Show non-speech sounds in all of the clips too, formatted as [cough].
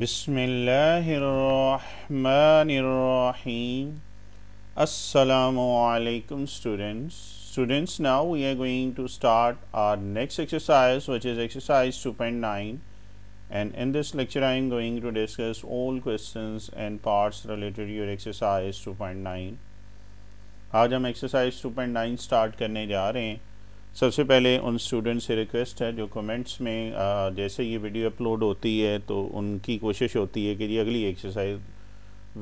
بسم الله الرحمن الرحيم السلام عليكم students students now we are going to start our next exercise which is exercise 2.9 and in this lecture I am going to discuss all questions and parts related to your exercise 2.9 आज हम exercise 2.9 start करने जा रहे हैं सबसे पहले उन student से रिक्वेस्ट है जो कमेंट्स में आ, जैसे ये वीडियो अपलोड होती है तो उनकी कोशिश होती है कि ये अगली एक्सरसाइज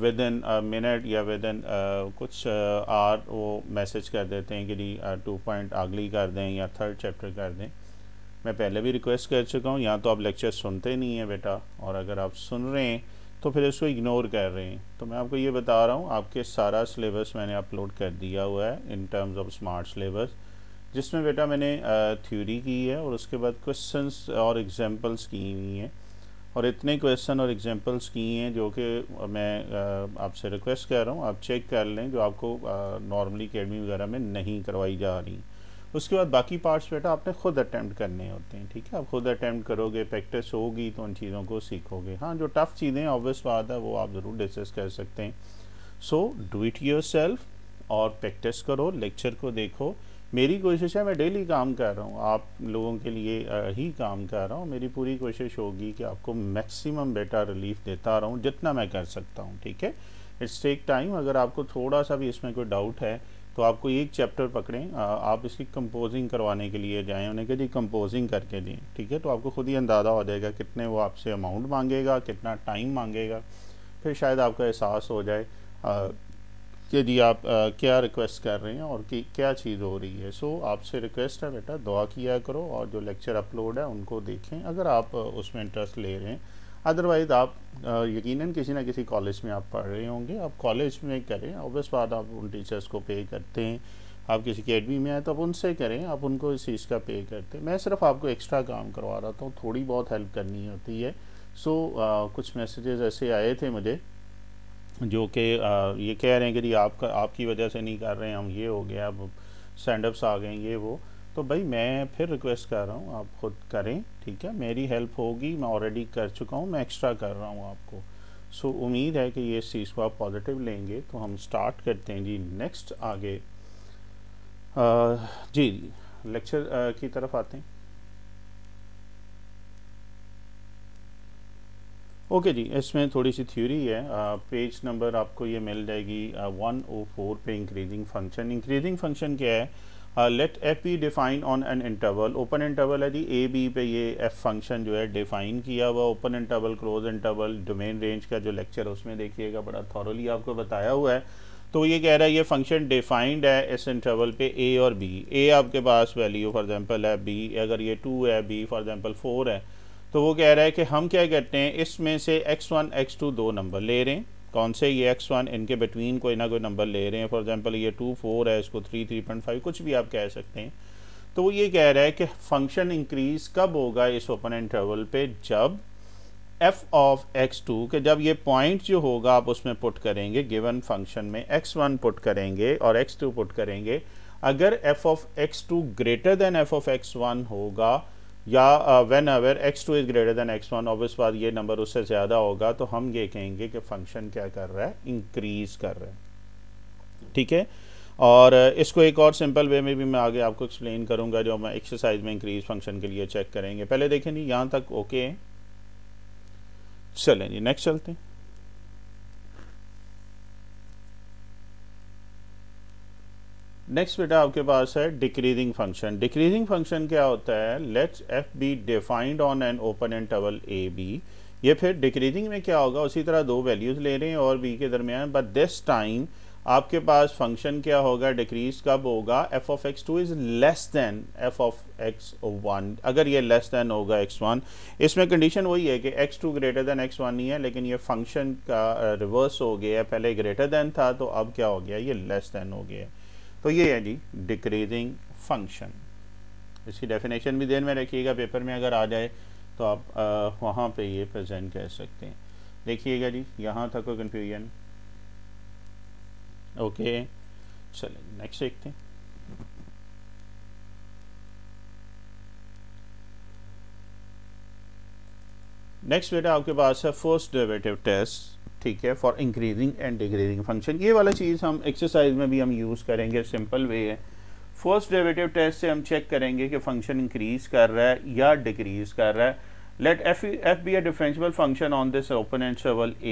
विद इन मिनट या विद इन कुछ आर वो मैसेज कर देते हैं कि जी टू पॉइंट अगली कर दें या थर्ड चैप्टर कर दें मैं पहले भी रिक्वेस्ट कर चुका हूँ या तो आप लेक्चर सुनते नहीं हैं बेटा और अगर आप सुन रहे हैं तो फिर इसको इग्नोर कर रहे हैं तो मैं आपको ये बता रहा हूँ आपके सारा सिलेबस मैंने अपलोड कर दिया हुआ है in terms of smart syllabus जिसमें बेटा मैंने थ्योरी की है और उसके बाद क्वेश्चंस और एग्जांपल्स की हुई हैं और इतने क्वेश्चन और एग्जांपल्स की हैं जो कि मैं आपसे रिक्वेस्ट कर रहा हूँ आप चेक कर लें जो आपको नॉर्मली अकेडमी वगैरह में नहीं करवाई जा रही उसके बाद बाकी पार्ट्स बेटा आपने खुद अटैम्प्ट करने होते हैं ठीक है आप खुद अटैम्प्ट करोगे प्रैक्टिस होगी तो उन चीज़ों को सीखोगे हाँ जो टफ़ चीज़ें ऑब्वियस बात है वो आप ज़रूर डिस्कस कर सकते हैं सो डू इट योर और प्रैक्टिस करो लेक्चर को देखो मेरी कोशिश है मैं डेली काम कर रहा हूँ आप लोगों के लिए ही काम कर रहा हूँ मेरी पूरी कोशिश होगी कि आपको मैक्सिमम बेटा रिलीफ देता रहूँ जितना मैं कर सकता हूँ ठीक है इट्स टेक टाइम अगर आपको थोड़ा सा भी इसमें कोई डाउट है तो आपको एक चैप्टर पकड़ें आप इसकी कंपोजिंग करवाने के लिए जाएं उन्हें कहिए कंपोजिंग करके दें ठीक है तो आपको खुद ही अंदाज़ा हो जाएगा कितने वो आपसे अमाउंट मांगेगा कितना टाइम मांगेगा फिर शायद आपका एहसास हो जाए कि जी आप आ, क्या रिक्वेस्ट कर रहे हैं और कि क्या चीज़ हो रही है सो आपसे रिक्वेस्ट है बेटा दुआ किया करो और जो लेक्चर अपलोड है उनको देखें अगर आप उसमें इंटरेस्ट ले रहे हैं अदरवाइज़ आप यकीनन किसी ना किसी कॉलेज में आप पढ़ रहे होंगे आप कॉलेज में करें ऑब्वियस बात आप उन टीचर्स को पे करते हैं आप किसी अकेडमी में आए तो आप उनसे करें आप उनको इस चीज़ का पे करते हैं मैं सिर्फ आपको एक्स्ट्रा काम करवा रहा था थोड़ी बहुत हेल्प करनी होती है सो so, कुछ मैसेजेस ऐसे आए थे मुझे जो कि ये कह रहे हैं कि जी आपका आपकी वजह से नहीं कर रहे हैं हम ये हो गया अब स्टैंडअप्स आ गए ये वो तो भाई मैं फिर रिक्वेस्ट कर रहा हूँ आप खुद करें ठीक है मेरी हेल्प होगी मैं ऑलरेडी कर चुका हूँ मैं एक्स्ट्रा कर रहा हूँ आपको सो so, उम्मीद है कि ये इस चीज़ को आप पॉजिटिव लेंगे तो हम स्टार्ट करते हैं जी नेक्स्ट आगे आ, जी लेक्चर की तरफ आते हैं ओके okay जी इसमें थोड़ी सी थ्योरी है पेज नंबर आपको ये मिल जाएगी वन ओ फोर पे इंक्रीजिंग फंक्शन इंक्रीजिंग फंक्शन क्या है let f be define on an interval open interval है जी ए बी पे ये एफ फंक्शन जो है डिफाइन किया हुआ open interval close interval domain range का जो लेक्चर उसमें देखिएगा बड़ा थॉरली आपको बताया हुआ है तो ये कह रहा है ये फंक्शन डिफाइंड है इस इंटरवल पे ए और बी ए आपके पास वैल्यू फॉर एग्जांपल है बी अगर ये टू है बी फॉर एग्जांपल फोर है तो वो कह रहा है कि हम क्या करते हैं इसमें से x1 x2 दो नंबर ले रहे हैं कौन से ये x1 इनके बिटवीन कोई ना कोई नंबर ले रहे हैं फॉर एग्जांपल ये 2 4 है इसको 3 3.5 कुछ भी आप कह सकते हैं तो वो ये कह रहा है कि फंक्शन इंक्रीज कब होगा इस ओपन इंटरवल पे जब एफ ऑफ एक्स टू के जब ये पॉइंट जो होगा आप उसमें पुट करेंगे गिवन फंक्शन में एक्स वन पुट करेंगे और एक्स टू पुट करेंगे अगर f of x two greater than f of x one होगा या whenever x two is greater than x one obvious बात ये नंबर उससे ज़्यादा होगा तो हम ये कहेंगे कि फंक्शन क्या कर रहा है इंक्रीज़ कर रहा है ठीक है और uh, इसको एक और सिंपल वे में भी मैं आगे आपको एक्सप्लेन करूंगा जो हम एक्सरसाइज में इंक्रीज फंक्शन के लिए चेक करेंगे पहले देखें नहीं यहाँ तक ओके चलें जी नेक्स्ट चलते हैं नेक्स्ट बेटा आपके पास है डिक्रीजिंग फंक्शन डिक्रीजिंग फंक्शन क्या होता है let's f be defined on an open interval a b ये फिर डिक्रीजिंग में क्या होगा उसी तरह दो वैल्यूज़ ले रहे हैं और बी के दरमियान बट दिस टाइम आपके पास फंक्शन क्या होगा डिक्रीज कब होगा f of x two is less than f of x one अगर ये लेस देन होगा एक्स वन इसमें कंडीशन वही है कि x two greater than x one नहीं है लेकिन ये फंक्शन का रिवर्स हो गया पहले ग्रेटर देन था तो अब क्या हो गया ये लेस देन हो गया तो ये है जी डिक्रीजिंग फंक्शन इसकी डेफिनेशन भी देन में रखिएगा पेपर में अगर आ जाए तो आप आ, वहां पे ये प्रेजेंट कर सकते हैं देखिएगा जी यहां था कोई कंफ्यूजन ओके चलिए नेक्स्ट देखते हैं नेक्स्ट बेटा आपके पास है फर्स्ट डेरिवेटिव टेस्ट ठीक है for increasing and decreasing function ये वाला चीज़ हम एक्सरसाइज में भी हम यूज़ करेंगे सिंपल वे है फर्स्ट डेरेवेटिव टेस्ट से हम चेक करेंगे कि फंक्शन इंक्रीज कर रहा है या डिक्रीज कर रहा है let f let f f be a differentiable function on this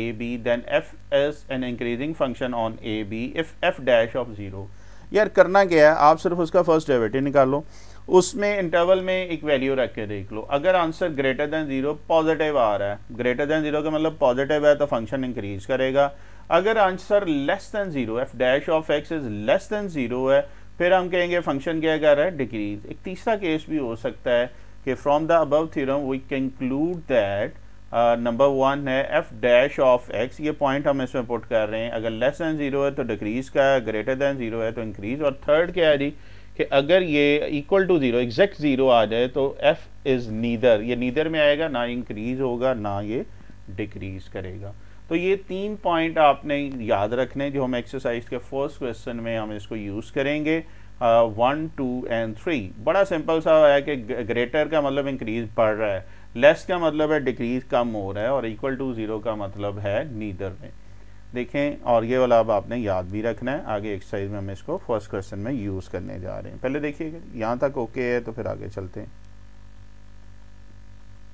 a b then f is an increasing function on a b if f dash of zero यार करना क्या है आप सिर्फ उसका फर्स्ट डेरिवेटिव निकालो उसमें इंटरवल में एक वैल्यू रख के देख लो अगर answer greater than zero positive आ रहा है ग्रेटर देन ज़ीरो का मतलब पॉजिटिव है तो फंक्शन इंक्रीज करेगा अगर answer less than zero f dash of x is less than zero है फिर हम कहेंगे फंक्शन क्या कर रहा है डिक्रीज एक तीसरा केस भी हो सकता है कि from the above theorem we conclude that number one है एफ डैश ऑफ एक्स ये पॉइंट हम इसमें पुट कर रहे हैं अगर लेस दैन ज़ीरो है तो डिक्रीज का है ग्रेटर दैन ज़ीरो है तो इंक्रीज और थर्ड क्या है जी कि अगर ये equal to zero exact zero आ जाए तो एफ इज़ नीदर ये नीदर में आएगा ना इंक्रीज होगा ना ये डिक्रीज करेगा तो ये तीन पॉइंट आपने याद रखने जो हम एक्सरसाइज के फर्स्ट क्वेश्चन में हम इसको यूज़ करेंगे वन टू एंड थ्री बड़ा सिंपल सा है कि ग्रेटर का मतलब इंक्रीज बढ़ रहा है लेस का मतलब है डिक्रीज कम हो रहा है और इक्वल टू ज़ीरो का मतलब है नीदर में देखें और ये वाला अब आपने याद भी रखना है आगे एक्सरसाइज में हम इसको फर्स्ट क्वेश्चन में यूज़ करने जा रहे हैं पहले देखिए यहाँ तक ओके है तो फिर आगे चलते हैं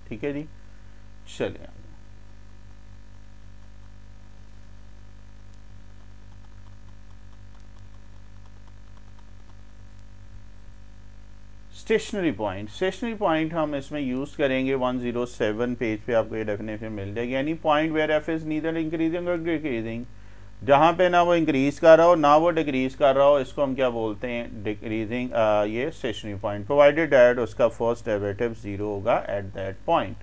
ठीक है जी चलिए स्टेशनरी पॉइंट स्टेशनरी पॉइंट हम इसमें यूज़ करेंगे 107 पेज पे आपको ये डेफिनेशन मिल जाएगी यानी point where f is neither increasing और डिक्रीजिंग जहाँ पे ना वो इंक्रीज़ कर रहा हो ना वो डिक्रीज़ कर रहा हो इसको हम क्या बोलते हैं डिक्रीजिंग ये स्टेशनरी पॉइंट प्रोवाइडेड एट उसका फर्स्ट डेवेटिव ज़ीरो होगा एट दैट पॉइंट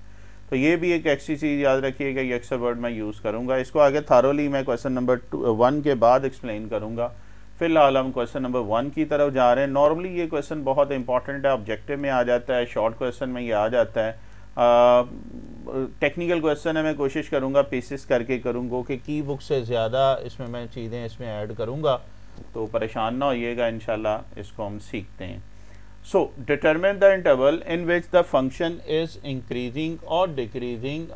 तो ये भी एक अच्छी चीज़ याद रखिएगा ये अक्सर वर्ड मैं यूज़ करूँगा इसको आगे थारोली मैं क्वेश्चन नंबर टू वन के बाद एक्सप्लेन करूँगा फिलहाल हम क्वेश्चन नंबर वन की तरफ जा रहे हैं नॉर्मली ये क्वेश्चन बहुत इंपॉर्टेंट है ऑब्जेक्टिव में आ जाता है शॉर्ट क्वेश्चन में ये आ जाता है टेक्निकल क्वेश्चन है मैं कोशिश करूँगा पीसिस करके करूँगा कि की बुक से ज़्यादा इसमें मैं चीज़ें इसमें ऐड करूँगा तो परेशान ना होइएगा इन इसको हम सीखते हैं so determine the interval in which the function is increasing और decreasing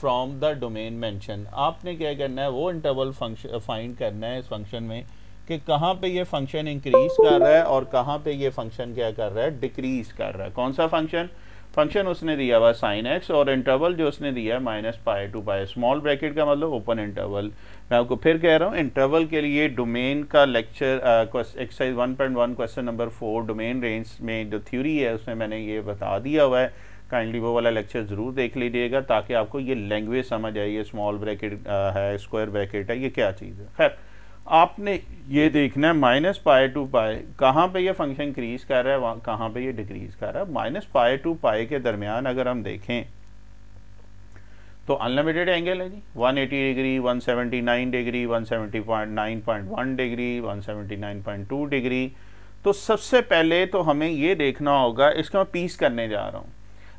from the domain mention आपने क्या करना है वो इंटरवल फंक्शन फाइंड करना है इस फंक्शन में कि कहाँ पे ये फंक्शन इंक्रीज कर रहा है और कहाँ पे ये फंक्शन क्या कर रहा है डिक्रीज कर रहा है कौन सा फंक्शन फंक्शन उसने दिया हुआ साइन एक्स और इंटरवल जो उसने दिया है माइनस पाए टू पाए स्मॉल ब्रैकेट का मतलब ओपन इंटरवल मैं आपको फिर कह रहा हूँ इंटरवल के लिए डोमेन का lecture exercise one point one question number four domain range में जो थ्योरी है उसमें मैंने ये बता दिया हुआ है काइंडली वो वाला लेक्चर ज़रूर देख लीजिएगा ताकि आपको ये लैंग्वेज समझ आई ये स्मॉल ब्रैकेट है स्क्वायर ब्रैकेट है ये क्या चीज़ है खैर आपने ये देखना है माइनस पाए टू पाए कहाँ पे ये फंक्शन क्रीज कर रहा है वहाँ कहाँ पे ये डिक्रीज कर रहा है माइनस पाए टू पाए के दरमियान अगर हम देखें तो अनलिमिटेड एंगल है जी 180 डिग्री 179 डिग्री 170.9.1 डिग्री 179.2 डिग्री तो सबसे पहले तो हमें ये देखना होगा इसको मैं पीस करने जा रहा हूँ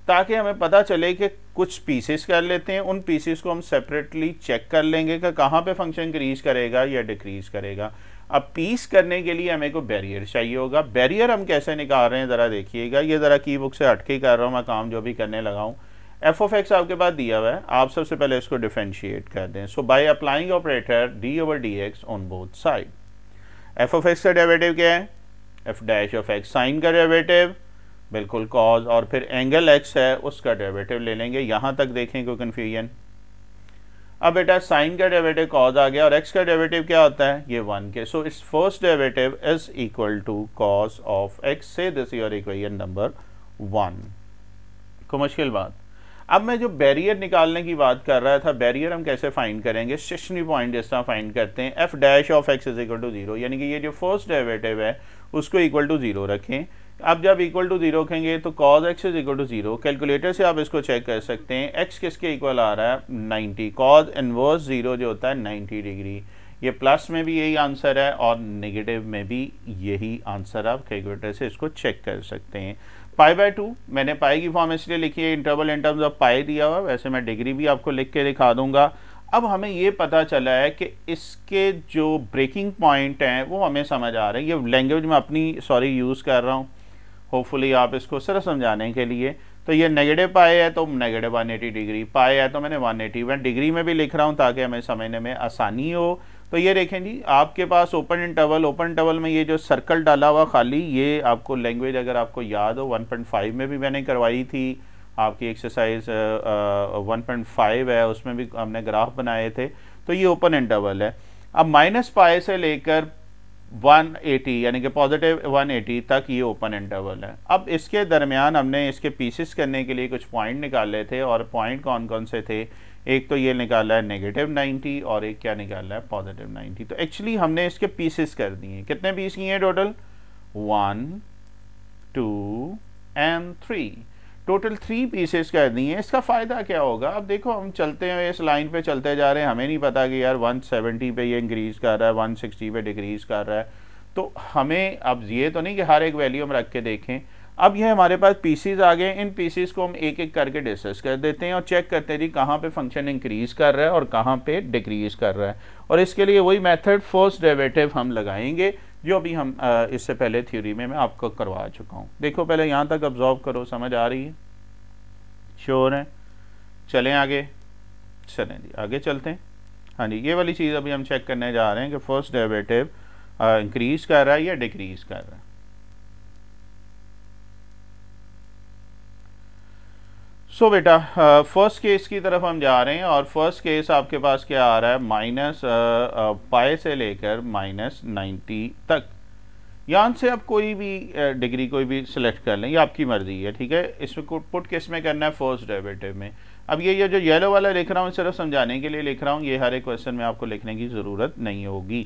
ताकि हमें पता चले कि कुछ पीसेस कर लेते हैं उन पीसेस को हम सेपरेटली चेक कर लेंगे कि कहाँ पे फंक्शन इंक्रीज करेगा या डिक्रीज करेगा अब पीस करने के लिए हमें को बैरियर चाहिए होगा बैरियर हम कैसे निकाल रहे हैं ज़रा देखिएगा ये ज़रा की बुक से हटके कर रहा हूँ मैं काम जो भी करने लगा हूँ एफ ऑफ एक्स आपके पास दिया हुआ है आप सबसे पहले इसको डिफ्रेंशिएट कर दें so by applying operator d over d x on both side f of x का डेवेटिव क्या है f dash of x sine का डेवेटिव बिल्कुल कॉज और फिर एंगल एक्स है उसका डेरिवेटिव ले लेंगे यहाँ तक देखें कोई कन्फ्यूजन अब बेटा साइन का डेरिवेटिव कॉज आ गया और एक्स का डेरिवेटिव क्या होता है ये वन के so its first derivative is equal to cos of x से this your equation number one को मुश्किल बात अब मैं जो बैरियर निकालने की बात कर रहा था बैरियर हम कैसे फाइंड करेंगे स्टेशनरी पॉइंट जिस तरह फाइंड करते हैं f dash of x is equal to zero यानी कि ये जो फर्स्ट डेरिवेटिव है उसको इक्वल टू जीरो रखें अब जब इक्वल टू जीरो रखेंगे तो cos x is equal to zero calculator से आप इसको चेक कर सकते हैं एक्स किसके इक्वल आ रहा है नाइन्टी कॉज इनवर्स जीरो जो होता है नाइन्टी डिग्री ये प्लस में भी यही आंसर है और नेगेटिव में भी यही आंसर आप कैलकुलेटर से इसको चेक कर सकते हैं पाई बाय टू मैंने पाई की फॉर्म इसलिए लिखी है interval in terms of pi दिया हुआ वैसे मैं डिग्री भी आपको लिख के दिखा दूंगा अब हमें ये पता चला है कि इसके जो ब्रेकिंग पॉइंट हैं वो हमें समझ आ रहे हैं ये लैंग्वेज में अपनी सॉरी यूज़ कर रहा हूँ होपफुली आप इसको सिर्फ समझाने के लिए तो ये नेगेटिव पाए है तो नेगेटिव 180 डिग्री पाए है तो मैंने 180 मैं डिग्री में भी लिख रहा हूँ ताकि हमें समझने में आसानी हो तो ये देखें जी आपके पास ओपन इंटरवल ओपन इंटरवल में ये जो सर्कल डाला हुआ खाली ये आपको लैंग्वेज अगर आपको याद हो 1.5 में भी मैंने करवाई थी आपकी एक्सरसाइज वन पॉइंट फाइव है उसमें भी हमने ग्राफ बनाए थे तो ये ओपन इंटरवल है अब माइनस पाए से लेकर 180 यानी कि पॉजिटिव 180 तक ये ओपन इंटरवल है अब इसके दरमियान हमने इसके पीसेस करने के लिए कुछ पॉइंट निकाले थे और पॉइंट कौन कौन से थे एक तो ये निकाला है नेगेटिव 90 और एक क्या निकाला है पॉजिटिव 90 तो एक्चुअली हमने इसके पीसेस कर दिए कितने पीस किए हैं total one two and three total three pieces कर दी हैं इसका फ़ायदा क्या होगा अब देखो हम चलते हैं इस लाइन पे चलते जा रहे हैं हमें नहीं पता कि यार 170 पे ये इंक्रीज़ कर रहा है 160 पे डिक्रीज़ कर रहा है तो हमें अब ये तो नहीं कि हर एक वैल्यू हम रख के देखें अब ये हमारे पास पीसीज आ गए इन पीसीज को हम एक एक करके डिस्कस कर देते हैं और चेक करते हैं जी कहाँ पे फंक्शन इंक्रीज़ कर रहा है और कहाँ पे डिक्रीज़ कर रहा है और इसके लिए वही मेथड फर्स्ट डेरेवेटिव हम लगाएंगे जो भी हम इससे पहले थ्योरी में मैं आपको करवा चुका हूँ देखो पहले यहाँ तक ऑब्जॉर्व करो समझ आ रही है श्योर है चलें आगे चलें जी आगे चलते हैं हाँ जी ये वाली चीज़ अभी हम चेक करने जा रहे हैं कि फर्स्ट डेरिवेटिव इंक्रीज़ कर रहा है या डिक्रीज़ कर रहा है सो so, बेटा फर्स्ट uh, केस की तरफ हम जा रहे हैं और फर्स्ट केस आपके पास क्या आ रहा है माइनस uh, uh, पाए से लेकर माइनस नाइन्टी तक यहाँ से आप कोई भी डिग्री कोई भी सिलेक्ट कर लें ये आपकी मर्ज़ी है ठीक है इसमें पुट किस में करना है फर्स्ट डेरिवेटिव में अब ये ये जो येलो वाला लिख रहा हूँ सिर्फ समझाने के लिए लिख रहा हूँ ये हर एक क्वेश्चन में आपको लिखने की ज़रूरत नहीं होगी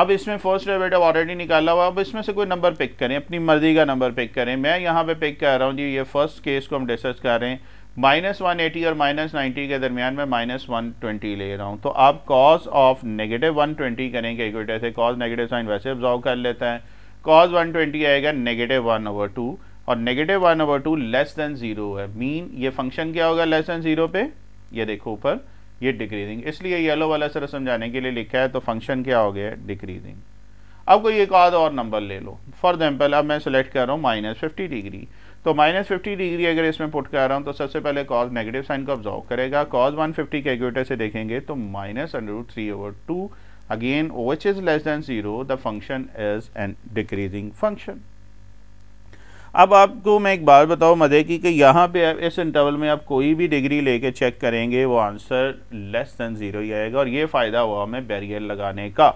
अब इसमें फर्स्ट डेरिवेटिव ऑलरेडी निकाला हुआ अब इसमें से कोई नंबर पिक करें अपनी मर्ज़ी का नंबर पिक करें मैं यहाँ पे पिक कर रहा हूँ जी ये फर्स्ट केस को हम डिस्कस कर रहे हैं माइनस वन एटी और माइनस नाइन्टी के दरमियान में माइनस वन ट्वेंटी ले रहा हूँ तो आप cos of negative one twenty करेंगे इक्वेटर से कॉज नेगेटिव साइन वैसे ऑब्जॉर्व कर लेता है कॉज वन ट्वेंटी आएगा नेगेटिव वन ओवर टू और negative one over two less than zero है मीन ये फंक्शन क्या होगा लेस देन जीरो पे ये देखो ऊपर ये डिक्रीजिंग इसलिए येलो वाला सर समझाने के लिए लिखा है तो फंक्शन क्या हो गया डिक्रीजिंग अब कोई एक आध और नंबर ले लो फॉर एग्जाम्पल अब मैं सिलेक्ट कर रहा हूँ माइनस फिफ्टी डिग्री तो माइनस फिफ्टी डिग्री अगर इसमें पुट कर रहा हूँ तो सबसे पहले कॉज नेगेटिव साइन को ऑब्जॉर्व करेगा कॉज वन फिफ्टी कैलकुलेटर से देखेंगे तो minus under root three over two again O H is less than zero the function is an decreasing function अब आपको मैं एक बार बताऊँ मज़े की कि यहाँ पे इस इंटरवल में आप कोई भी डिग्री लेके चेक करेंगे वो आंसर लेस देन ज़ीरो ही आएगा और ये फ़ायदा हुआ हमें बैरियर लगाने का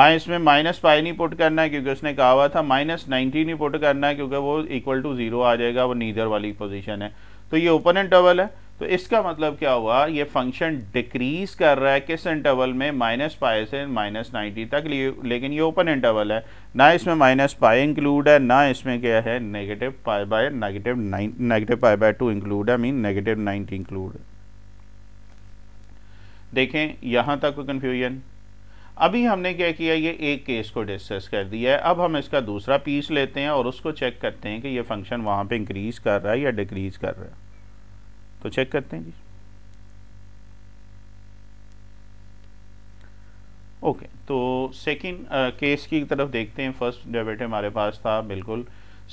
हाँ इसमें माइनस पाई नहीं पुट करना है क्योंकि उसने कहा हुआ था माइनस नाइन्टी नहीं पुट करना है क्योंकि वो इक्वल टू ज़ीरो आ जाएगा वो नीदर वाली पोजीशन है तो ये ओपन इंटरवल है तो इसका मतलब क्या हुआ ये फंक्शन डिक्रीज कर रहा है किस इंटरवल में माइनस पाए से माइनस नाइन्टी तक लिए लेकिन ये ओपन इंटरवल है ना इसमें माइनस पाए इंक्लूड है ना इसमें क्या है negative pi by negative nine negative pi by two include है मीन नेगेटिव नाइन्टी इंक्लूड देखें यहां तक कोई कन्फ्यूजन अभी हमने क्या किया ये एक केस को डिस्कस कर दिया है अब हम इसका दूसरा पीस लेते हैं और उसको चेक करते हैं कि ये फंक्शन वहाँ पे इंक्रीज कर रहा है या डिक्रीज कर रहा है तो चेक करते हैं जी ओके तो सेकंड केस uh, की तरफ देखते हैं फर्स्ट डेबिट हमारे पास था बिल्कुल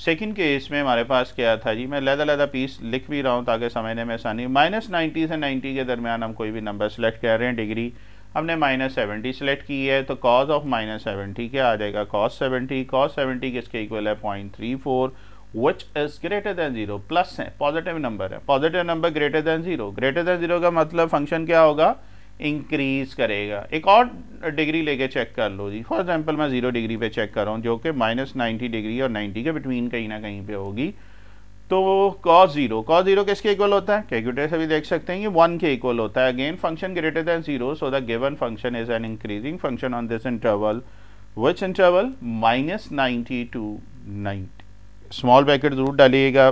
सेकंड केस में हमारे पास क्या था जी मैं लहदा लहदा पीस लिख भी रहा हूँ ताकि समझने में आसानी माइनस नाइन्टी से नाइन्टी के दरमियान हम कोई भी नंबर सेलेक्ट कर रहे हैं डिग्री हमने माइनस सेवेंटी सेलेक्ट की है तो कॉज ऑफ माइनस सेवेंटी क्या आ जाएगा कॉज सेवेंटी कॉज सेवेंटी किसके इक्वल है point three four which is greater than zero plus है पॉजिटिव नंबर है positive number greater than zero greater than zero का मतलब फंक्शन क्या होगा इंक्रीज करेगा एक और डिग्री लेके चेक कर लो जी फॉर एग्जाम्पल मैं जीरो डिग्री पे चेक कर रहा हूँ जो कि माइनस नाइन्टी डिग्री और नाइन्टी के बिटवीन कहीं ना कहीं पे होगी तो कॉस जीरो कॉस जीरो किसके इक्वल होता है कैलकुलेटर से भी देख सकते हैं ये वन के इक्वल होता है again function greater than zero so the given function is an increasing function on this interval which interval minus ninety to ninety small bracket जरूर डालिएगा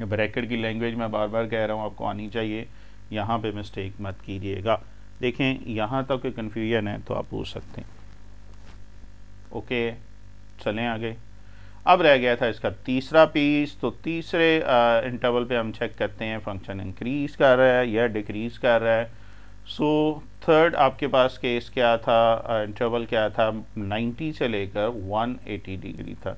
ब्रैकेट की लैंग्वेज मैं बार बार कह रहा हूँ आपको आनी चाहिए यहाँ पे मिस्टेक मत कीजिएगा देखें यहाँ तक तो कन्फ्यूजन है तो आप पूछ सकते हैं ओके चलें आगे अब रह गया था इसका तीसरा पीस तो तीसरे इंटरवल पे हम चेक करते हैं फंक्शन इंक्रीज कर रहा है या डिक्रीज कर रहा है सो थर्ड आपके पास केस क्या था इंटरवल क्या था 90 से लेकर 180 डिग्री था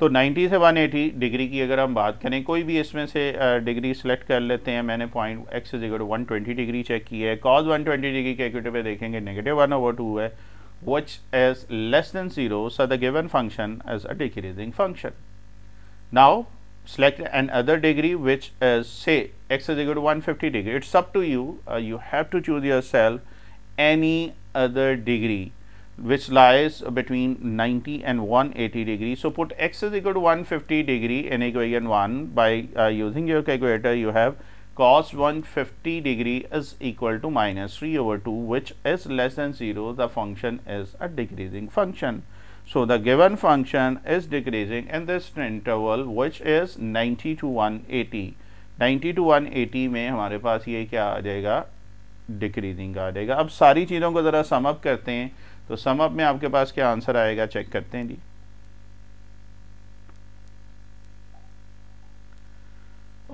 तो 90 से 180 डिग्री की अगर हम बात करें कोई भी इसमें से डिग्री सेलेक्ट कर लेते हैं मैंने point X is one degree check की है कॉज 120 डिग्री के इक्विटी पे देखेंगे नेगेटिव वन ओवर टू है which is less than 0. So, the given function is a decreasing function. Now, select another degree which is say x is equal to 150 degree. It is up to you. Uh, you have to choose yourself any other degree which lies between 90 and 180 degree. So, put x is equal to 150 degree in equation 1 by uh, using your calculator you have cos 150 degree is equal to minus 3 over 2 which is less than 0 the function is a decreasing function so the given function is decreasing in this interval which is 90 to 180 90 to 180 में हमारे पास ये क्या आ जाएगा decreasing का आ जाएगा अब सारी चीज़ों को ज़रा समअप करते हैं तो up में आपके पास क्या answer आएगा check करते हैं जी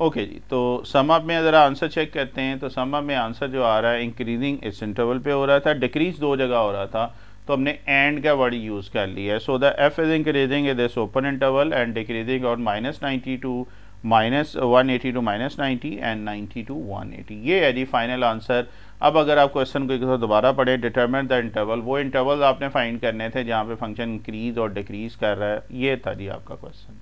ओके जी तो सम अप में ज़रा आंसर चेक करते हैं तो सम अप में आंसर जो आ रहा है इंक्रीजिंग इस इंटरवल पे हो रहा था डिक्रीज दो जगह हो रहा था तो हमने एंड का वर्ड यूज़ कर लिया है so the F is increasing is this open interval and decreasing और minus ninety to minus one eighty to minus ninety and ninety to one eighty ये है जी फाइनल आंसर अब अगर आप क्वेश्चन को एक बार दोबारा पढ़ें डिटर्मिन द इंटरवल वो इंटरवल आपने फाइंड करने थे जहाँ पे फंक्शन इंक्रीज और डिक्रीज कर रहा है ये था जी आपका क्वेश्चन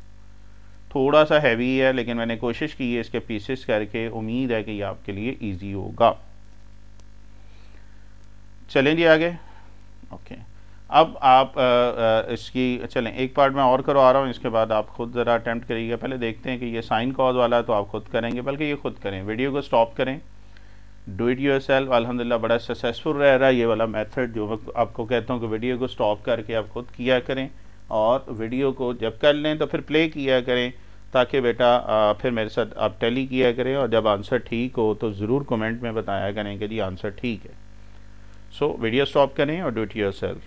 थोड़ा सा हैवी है लेकिन मैंने कोशिश की है इसके पीसेस करके उम्मीद है कि ये आपके लिए ईजी होगा चलें जी आगे ओके अब आप आ, आ, इसकी चलें एक पार्ट मैं और करवा रहा हूँ इसके बाद आप खुद ज़रा अटैम्प्ट करिएगा पहले देखते हैं कि ये साइन कॉज वाला तो आप खुद करेंगे बल्कि ये खुद करें वीडियो को स्टॉप करें डू इट योर सेल्फ अलहमदिल्ला बड़ा सक्सेसफुल रह रहा है ये वाला मेथड जो मैं आपको कहता हूँ कि वीडियो को स्टॉप करके आप खुद किया करें और वीडियो को जब कर लें तो फिर प्ले किया करें ताकि बेटा आ, फिर मेरे साथ आप टैली किया करें और जब आंसर ठीक हो तो ज़रूर कमेंट में बताया करें कि जी आंसर ठीक है सो वीडियो स्टॉप करें और do it yourself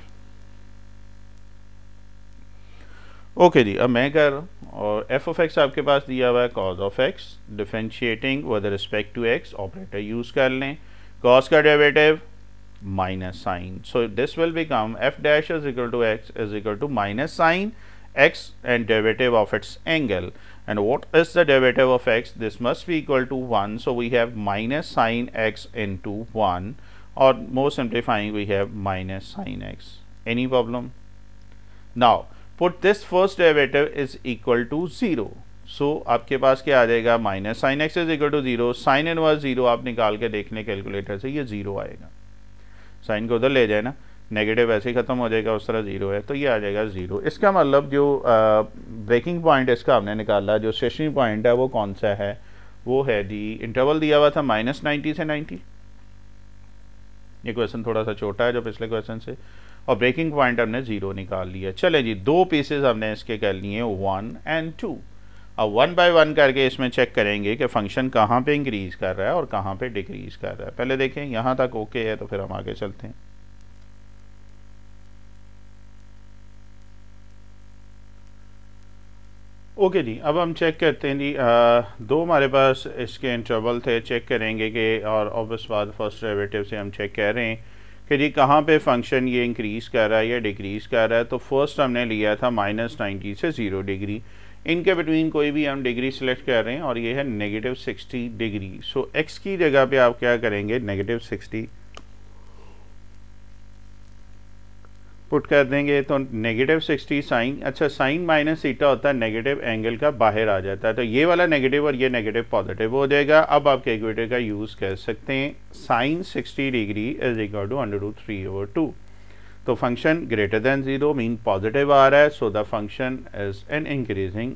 okay जी अब मैं कह हूँ और एफ ऑफ एक्स आपके पास दिया हुआ है cos of X differentiating with respect to x operator use कर लें कॉज का डेवेटिव minus sine so this will become F dash is equal to X is equal to minus sine x and derivative of its angle. and what is the derivative of x this must be equal to 1 so we have minus sine x into 1 or more simplifying we have minus sine x any problem now put this first derivative is equal to 0 so, आपके पास क्या आ जाएगा Minus sine x is equal to zero. Sine inverse zero आप निकाल के देख लें कैलकुलेटर से ये ये zero आएगा साइन को उधर ले जाए ना नेगेटिव ऐसे ही ख़त्म हो जाएगा उस तरह ज़ीरो है तो ये आ जाएगा ज़ीरो इसका मतलब जो ब्रेकिंग पॉइंट इसका हमने निकाला जो स्टेशनरी पॉइंट है वो कौन सा है वो है जी इंटरवल दिया हुआ था माइनस नाइन्टी से नाइन्टी ये क्वेश्चन थोड़ा सा छोटा है जो पिछले क्वेश्चन से और ब्रेकिंग पॉइंट हमने ज़ीरो निकाल लिया चले जी दो पीसेज हमने इसके कर लिए वन एंड टू अब वन बाय वन करके इसमें चेक करेंगे कि फंक्शन कहाँ पे इंक्रीज़ कर रहा है और कहाँ पे डिक्रीज़ कर रहा है पहले देखें यहाँ तक ओके है तो फिर हम आगे चलते हैं ओके जी अब हम चेक करते हैं जी आ, दो हमारे पास इसके इंटरवल थे चेक करेंगे कि और ऑबस बाद फर्स्ट डेरिवेटिव से हम चेक कर रहे हैं कि जी कहाँ पे फंक्शन ये इंक्रीज़ कर रहा है या डिक्रीज़ कर रहा है तो फर्स्ट हमने लिया था माइनस नाइन्टी से ज़ीरो डिग्री इनके बिटवीन कोई भी हम डिग्री सेलेक्ट कर रहे हैं और ये है negative sixty degree so x की जगह पे आप क्या करेंगे नेगेटिव सिक्सटी पुट कर देंगे तो नेगेटिव सिक्सटी साइन अच्छा साइन माइनस सीटा होता है नेगेटिव एंगल का बाहर आ जाता है तो ये वाला नेगेटिव और ये नेगेटिव पॉजिटिव हो जाएगा अब आप कैलकुलेटर का यूज़ कर सकते हैं sine sixty degree is equal to under two three over two तो function greater than zero mean positive आ रहा है so the function is an increasing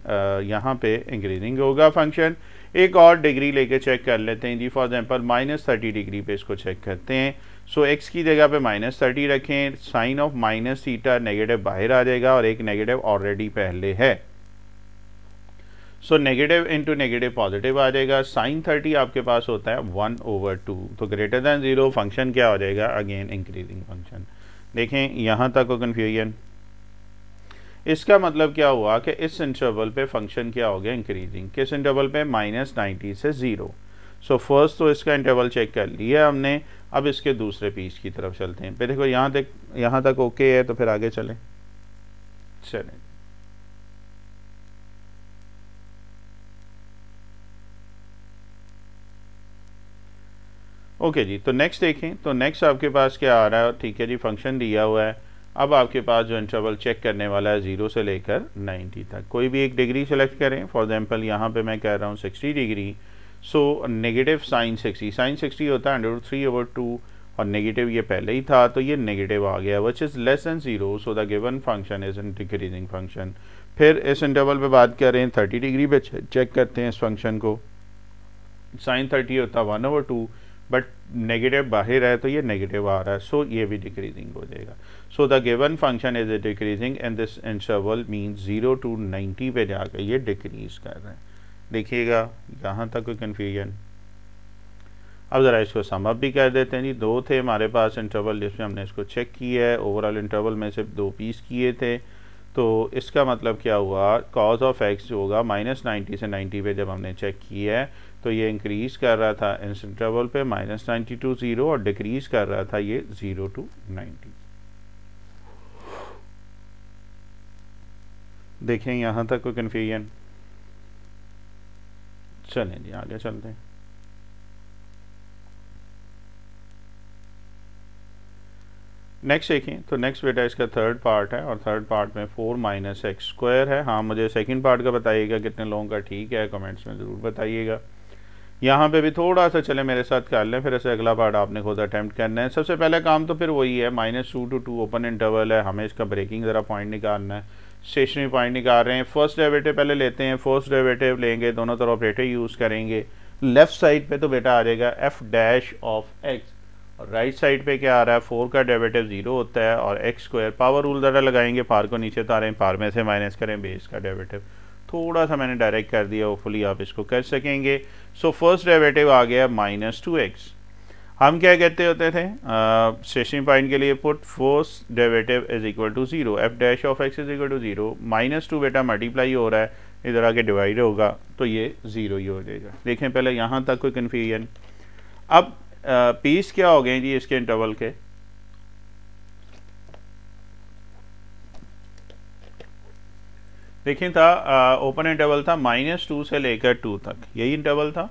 यहाँ पे इंक्रीजिंग होगा फंक्शन एक और डिग्री लेके चेक कर लेते हैं जी for example minus thirty degree पे इसको चेक करते हैं सो एक्स की जगह पे माइनस थर्टी रखें sine of minus theta negative बाहर आ जाएगा और एक नेगेटिव ऑलरेडी पहले है सो नेगेटिव इंटू नेगेटिव पॉजिटिव आ जाएगा साइन थर्टी आपके पास होता है वन ओवर टू तो ग्रेटर देन जीरो फंक्शन क्या हो जाएगा अगेन इंक्रीजिंग फंक्शन देखें यहाँ तक हो कन्फ्यूजन इसका मतलब क्या हुआ कि इस इंटरवल पे फंक्शन क्या हो गया इंक्रीजिंग किस इंटरवल पे माइनस नाइन्टी से ज़ीरो सो फर्स्ट तो इसका इंटरवल चेक कर लिया हमने अब इसके दूसरे पीस की तरफ चलते हैं फिर देखो यहाँ तक यहाँ तक ओके है तो फिर आगे चलें चलें ओके okay जी तो नेक्स्ट देखें तो नेक्स्ट आपके पास क्या आ रहा है ठीक है जी फंक्शन दिया हुआ है अब आपके पास जो इंटरवल चेक करने वाला है ज़ीरो से लेकर नाइन्टी तक कोई भी एक डिग्री सेलेक्ट करें फॉर एग्जांपल यहाँ पे मैं कह रहा हूँ sixty degree so negative sine sixty sine sixty होता है अंडर थ्री ओवर टू और नेगेटिव ये पहले ही था तो ये नेगेटिव आ गया which is less than zero so the given function is in decreasing function फिर इस इंटरवल पे बात कर रहे हैं थर्टी डिग्री पे चेक करते हैं इस फंक्शन को साइन थर्टी होता है one over two but negative बाहर है तो ये नेगेटिव आ रहा है सो ये भी डिक्रीजिंग हो जाएगा so the given function is a decreasing and this interval mean zero to ninety पे जाकर ये डिक्रीज कर रहे हैं देखिएगा जहाँ तक कोई कन्फ्यूजन अब ज़रा इसको समअप भी कर देते हैं जी दो थे हमारे पास इंटरवल जिसमें हमने इसको चेक किया है ओवरऑल इंटरवल में सिर्फ दो पीस किए थे तो इसका मतलब क्या हुआ कॉज ऑफ एक्स जो होगा माइनस नाइन्टी से नाइन्टी पे जब हमने चेक किया है तो ये इंक्रीज़ कर रहा था इस इंटरवल पे माइनस नाइन्टी टू ज़ीरो और डिक्रीज़ कर रहा था ये ज़ीरो टू नाइन्टी देखें यहाँ तक कोई कन्फ्यूजन चलें जी आगे चलते हैं नेक्स्ट देखें तो नेक्स्ट बेटा इसका थर्ड पार्ट है और थर्ड पार्ट में फोर माइनस एक्स स्क्वायर है हाँ मुझे सेकंड पार्ट का बताइएगा कितने लोगों का ठीक है कमेंट्स में ज़रूर बताइएगा यहाँ पे भी थोड़ा सा चले मेरे साथ कर लें फिर ऐसे अगला पार्ट आपने खुद अटैम्प्ट करना है सबसे पहले काम तो फिर वही है minus two to two open interval है हमें इसका ब्रेकिंग ज़रा पॉइंट निकालना है स्टेशनरी पॉइंट निकाल रहे हैं फर्स्ट डेरेवेटिव पहले लेते हैं फर्स्ट डेरेवेटिव लेंगे दोनों तरफ ऑपरेटर यूज़ करेंगे लेफ्ट साइड पे तो बेटा आ जाएगा एफ डैश ऑफ एक्स और राइट साइड पे क्या आ रहा है फोर का डेरेवेटिव ज़ीरो होता है और एक्स स्क्वायर पावर रूल ज़रा लगाएंगे पार को नीचे उतारें पार में से माइनस करें बेस का डेरेवेटिव थोड़ा सा मैंने डायरेक्ट कर दिया होपफुली आप इसको कर सकेंगे सो फर्स्ट डेरेवेटिव आ गया माइनस टू एक्स हम क्या कहते होते थे स्टेशनरी पॉइंट के लिए put first derivative is equal to zero F dash of x is equal to zero minus two बेटा मल्टीप्लाई हो रहा है इधर आके डिवाइड होगा तो ये ज़ीरो ही हो जाएगा देखें पहले यहाँ तक कोई कन्फ्यूजन अब पीस क्या हो गए जी इसके इंटरवल के देखें था ओपन इंटरवल था माइनस टू से लेकर टू तक यही इंटरवल था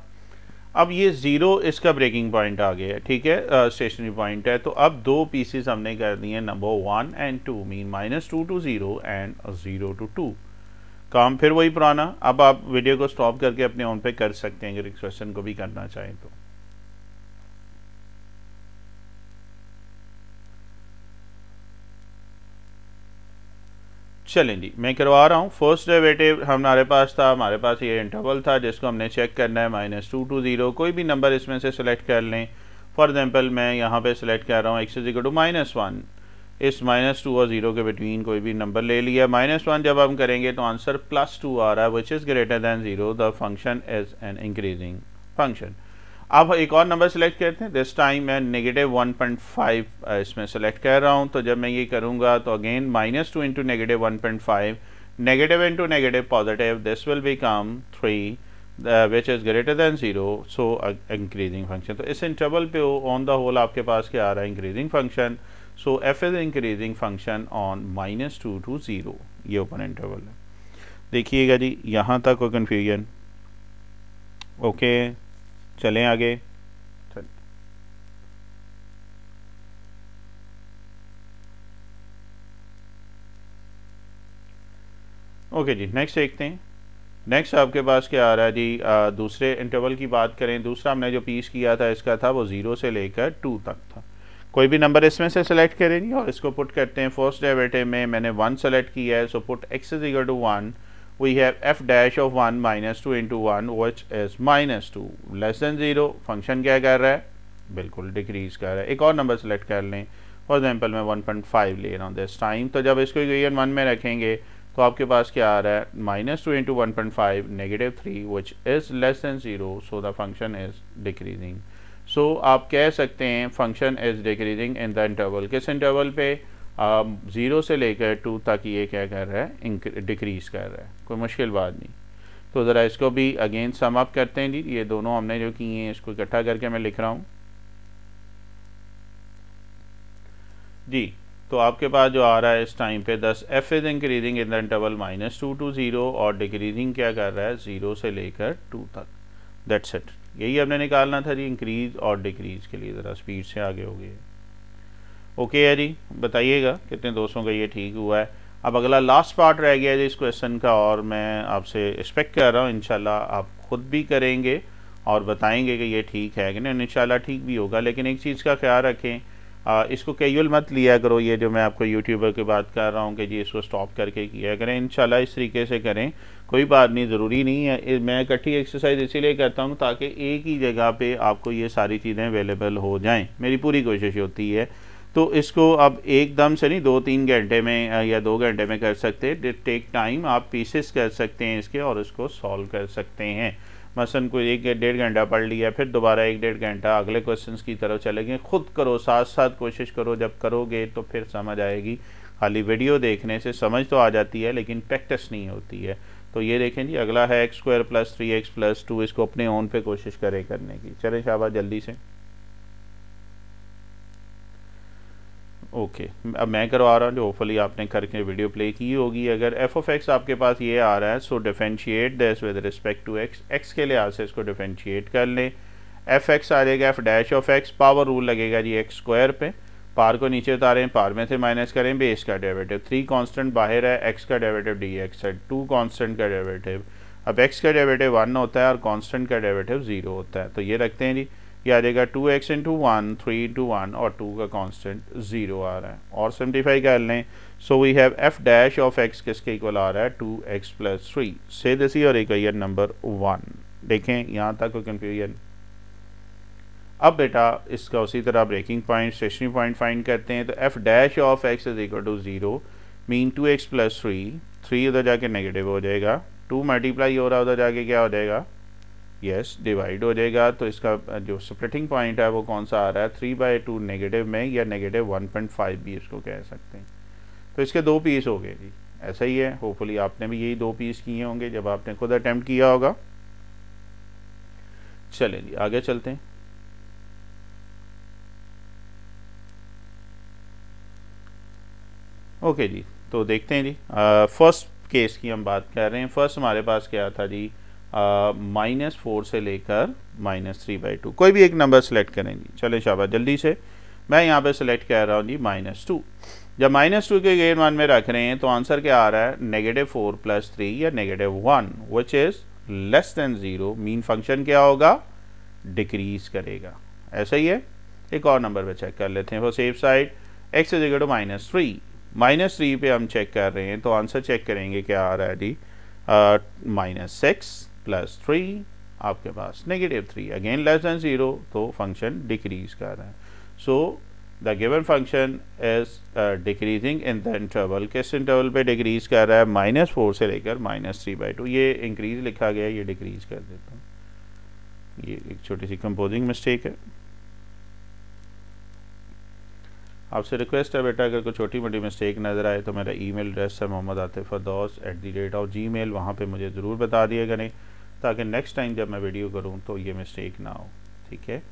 अब ये ज़ीरो इसका ब्रेकिंग पॉइंट आ गया है ठीक है स्टेशनरी पॉइंट है तो अब दो पीसेस हमने कर दिए number one and two mean minus two to zero and zero to two काम फिर वही पुराना अब आप वीडियो को स्टॉप करके अपने ऑन पे कर सकते हैं अगर इस क्वेश्चन को भी करना चाहें तो चलें जी मैं करवा रहा हूँ फर्स्ट डेरिवेटिव हमारे पास था हमारे पास ये इंटरवल था जिसको हमने चेक करना है माइनस टू टू ज़ीरो कोई भी नंबर इसमें से सेलेक्ट कर लें फॉर एग्जांपल मैं यहाँ पे सेलेक्ट कर रहा हूँ X is equal to minus one इस माइनस टू और ज़ीरो के बिटवीन कोई भी नंबर ले लिया माइनस वन जब हम करेंगे तो आंसर प्लस टू आ रहा है which is greater than zero the function is an increasing function अब एक और नंबर सेलेक्ट करते हैं दिस टाइम मैं नेगेटिव 1.5 इसमें सेलेक्ट कर रहा हूं तो जब मैं ये करूंगा तो again minus two into negative one negative into negative positive this will become three which is greater than zero so increasing function तो इस इंटरवल पे ऑन द होल आपके पास क्या आ रहा है increasing function so F is increasing function on minus two to zero ये ओपन इंटरवल है देखिएगा जी यहाँ तक कोई कन्फ्यूजन ओके okay. चलें आगे चल ओके जी नेक्स्ट देखते हैं नेक्स्ट आपके पास क्या आ रहा है जी आ, दूसरे इंटरवल की बात करें दूसरा हमने जो पीस किया था इसका था वो ज़ीरो से लेकर टू तक था कोई भी नंबर इसमें से सेलेक्ट करेंगे और इसको पुट करते हैं फर्स्ट डेवेटे में मैंने वन सेलेक्ट किया है so put x is equal to one we have f dash of 1 minus two into one which is minus two less than zero function क्या कर रहा है बिल्कुल डिक्रीज कर रहा है एक और नंबर सेलेक्ट कर लें फॉर एग्जाम्पल मैं 1.5 ले रहा हूँ दिस टाइम तो जब इसको इक्वेशन वन में रखेंगे तो आपके पास क्या आ रहा है minus two into one point five negative three which is less than zero so the function is decreasing so आप कह सकते हैं function is decreasing in the interval किस इंटरवल पे ज़ीरो से लेकर टू तक ये क्या कर रहा है डिक्रीज़ कर रहा है कोई मुश्किल बात नहीं तो ज़रा इसको भी अगेन सम अप करते हैं जी ये दोनों हमने जो किए हैं इसको इकट्ठा करके मैं लिख रहा हूँ जी तो आपके पास जो आ रहा है इस टाइम पे thus F is increasing in the interval minus two to zero और डिक्रीजिंग क्या कर रहा है ज़ीरो से लेकर टू तक दैट्स इट यही हमने निकालना था जी इंक्रीज़ और डिक्रीज़ के लिए ज़रा स्पीड से आगे हो गई ओके है जी बताइएगा कितने दोस्तों का ये ठीक हुआ है अब अगला लास्ट पार्ट रह गया जी इस क्वेश्चन का और मैं आपसे एक्सपेक्ट कर रहा हूँ इनशाला आप खुद भी करेंगे और बताएंगे कि ये ठीक है कि नहीं इनशाला ठीक भी होगा लेकिन एक चीज़ का ख्याल रखें आ, इसको कैजुअल मत लिया करो ये जो मैं आपको यूट्यूबर की बात कर रहा हूँ कि जी इसको स्टॉप करके किया करें इनशाला इस तरीके से करें कोई बात नहीं ज़रूरी नहीं है मैं इकट्ठी एक्सरसाइज इसीलिए करता हूँ ताकि एक ही जगह पे आपको ये सारी चीज़ें अवेलेबल हो जाएं मेरी पूरी कोशिश होती है तो इसको आप एकदम से नहीं दो तीन घंटे में या दो घंटे में कर सकते हैं टेक टाइम आप पीसेस कर सकते हैं इसके और इसको सॉल्व कर सकते हैं मसन को एक डेढ़ घंटा पढ़ लिया फिर दोबारा एक डेढ़ घंटा अगले क्वेश्चन की तरफ चले गए खुद करो साथ साथ कोशिश करो जब करोगे तो फिर समझ आएगी खाली वीडियो देखने से समझ तो आ जाती है लेकिन प्रैक्टिस नहीं होती है तो ये देखें जी अगला है X square plus three x plus two इसको अपने ओन पे कोशिश करें करने की चले शाबा जल्दी से ओके अब मैं करवा रहा हूँ जो होपफुली आपने करके वीडियो प्ले की होगी अगर एफ ऑफ एक्स आपके पास ये आ रहा है so differentiate this with respect to x x के लिहाज से इसको डिफेंशिएट कर लें एफ एक्स आ जाएगा F dash of X power rule लगेगा जी एक्स स्क्वायर पे पार को नीचे उतारें पार में से माइनस करें बेस का डेवेटिव थ्री कॉन्स्टेंट बाहर है एक्स का डेरेवेटिव डी एक्स है टू कॉन्स्टेंट का डेवेटिव अब एक्स का डेरेवेटिव वन होता है और कॉन्स्टेंट का डेरेवेटिव ज़ीरो होता है तो ये रखते हैं जी ये आ जाएगा two X into one three into one और टू का कांस्टेंट ज़ीरो आ रहा है और सिम्प्लीफाई कर लें so we have F dash of X किसके इक्वल आ रहा है टू एक्स प्लस थ्री से दसी और एक नंबर वन देखें यहाँ तक कोई कन्फ्यूजन अब बेटा इसका उसी तरह breaking point stationary point find करते हैं तो F dash of x is equal to zero mean two X plus three three उधर जाके नेगेटिव हो जाएगा टू मल्टीप्लाई हो रहा उधर जाके क्या हो जाएगा यस डिवाइड हो जाएगा तो इसका जो स्प्लिटिंग पॉइंट है वो कौन सा आ रहा है थ्री बाई टू नेगेटिव में या नेगेटिव वन पॉइंट फाइव भी इसको कह सकते हैं तो इसके दो पीस हो गए जी ऐसा ही है होपफुली आपने भी यही दो पीस किए होंगे जब आपने खुद अटैम्प्ट किया होगा चले जी आगे चलते हैं ओके जी तो देखते हैं जी फर्स्ट केस की हम बात कर रहे हैं फर्स्ट हमारे पास क्या था जी माइनस फोर से लेकर माइनस थ्री बाई टू कोई भी एक नंबर सेलेक्ट करेंगे चले शाबा जल्दी से मैं यहाँ पे सेलेक्ट कर रहा हूँ जी माइनस टू जब माइनस टू के गेट वन में रख रहे हैं तो आंसर क्या आ रहा है नेगेटिव फोर प्लस थ्री या negative one which is less than zero mean function क्या होगा डिक्रीज करेगा ऐसा ही है एक और नंबर पर चेक कर लेते हैं for safe side X is two minus three minus three पे हम चेक कर रहे हैं तो आंसर चेक करेंगे क्या आ रहा है जी माइनस सिक्स प्लस थ्री आपके पास negative three again less than zero तो फंक्शन डिक्रीज कर रहा है so the given function is decreasing in the interval किस इंटरवल पे डिक्रीज कर रहा है माइनस फोर से लेकर माइनस थ्री बाई टू ये इंक्रीज लिखा गया है ये डिक्रीज कर देता हूँ ये एक छोटी सी कंपोजिंग मिस्टेक है आपसे रिक्वेस्ट है बेटा अगर कोई छोटी मोटी मिस्टेक नज़र आए तो मेरा ईमेल एड्रेस है मोहम्मद आतिफ अदौस at the rate of Gmail वहाँ पर मुझे ज़रूर बता दिया करें ताकि नेक्स्ट टाइम जब मैं वीडियो करूँ तो ये मिस्टेक ना हो ठीक है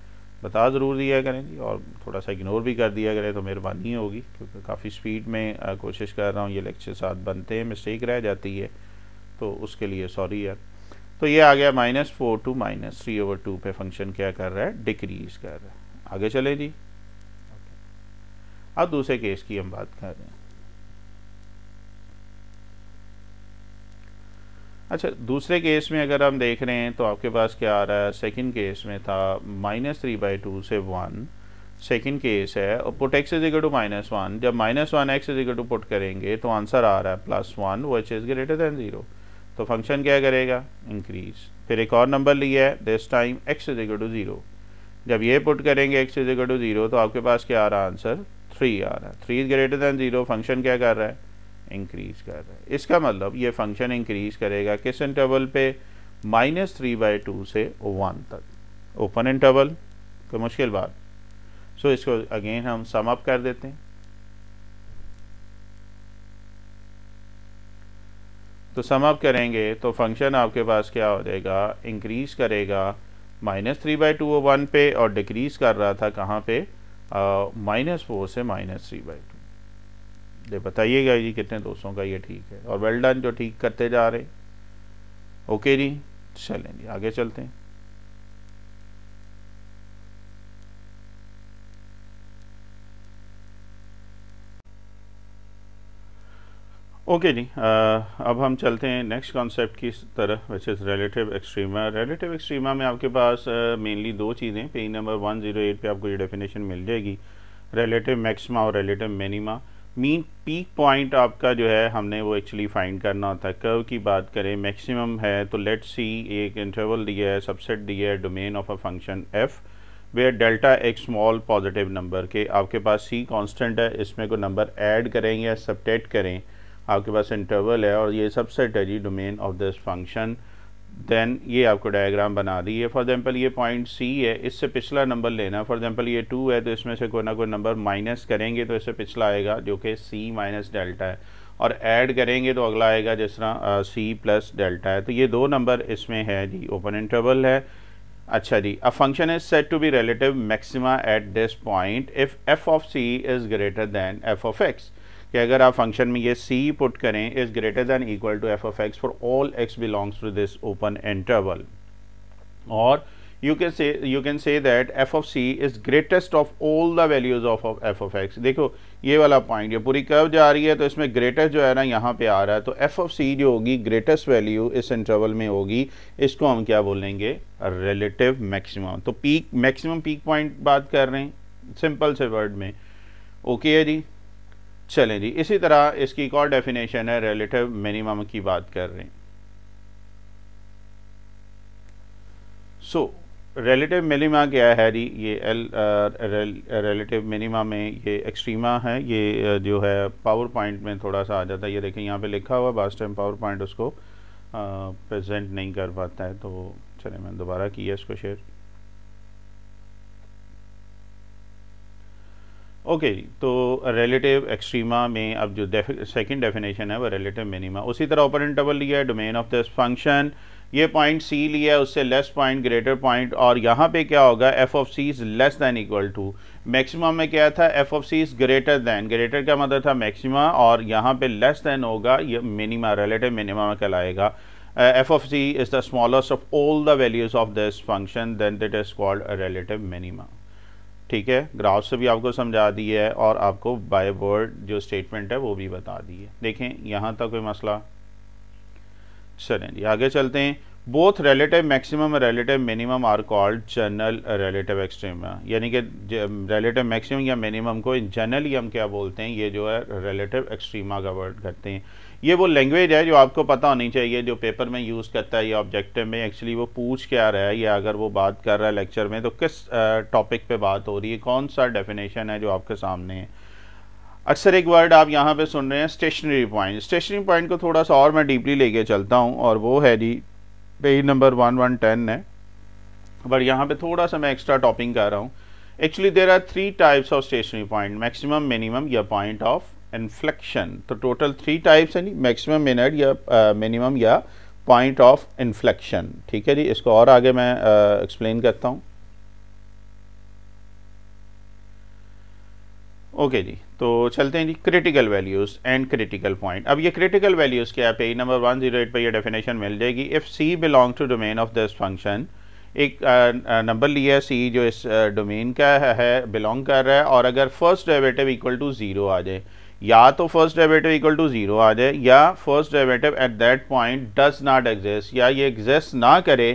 बता ज़रूर दिया करें जी और थोड़ा सा इग्नोर भी कर दिया करें तो मेहरबानी होगी क्योंकि काफ़ी स्पीड में कोशिश कर रहा हूँ ये लेक्चर साथ बनते हैं मिस्टेक रह जाती है तो उसके लिए सॉरी यार तो ये आ गया minus four to minus three over two पे फंक्शन क्या कर रहा है डिक्रीज कर रहा है आगे चले जी अब दूसरे केस की हम बात कर रहे हैं अच्छा दूसरे केस में अगर हम देख रहे हैं तो आपके पास क्या आ रहा है सेकंड केस में था माइनस थ्री बाई टू से वन सेकंड केस है और put x is two minus one जब minus one x is two put करेंगे तो आंसर आ रहा है प्लस वन वो h is greater than zero तो फंक्शन क्या करेगा इंक्रीज फिर एक और नंबर लिया है this time x is two zero जब ये पुट करेंगे एक्स इज टू ज़ीरो तो आपके पास क्या आ रहा है आंसर थ्री आ रहा है three is greater than zero function क्या कर रहा है इंक्रीज कर रहा है इसका मतलब ये फंक्शन इंक्रीज करेगा किस इंटरवल पे माइनस थ्री बाई टू से वन तक ओपन इंटरवल तो मुश्किल बात सो so, इसको अगेन हम सम अप कर देते हैं तो सम अप करेंगे तो फंक्शन आपके पास क्या हो जाएगा इंक्रीज करेगा minus three by two one पे और डिक्रीज कर रहा था कहाँ पे माइनस uh, फोर से माइनस थ्री बाई टू ले बताइएगा जी कितने दोस्तों का ये ठीक है और वेल डन जो ठीक करते जा रहे ओके जी चलें जी आगे चलते हैं ओके okay जी अब हम चलते हैं नेक्स्ट कॉन्सेप्ट की तरफ which is relative extrema relative extrema में आपके पास मेनली दो चीज़ें पेज नंबर 108 पे आपको ये डेफिनेशन मिल जाएगी रिलेटिव मैक्सिमा और relative minima mean peak point आपका जो है हमने वो एक्चुअली फाइंड करना होता है कर्व की बात करें मैक्सिमम है तो लेट सी एक इंटरवल दिया है सबसेट दिया है domain of a function f way delta एक स्मॉल पॉजिटिव नंबर के आपके पास सी कांस्टेंट है इसमें कोई नंबर ऐड करें या सबटेट करें आपके पास इंटरवल है और ये सबसेट है जी domain of this function then ये आपको डायग्राम बना दी है फॉर एग्जांपल ये पॉइंट सी है इससे पिछला नंबर लेना फॉर एग्जांपल ये टू है तो इसमें से कोई ना कोई नंबर माइनस करेंगे तो इससे पिछला आएगा जो कि सी माइनस डेल्टा है और ऐड करेंगे तो अगला आएगा जिस तरह सी प्लस डेल्टा है तो ये दो नंबर इसमें है जी ओपन इंटरवल है अच्छा जी a function is set to be relative maxima at this point if f of c is greater than f of x कि अगर आप फंक्शन में ये सी पुट करें is greater than equal to f of x for all x belongs to this open interval और you can say you can say that f of c is greatest of all the values of of f of देखो ये वाला point ये पूरी curve जा रही है तो इसमें ग्रेटेस्ट जो है ना यहाँ पे आ रहा है तो एफ ऑफ सी जो होगी ग्रेटेस्ट वैल्यू इस इंटरवल में होगी इसको हम क्या बोलेंगे रिलेटिव मैक्सिमम तो पीक मैक्सिमम पीक पॉइंट बात कर रहे हैं सिंपल से वर्ड में ओके okay है जी चलें जी इसी तरह इसकी एक और डेफिनेशन है रिलेटिव मिनिमम की बात कर रहे हैं सो रिलेटिव मिनिमा क्या है जी ये एल रिलेटिव मिनिमा में ये एक्सट्रीमा है ये uh, जो है पावर पॉइंट में थोड़ा सा आ जाता है ये देखें यहाँ पे लिखा हुआ बास्ट टाइम पावर पॉइंट उसको प्रेजेंट uh, नहीं कर पाता है तो चलें मैंने दोबारा किया इसको शेयर ओके okay, तो रिलेटिव एक्सट्रीमा में अब जो सेकंड डेफिनेशन है वो रिलेटिव मिनिमा उसी तरह ऑपरेंट डबल लिया है डोमेन ऑफ दिस फंक्शन ये पॉइंट सी लिया है उससे लेस पॉइंट ग्रेटर पॉइंट और यहाँ पे क्या होगा f of c is less than equal to maxima में क्या था f of c is greater than greater का मतलब था मैक्सिमा और यहाँ पे लेस दैन होगा ये मिनिमा रिलेटिव मिनिमा में कहलाएगा f of c is the smallest of all the values of this function then that is called relative minima ठीक है ग्राफ से भी आपको समझा दी है और आपको बाय वर्ड जो स्टेटमेंट है वो भी बता दी है देखें यहाँ तक कोई मसला चलें जी आगे चलते हैं both relative maximum relative minimum are called general relative extrema यानी कि रिलेटिव मैक्सिमम या मिनिमम को इन जनरली हम क्या बोलते हैं ये जो है रिलेटिव एक्सट्रीमा का वर्ड करते हैं ये वो लैंग्वेज है जो आपको पता होनी चाहिए जो पेपर में यूज़ करता है या ऑब्जेक्टिव में एक्चुअली वो पूछ क्या रहा है या अगर वो बात कर रहा है लेक्चर में तो किस टॉपिक पे बात हो रही है कौन सा डेफिनेशन है जो आपके सामने है अक्सर एक वर्ड आप यहाँ पे सुन रहे हैं स्टेशनरी पॉइंट स्टेशनरी पॉइंट को थोड़ा सा और मैं डीपली लेके चलता हूँ और वो है जी page number one one ten है बट यहाँ पे थोड़ा सा मैं एक्स्ट्रा टॉपिंग कर रहा हूँ actually there are three types of stationary point maximum minimum या पॉइंट ऑफ एंड फ्लेक्शन तो टोटल थ्री टाइप्स है जी मैक्सिमम मिनट या मिनिमम uh, या पॉइंट ऑफ इन्फ्लेक्शन ठीक है जी इसको और आगे मैं एक्सप्लेन uh, करता हूँ ओके okay जी तो चलते हैं जी critical values and critical point अब ये क्रिटिकल वैल्यूज़ क्या पे नंबर वन जीरो एट पर यह डेफिनेशन मिल जाएगी if c belong to domain of this function एक नंबर uh, uh, लिया है सी जो इस डोमेन का है बिलोंग कर रहा है और अगर फर्स्ट डेवेटिव इक्वल टू ज़ीरो आ जाए या तो first derivative equal to zero आ जाए या first derivative at that point does not exist या ये एग्जिस्ट ना करे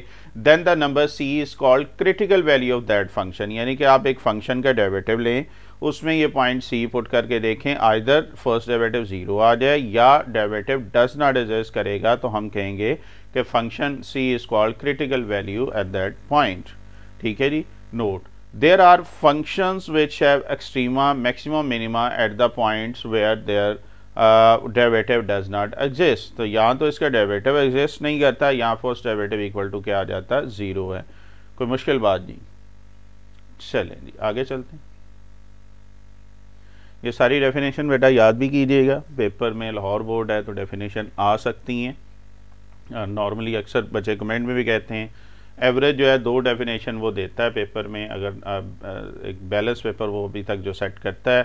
then the number c is called critical value of that function यानी कि आप एक फंक्शन का डेरिवेटिव लें उसमें ये पॉइंट सी पुट करके देखें आइदर फर्स्ट डेरिवेटिव ज़ीरो आ जाए या डेरिवेटिव डज नॉट एग्जिस्ट करेगा तो हम कहेंगे कि function c is called critical value at that point ठीक है जी note There are functions which have extrema, maximum minima at the points where their uh, derivative does not exist यहाँ तो to iska derivative exist nahi karta फोर्स first derivative equal to kya aa jata zero hai koi mushkil baat nahi चलें ji aage chalte hain ये सारी definition बेटा याद भी कीजिएगा पेपर में लाहौर बोर्ड है तो डेफिनेशन आ सकती हैं नॉर्मली अक्सर बच्चे कमेंट में भी कहते हैं एवरेज जो है दो डेफिनेशन वो देता है पेपर में अगर आ, आ, एक बैलेंस पेपर वो अभी तक जो सेट करता है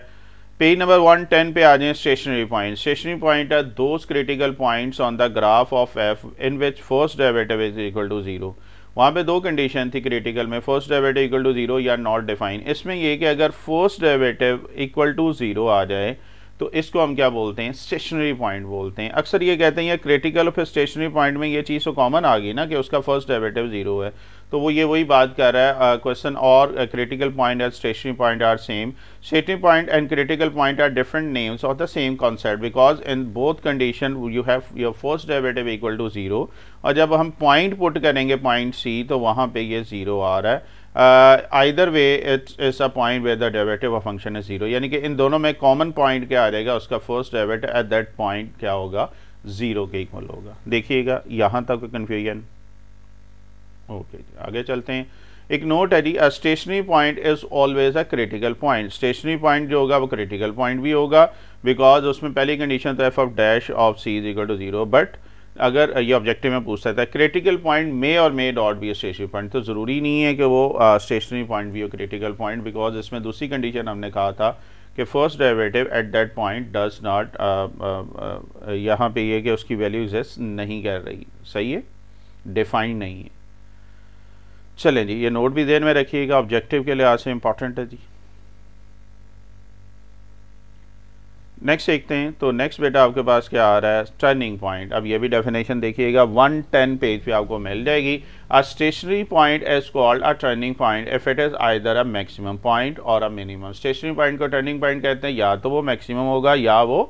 पेज नंबर वन टेन पे आ जाए स्टेशनरी पॉइंट स्टेशनरी पॉइंट है दो critical points on the graph of f in which first डेवेटिव इज इक्वल टू जीरो वहाँ पे दो कंडीशन थी क्रिटिकल में फर्स्ट डेवेटिव इक्वल टू जीरो या नॉट डिफाइन इसमें ये कि अगर फर्स्ट डेवेटिव इक्वल टू जीरो आ जाए तो इसको हम क्या बोलते हैं स्टेशनरी पॉइंट बोलते हैं अक्सर ये कहते हैं ये क्रिटिकल फिर स्टेशनरी पॉइंट में ये चीज़ तो कॉमन आ गई ना कि उसका फर्स्ट डेरिवेटिव ज़ीरो है तो वो ये वही बात कर रहा है क्वेश्चन और critical point and stationary point are same stationary point and critical point are different names of the same concept because in both condition you have your first derivative equal to zero और जब हम point पुट करेंगे point c तो वहाँ पे ये zero आ रहा है either way it's is a point point the डेवेटिव ऑफ फंक्शन इज जीरो यानी कि इन दोनों में कॉमन पॉइंट क्या आ जाएगा उसका फर्स्ट डेवेटिव एट दैट पॉइंट क्या होगा जीरो के इक्वल होगा देखिएगा यहाँ तक कन्फ्यूजन ओके जी आगे चलते हैं एक नोट है जी a stationary point is always a critical point stationary point जो होगा वो क्रिटिकल पॉइंट भी होगा बिकॉज उसमें पहली कंडीशन तो f of dash of c is equal to zero but अगर ये ऑब्जेक्टिव में पूछता है क्रिटिकल पॉइंट मे और may not be stationary point तो, तो ज़रूरी नहीं है कि वो स्टेशनरी पॉइंट भी हो क्रिटिकल पॉइंट बिकॉज इसमें दूसरी कंडीशन हमने कहा था कि first derivative at that point does not यहाँ पे ये कि उसकी वैल्यू एग्जिस्ट नहीं कर रही सही है डिफाइन नहीं है चलें जी ये नोट भी देन में रखिएगा ऑब्जेक्टिव के लिहाज से इंपॉर्टेंट है जी नेक्स्ट देखते हैं तो नेक्स्ट बेटा आपके पास क्या आ रहा है टर्निंग पॉइंट अब ये भी डेफिनेशन देखिएगा 110 पेज पे आपको मिल जाएगी a stationary point is called a turning point if it is either a maximum point और अ मिनिमम स्टेशनरी पॉइंट को टर्निंग पॉइंट कहते हैं या तो वो मैक्सिमम होगा या वो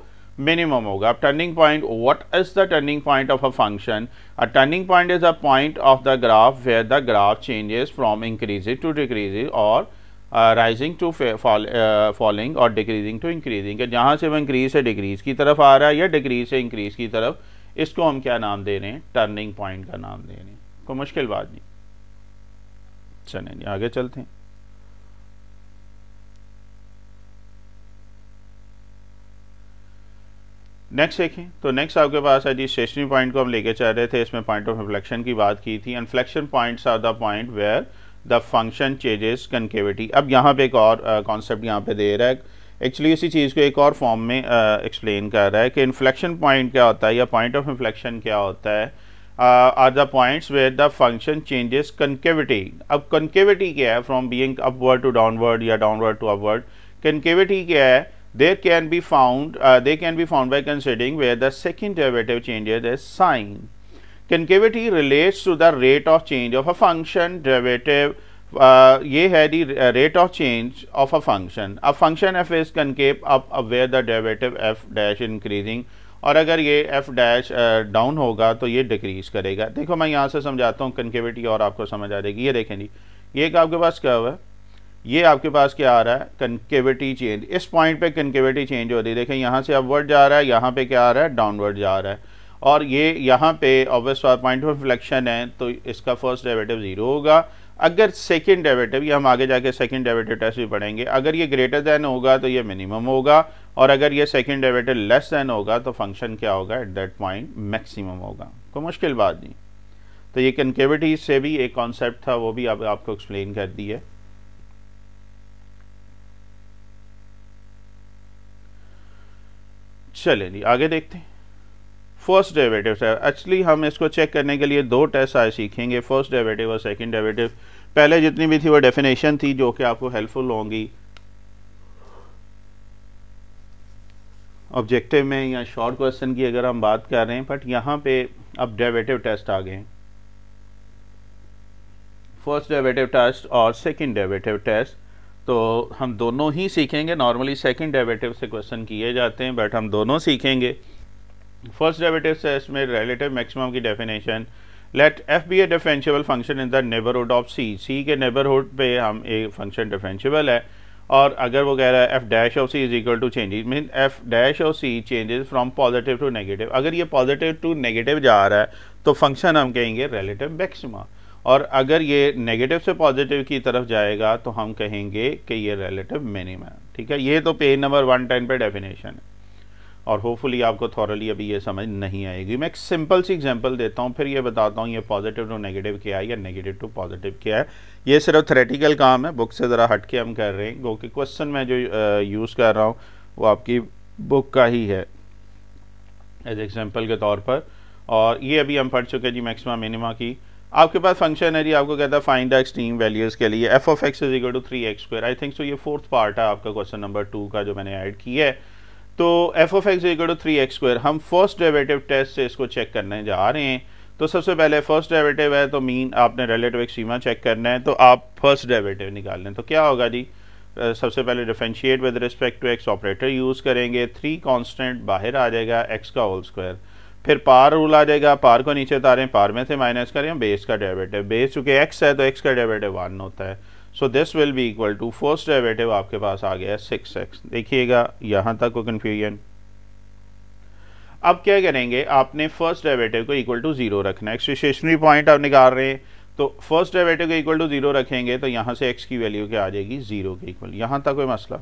मिनिमम होगा अब turning point what is the turning point of a function a turning point is a point of the graph where the graph changes from increases to decreases और राइजिंग टू फॉलिंग और decreasing to increasing कि जहाँ से वो increase से decrease की तरफ आ रहा है या डिक्रीज से इंक्रीज की तरफ इसको हम क्या नाम दे रहे हैं टर्निंग पॉइंट का नाम दे रहे हैं कोई मुश्किल बात नहीं चले आगे चलते हैं नेक्स्ट देखें तो नेक्स्ट आपके पास है जी स्टेशनरी पॉइंट को हम लेके चल रहे थे इसमें पॉइंट ऑफ रिफ्लेक्शन की बात की थी inflection points are the point where the function changes concavity अब यहाँ पे एक और कॉन्सेप्ट uh, यहाँ पे दे रहा है एक्चुअली इसी चीज़ को एक और फॉर्म में एक्सप्लेन uh, कर रहा है कि इन्फ्लेक्शन पॉइंट क्या होता है या पॉइंट ऑफ इन्फ्लेक्शन क्या होता है are the points where the function changes concavity अब कनकेविटी क्या है from being upward to downward या डाउनवर्ड टू अपवर्ड कनकेविटी क्या है there can be found they can be found by considering where the second डेवेटिव changes is sign concavity relates to the rate of change of a function derivative ये है the rate of change of a function अब function f is concave up where the derivative f dash increasing और अगर ये F dash down होगा तो ये decrease करेगा देखो मैं यहाँ से समझाता हूँ कनकेविटी और आपको समझ आ जाएगी ये देखें जी ये आपके पास क्या हुआ है ये आपके पास क्या आ रहा है कनकेविटी चेंज इस पॉइंट पे कनकेविटी चेंज हो रही है देखें यहाँ से अपवर्ड जा रहा है यहाँ पे क्या आ रहा है डाउनवर्ड जा रहा है और ये यहाँ पे ऑब्वियस पॉइंट ऑफ रिफ्लेक्शन है तो इसका फर्स्ट डेवेटिव ज़ीरो होगा अगर सेकेंड डेवेटिव ये हम आगे जाके सेकेंड डेवेटिव टेस्ट भी पढ़ेंगे अगर ये ग्रेटर दैन होगा तो ये मिनिमम होगा और अगर ये सेकंड डेरेवेटिव लेस दैन होगा तो फंक्शन क्या होगा एट दैट पॉइंट मैक्सिमम होगा कोई तो मुश्किल बात नहीं तो ये कंकेविटी से भी एक कॉन्सेप्ट था वो भी अब आप, आपको एक्सप्लेन कर दी है चले जी आगे देखते हैं फर्स्ट डेरेवेटिव है एक्चुअली हम इसको चेक करने के लिए दो टेस्ट आए सीखेंगे फर्स्ट डेरेवेटिव और सेकंड डेरेवेटिव पहले जितनी भी थी वो डेफिनेशन थी जो कि आपको हेल्पफुल होंगी ऑब्जेक्टिव में या शॉर्ट क्वेश्चन की अगर हम बात कर रहे हैं बट यहाँ पे अब डेरेवेटिव टेस्ट आ गए फर्स्ट डेरेवेटिव टेस्ट और सेकंड डेरेवेटिव टेस्ट तो हम दोनों ही सीखेंगे नॉर्मली सेकंड डेरेवेटिव से क्वेश्चन किए जाते हैं बट हम दोनों सीखेंगे फर्स्ट डेरिवेटिव से इसमें रिलेटिव मैक्सिमम की definition let f be a differentiable function in the neighbourhood of c c के नेबरहुड पे हम ए फंक्शन डिफेंशियबल है और अगर वो कह रहा है f dash of c is equal to change mean f dash of c changes from positive to negative अगर ये पॉजिटिव टू नेगेटिव जा रहा है तो फंक्शन हम कहेंगे रिलेटिव मैक्सिमम और अगर ये नेगेटिव से पॉजिटिव की तरफ जाएगा तो हम कहेंगे कि ये रिलेटिव मिनिमम ठीक है ये तो पेज नंबर वन टेन पे डेफिनेशन है और होपफुली आपको थॉरली अभी ये समझ नहीं आएगी मैं एक सिंपल सी एग्जांपल देता हूँ फिर ये बताता हूँ ये पॉजिटिव टू नेगेटिव क्या है या नेगेटिव टू पॉजिटिव क्या है ये सिर्फ थ्रेटिकल काम है बुक से ज़रा हट के हम कर रहे हैं गो कि क्वेश्चन मैं जो यूज़ कर रहा हूँ वो आपकी बुक का ही है एज एग्जाम्पल के तौर पर और ये अभी हम पढ़ चुके हैं जी मैक्सिमा मिनिमा की आपके पास फंक्शन है जी आपको कहता है फाइंड द एक्सट्रीम वैल्यूज़ के लिए f of x is equal to three x square I think so ये फोर्थ पार्ट है आपका क्वेश्चन नंबर टू का जो मैंने ऐड किया है तो f of x equal to three x square हम फर्स्ट डेरिवेटिव टेस्ट से इसको चेक करने जा रहे हैं तो सबसे पहले फर्स्ट डेरिवेटिव है तो मीन आपने रिलेटिव एक्सीमा चेक करना है तो आप फर्स्ट डेरिवेटिव निकाल लें तो क्या होगा जी सबसे पहले differentiate with respect to x operator use करेंगे थ्री कॉन्स्टेंट बाहर आ जाएगा एक्स का होल स्क्वायर फिर पार रूल आ जाएगा पार को नीचे उतारें पार में से माइनस करें बेस का डेरिवेटिव बेस चूँकि एक्स है तो एक्स का डेरिवेटिव वन होता है so this will be equal to first derivative आपके पास आ गया है सिक्स एक्स देखिएगा यहाँ तक को कन्फ्यूजन अब क्या करेंगे आपने फर्स्ट डेरिवेटिव को इक्वल टू जीरो रखना है स्टेशनरी पॉइंट आप निकाल रहे हैं तो फर्स्ट डेरिवेटिव को इक्वल टू जीरो रखेंगे तो यहाँ से एक्स की वैल्यू क्या आ जाएगी जीरो के इक्वल यहाँ तक कोई मसला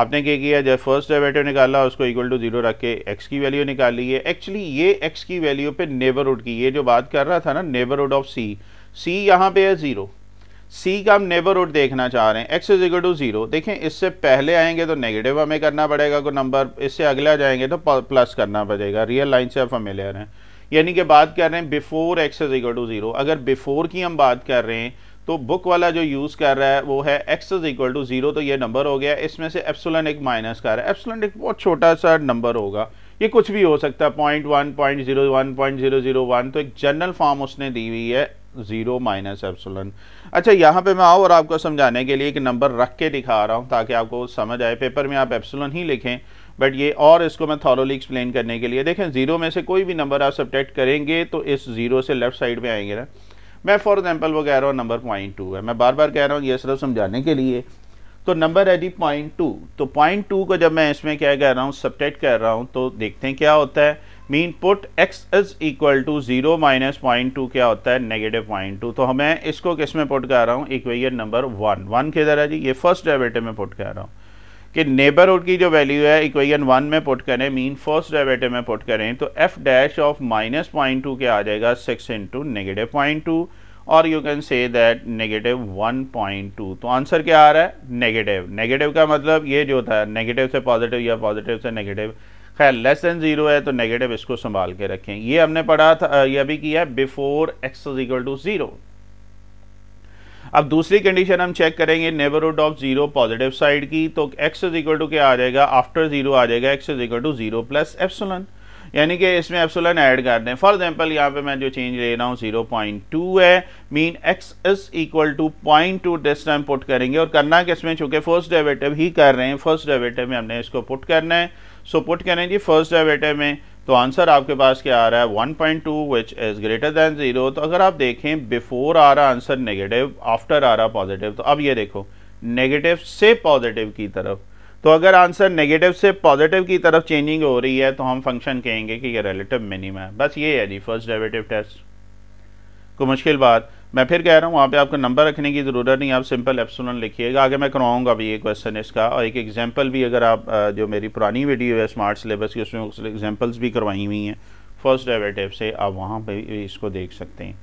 आपने क्या किया जब फर्स्ट डेरिवेटिव निकाला उसको इक्वल टू जीरो रख के एक्स की वैल्यू निकाल ली है एक्चुअली ये एक्स की वैल्यू पे नेबरहुड की ये जो बात कर रहा था ना नेबरहुड ऑफ सी सी यहाँ पे है जीरो सी का हम नेबर नेबरहुड देखना चाह रहे हैं x is equal to zero देखें इससे पहले आएंगे तो नेगेटिव हमें करना पड़ेगा कोई नंबर इससे अगले आ जाएंगे तो प्लस करना पड़ेगा रियल लाइन से आप फेमिलियर हैं यानी कि बात कर रहे हैं before x is equal to zero अगर बिफोर की हम बात कर रहे हैं तो बुक वाला जो यूज़ कर रहा है वो है x is equal to zero तो ये नंबर हो गया इसमें से एप्सुलन एक माइनस का रहा है एप्सुलन एक बहुत छोटा सा नंबर होगा ये कुछ भी हो सकता है point one point zero one point zero zero one तो एक जनरल फॉर्म उसने दी हुई है ज़ीरो माइनस एप्सोलन अच्छा यहाँ पे मैं आओ और आपको समझाने के लिए एक नंबर रख के दिखा रहा हूँ ताकि आपको समझ आए पेपर में आप एप्सोलन ही लिखें बट ये और इसको मैं थॉरोली एक्सप्लेन करने के लिए देखें ज़ीरो में से कोई भी नंबर आप सब्टेक्ट करेंगे तो इस ज़ीरो से लेफ्ट साइड में आएंगे ना मैं फॉर एग्जाम्पल वो कह रहा हूँ नंबर पॉइंट टू है मैं बार बार कह रहा हूँ ये सिर्फ समझाने के लिए तो नंबर है जी पॉइंट टू तो पॉइंट टू को जब मैं इसमें क्या कह रहा हूँ सब्टेक्ट कर रहा हूँ तो देखते हैं क्या होता है mean put x is equal to zero minus point two क्या होता है नेगेटिव पॉइंट टू तो हमें इसको किस में पुट कर रहा हूँ इक्वेशन नंबर वन वन दर है जी ये फर्स्ट डेरेवेटिव में पुट कर रहा हूँ कि नेबरहुड की जो वैल्यू है इक्वेशन वन में पुट करें मीन फर्स्ट डेरेवेटिव में पुट करें तो F dash of minus point two क्या आ जाएगा six into negative point two और you can say that negative one point two तो आंसर क्या आ रहा है नेगेटिव नेगेटिव का मतलब ये जो होता है नेगेटिव से पॉजिटिव या पॉजिटिव से नेगेटिव खैर लेस देन ज़ीरो है तो नेगेटिव इसको संभाल के रखें ये हमने पढ़ा था ये अभी किया है before x is equal to zero अब दूसरी कंडीशन हम चेक करेंगे neighbourhood of zero positive side की तो एक्स इज इक्वल टू क्या आ जाएगा आफ्टर जीरो आ जाएगा x is equal to zero plus epsilon यानी कि इसमें एप्सुलन ऐड कर दें फॉर एग्जाम्पल यहाँ पे मैं जो चेंज ले रहा हूँ जीरो पॉइंट टू है mean x is equal to point two this time put करेंगे और करना किसमें चूंकि फर्स्ट डेवेटिव ही कर रहे हैं फर्स्ट डेवेटिव में हमने इसको पुट करना है सो पुट जी फर्स्ट डेरिवेटिव में तो आंसर आपके पास क्या आ रहा है 1.2 point two which is greater than zero तो अगर आप देखें बिफोर आ रहा आंसर नेगेटिव आफ्टर आ रहा पॉजिटिव तो अब ये देखो नेगेटिव से पॉजिटिव की तरफ तो अगर आंसर नेगेटिव से पॉजिटिव की तरफ चेंजिंग हो रही है तो हम फंक्शन कहेंगे कि ये रिलेटिव मिनिमम है बस ये है जी फर्स्ट डेरेवेटिव टेस्ट को मुश्किल बात मैं फिर कह रहा हूँ वहाँ पे आपको नंबर रखने की ज़रूरत नहीं आप सिंपल एप्सुलन लिखिएगा आगे मैं करवाऊँगा भी ये क्वेश्चन इसका और एक एग्जांपल भी अगर आप जो मेरी पुरानी वीडियो है स्मार्ट सिलेबस की उसमें कुछ एग्जाम्पल्स भी करवाई हुई हैं फर्स्ट डेवेटिव से आप वहाँ पर इसको देख सकते हैं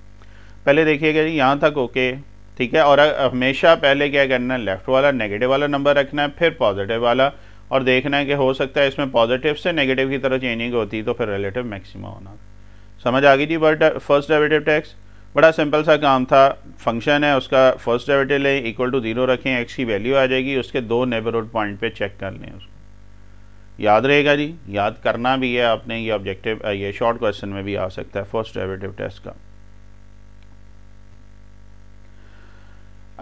पहले देखिएगा जी यहाँ तक ओके ठीक है और हमेशा पहले क्या करना है लेफ़्ट वाला नेगेटिव वाला नंबर रखना है फिर पॉजिटिव वाला और देखना है कि हो सकता है इसमें पॉजिटिव से नेगेटिव की तरह चेंजिंग होती तो फिर रिलेटिव मैक्सिमा होना समझ आ गई जी बट फर्स्ट डेवेटिव टैक्स बड़ा सिंपल सा काम था फंक्शन है उसका फर्स्ट डेरिवेटिव लें इक्वल टू ज़ीरो रखें एक्स की वैल्यू आ जाएगी उसके दो नेबरहुड पॉइंट पे चेक कर लें उसको याद रहेगा जी याद करना भी है आपने ये ऑब्जेक्टिव ये शॉर्ट क्वेश्चन में भी आ सकता है फर्स्ट डेविटिव टेस्ट का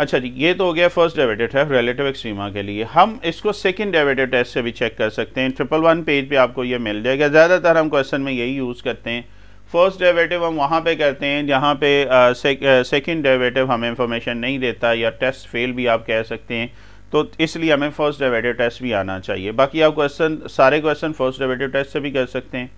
अच्छा जी ये तो हो गया फर्स्ट डेविटिव है रिलेटिव एक्सट्रीमा के लिए हम इसको सेकंड डेविटिव टेस्ट से भी चेक कर सकते हैं ट्रिपल वन पेज पे आपको ये मिल जाएगा ज़्यादातर हम क्वेश्चन में यही यूज़ करते हैं फर्स्ट डेरिवेटिव हम वहाँ पे करते हैं जहाँ पे सेकंड डेरिवेटिव हमें इंफॉर्मेशन नहीं देता या टेस्ट फेल भी आप कह सकते हैं तो इसलिए हमें फर्स्ट डेरिवेटिव टेस्ट भी आना चाहिए बाकी आप क्वेश्चन सारे क्वेश्चन फर्स्ट डेरिवेटिव टेस्ट से भी कर सकते हैं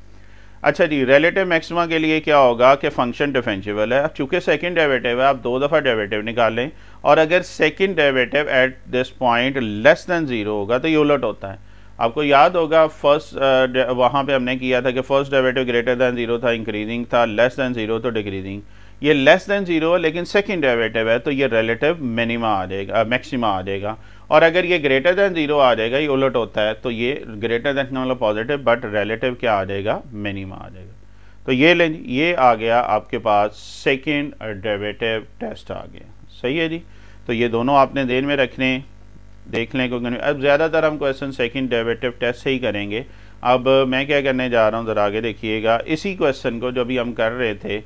अच्छा जी रिलेटिव मैक्सिमा के लिए क्या होगा कि फंक्शन डिफेंशिबल है चूँकि सेकेंड डेरिवेटिव है आप दो दफ़ा डेरिवेटिव निकालें और अगर second derivative at this point less than zero होगा तो यूलट होता है आपको याद होगा फर्स्ट uh, वहाँ पे हमने किया था कि first derivative greater than zero था इंक्रीजिंग था लेस दैन जीरो तो डिक्रीजिंग ये लेस दैन जीरो है लेकिन सेकंड डेरेवेटिव है तो ये रिलेटिव मिनिमा आ जाएगा मैक्सिमा uh, आ जाएगा और अगर ये ग्रेटर दैन जीरो आ जाएगा ये उलट होता है तो ये ग्रेटर दैन मतलब पॉजिटिव बट रिलेटिव क्या आ जाएगा मिनिमा आ जाएगा तो ये ये आ गया आपके पास सेकेंड डेरेवेटिव टेस्ट आ गया सही है जी तो ये दोनों आपने देन में रखने देखने को अब ज़्यादातर हम क्वेश्चन सेकंड डेरिवेटिव टेस्ट से ही करेंगे अब मैं क्या करने जा रहा हूँ ज़रा आगे देखिएगा इसी क्वेश्चन को जो भी हम कर रहे थे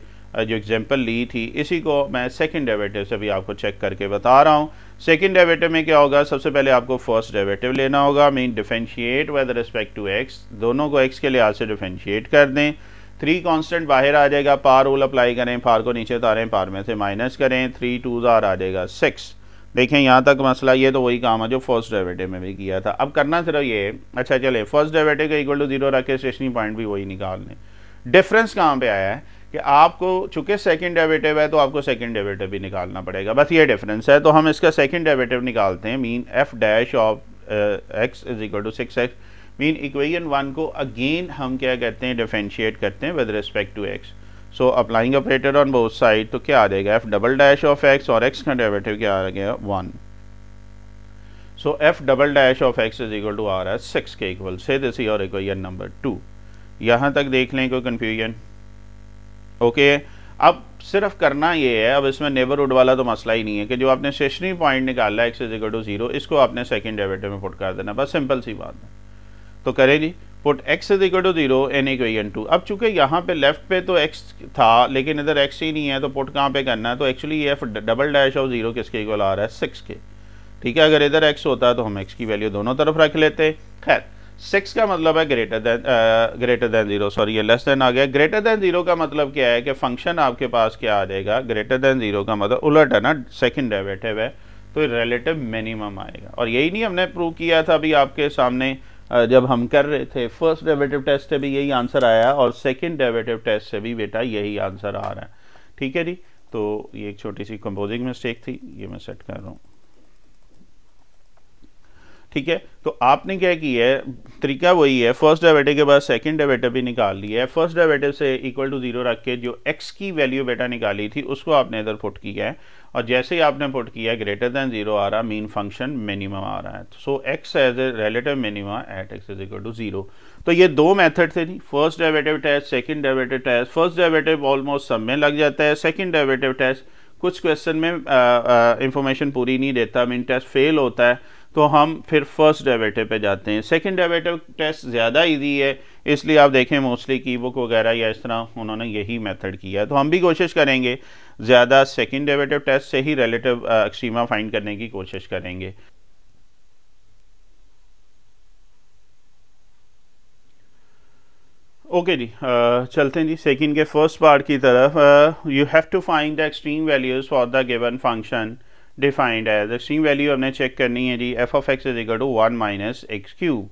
जो एग्जांपल ली थी इसी को मैं सेकंड डेरिवेटिव से भी आपको चेक करके बता रहा हूँ सेकंड डेरिवेटिव में क्या होगा सबसे पहले आपको फर्स्ट डेरिवेटिव लेना होगा mean differentiate with respect to x दोनों को एक्स के लिहाज से डिफेंशिएट कर दें थ्री कांस्टेंट बाहर आ जाएगा पार रूल अप्लाई करें पार को नीचे उतारें पार में से माइनस करें थ्री टू ज़ार आ जाएगा सिक्स देखें यहाँ तक मसला ये तो वही काम है जो फर्स्ट डेवेटिव में भी किया था अब करना सिर्फ ये अच्छा चले फर्स्ट डेवेटिव का इक्वल टू जीरो रखे स्टेशनिंग स्टेशनरी पॉइंट भी वही निकाल लें डिफरेंस कहाँ पे आया है कि आपको चूंकि सेकंड डेवेटिव है तो आपको सेकंड डेवेटिव भी निकालना पड़ेगा बस ये डिफरेंस है तो हम इसका सेकेंड डेवेटिव निकालते हैं mean f dash of x is equal to six x mean equation one को अगेन हम क्या कहते हैं डिफेंशिएट करते हैं with respect to x so applying uh on both side तो क्या आ जाएगा f double dash of x और एक्स का डेरिवेटिव क्या आ गया one so f double dash of x is equal to R S six के इक्वल से this your equation number two यहाँ तक देख लें कोई कन्फ्यूजन ओके अब सिर्फ करना ये है अब इसमें नेबरहुड वाला तो मसला ही नहीं है कि जो आपने स्टेशनरी पॉइंट निकाला है x is equal to zero इसको आपने सेकेंड डेरेवेटिव में पुट कर देना बस सिंपल सी बात है तो करें जी put x is equal to zero in equation two अब चूंकि यहाँ पे लेफ्ट पे तो x था लेकिन इधर x ही नहीं है तो पुट कहाँ पे करना है तो एक्चुअली ये डबल डैश ऑफ जीरो किसके इक्वल आ रहा है सिक्स के ठीक है अगर इधर x होता है तो हम x की वैल्यू दोनों तरफ रख लेते खैर सिक्स का मतलब है greater than greater than zero sorry ये लेस देन आ गया ग्रेटर देन जीरो का मतलब क्या है कि फंक्शन आपके पास क्या आ जाएगा ग्रेटर देन जीरो का मतलब उलट है ना सेकेंड डेवेटिव है तो रिलेटिव मिनिमम आएगा और यही नहीं हमने प्रूव किया था अभी आपके सामने जब हम कर रहे थे फर्स्ट डेवेटिव टेस्ट से भी यही आंसर आया और सेकेंड डेवेटिव टेस्ट से भी बेटा यही आंसर आ रहा है ठीक है जी तो ये एक छोटी सी कंपोजिंग मिस्टेक थी ये मैं सेट कर रहा हूँ ठीक है तो आपने क्या किया है तरीका वही है फर्स्ट डायबेटिव के बाद सेकंड डायबेटिव भी निकाल लिया है फर्स्ट डेवेटिव से इक्वल टू जीरो रख के जो एक्स की वैल्यू बेटा निकाली थी उसको आपने इधर पुट किया है और जैसे ही आपने पुट किया है ग्रेटर देन जीरो आ रहा मीन फंक्शन मिनिमम आ रहा है so x as a relative minimum at x is equal to zero तो ये दो मेथड थे जी फर्स्ट डायबेटिव टेस्ट सेकंड डेवेटिव टेस्ट फर्स्ट डेवेटिव ऑलमोस्ट सब में लग जाता है सेकेंड डायबेटिव टेस्ट कुछ क्वेश्चन में इंफॉर्मेशन पूरी नहीं देता मीन टेस्ट फेल होता है तो हम फिर फर्स्ट डेवेटिव पे जाते हैं सेकंड डेवेटिव टेस्ट ज़्यादा इजी है इसलिए आप देखें मोस्टली की बुक वगैरह या इस तरह उन्होंने यही मेथड किया है तो हम भी कोशिश करेंगे ज़्यादा सेकंड डेवेटिव टेस्ट से ही रिलेटिव एक्सट्रीमा फाइंड करने की कोशिश करेंगे ओके okay जी चलते हैं जी सेकंड के फर्स्ट पार्ट की तरफ you have to find the extreme values for the given function defined है एक्सट्रीम वैल्यू हमने चेक करनी है जी f of x is equal to one minus x cube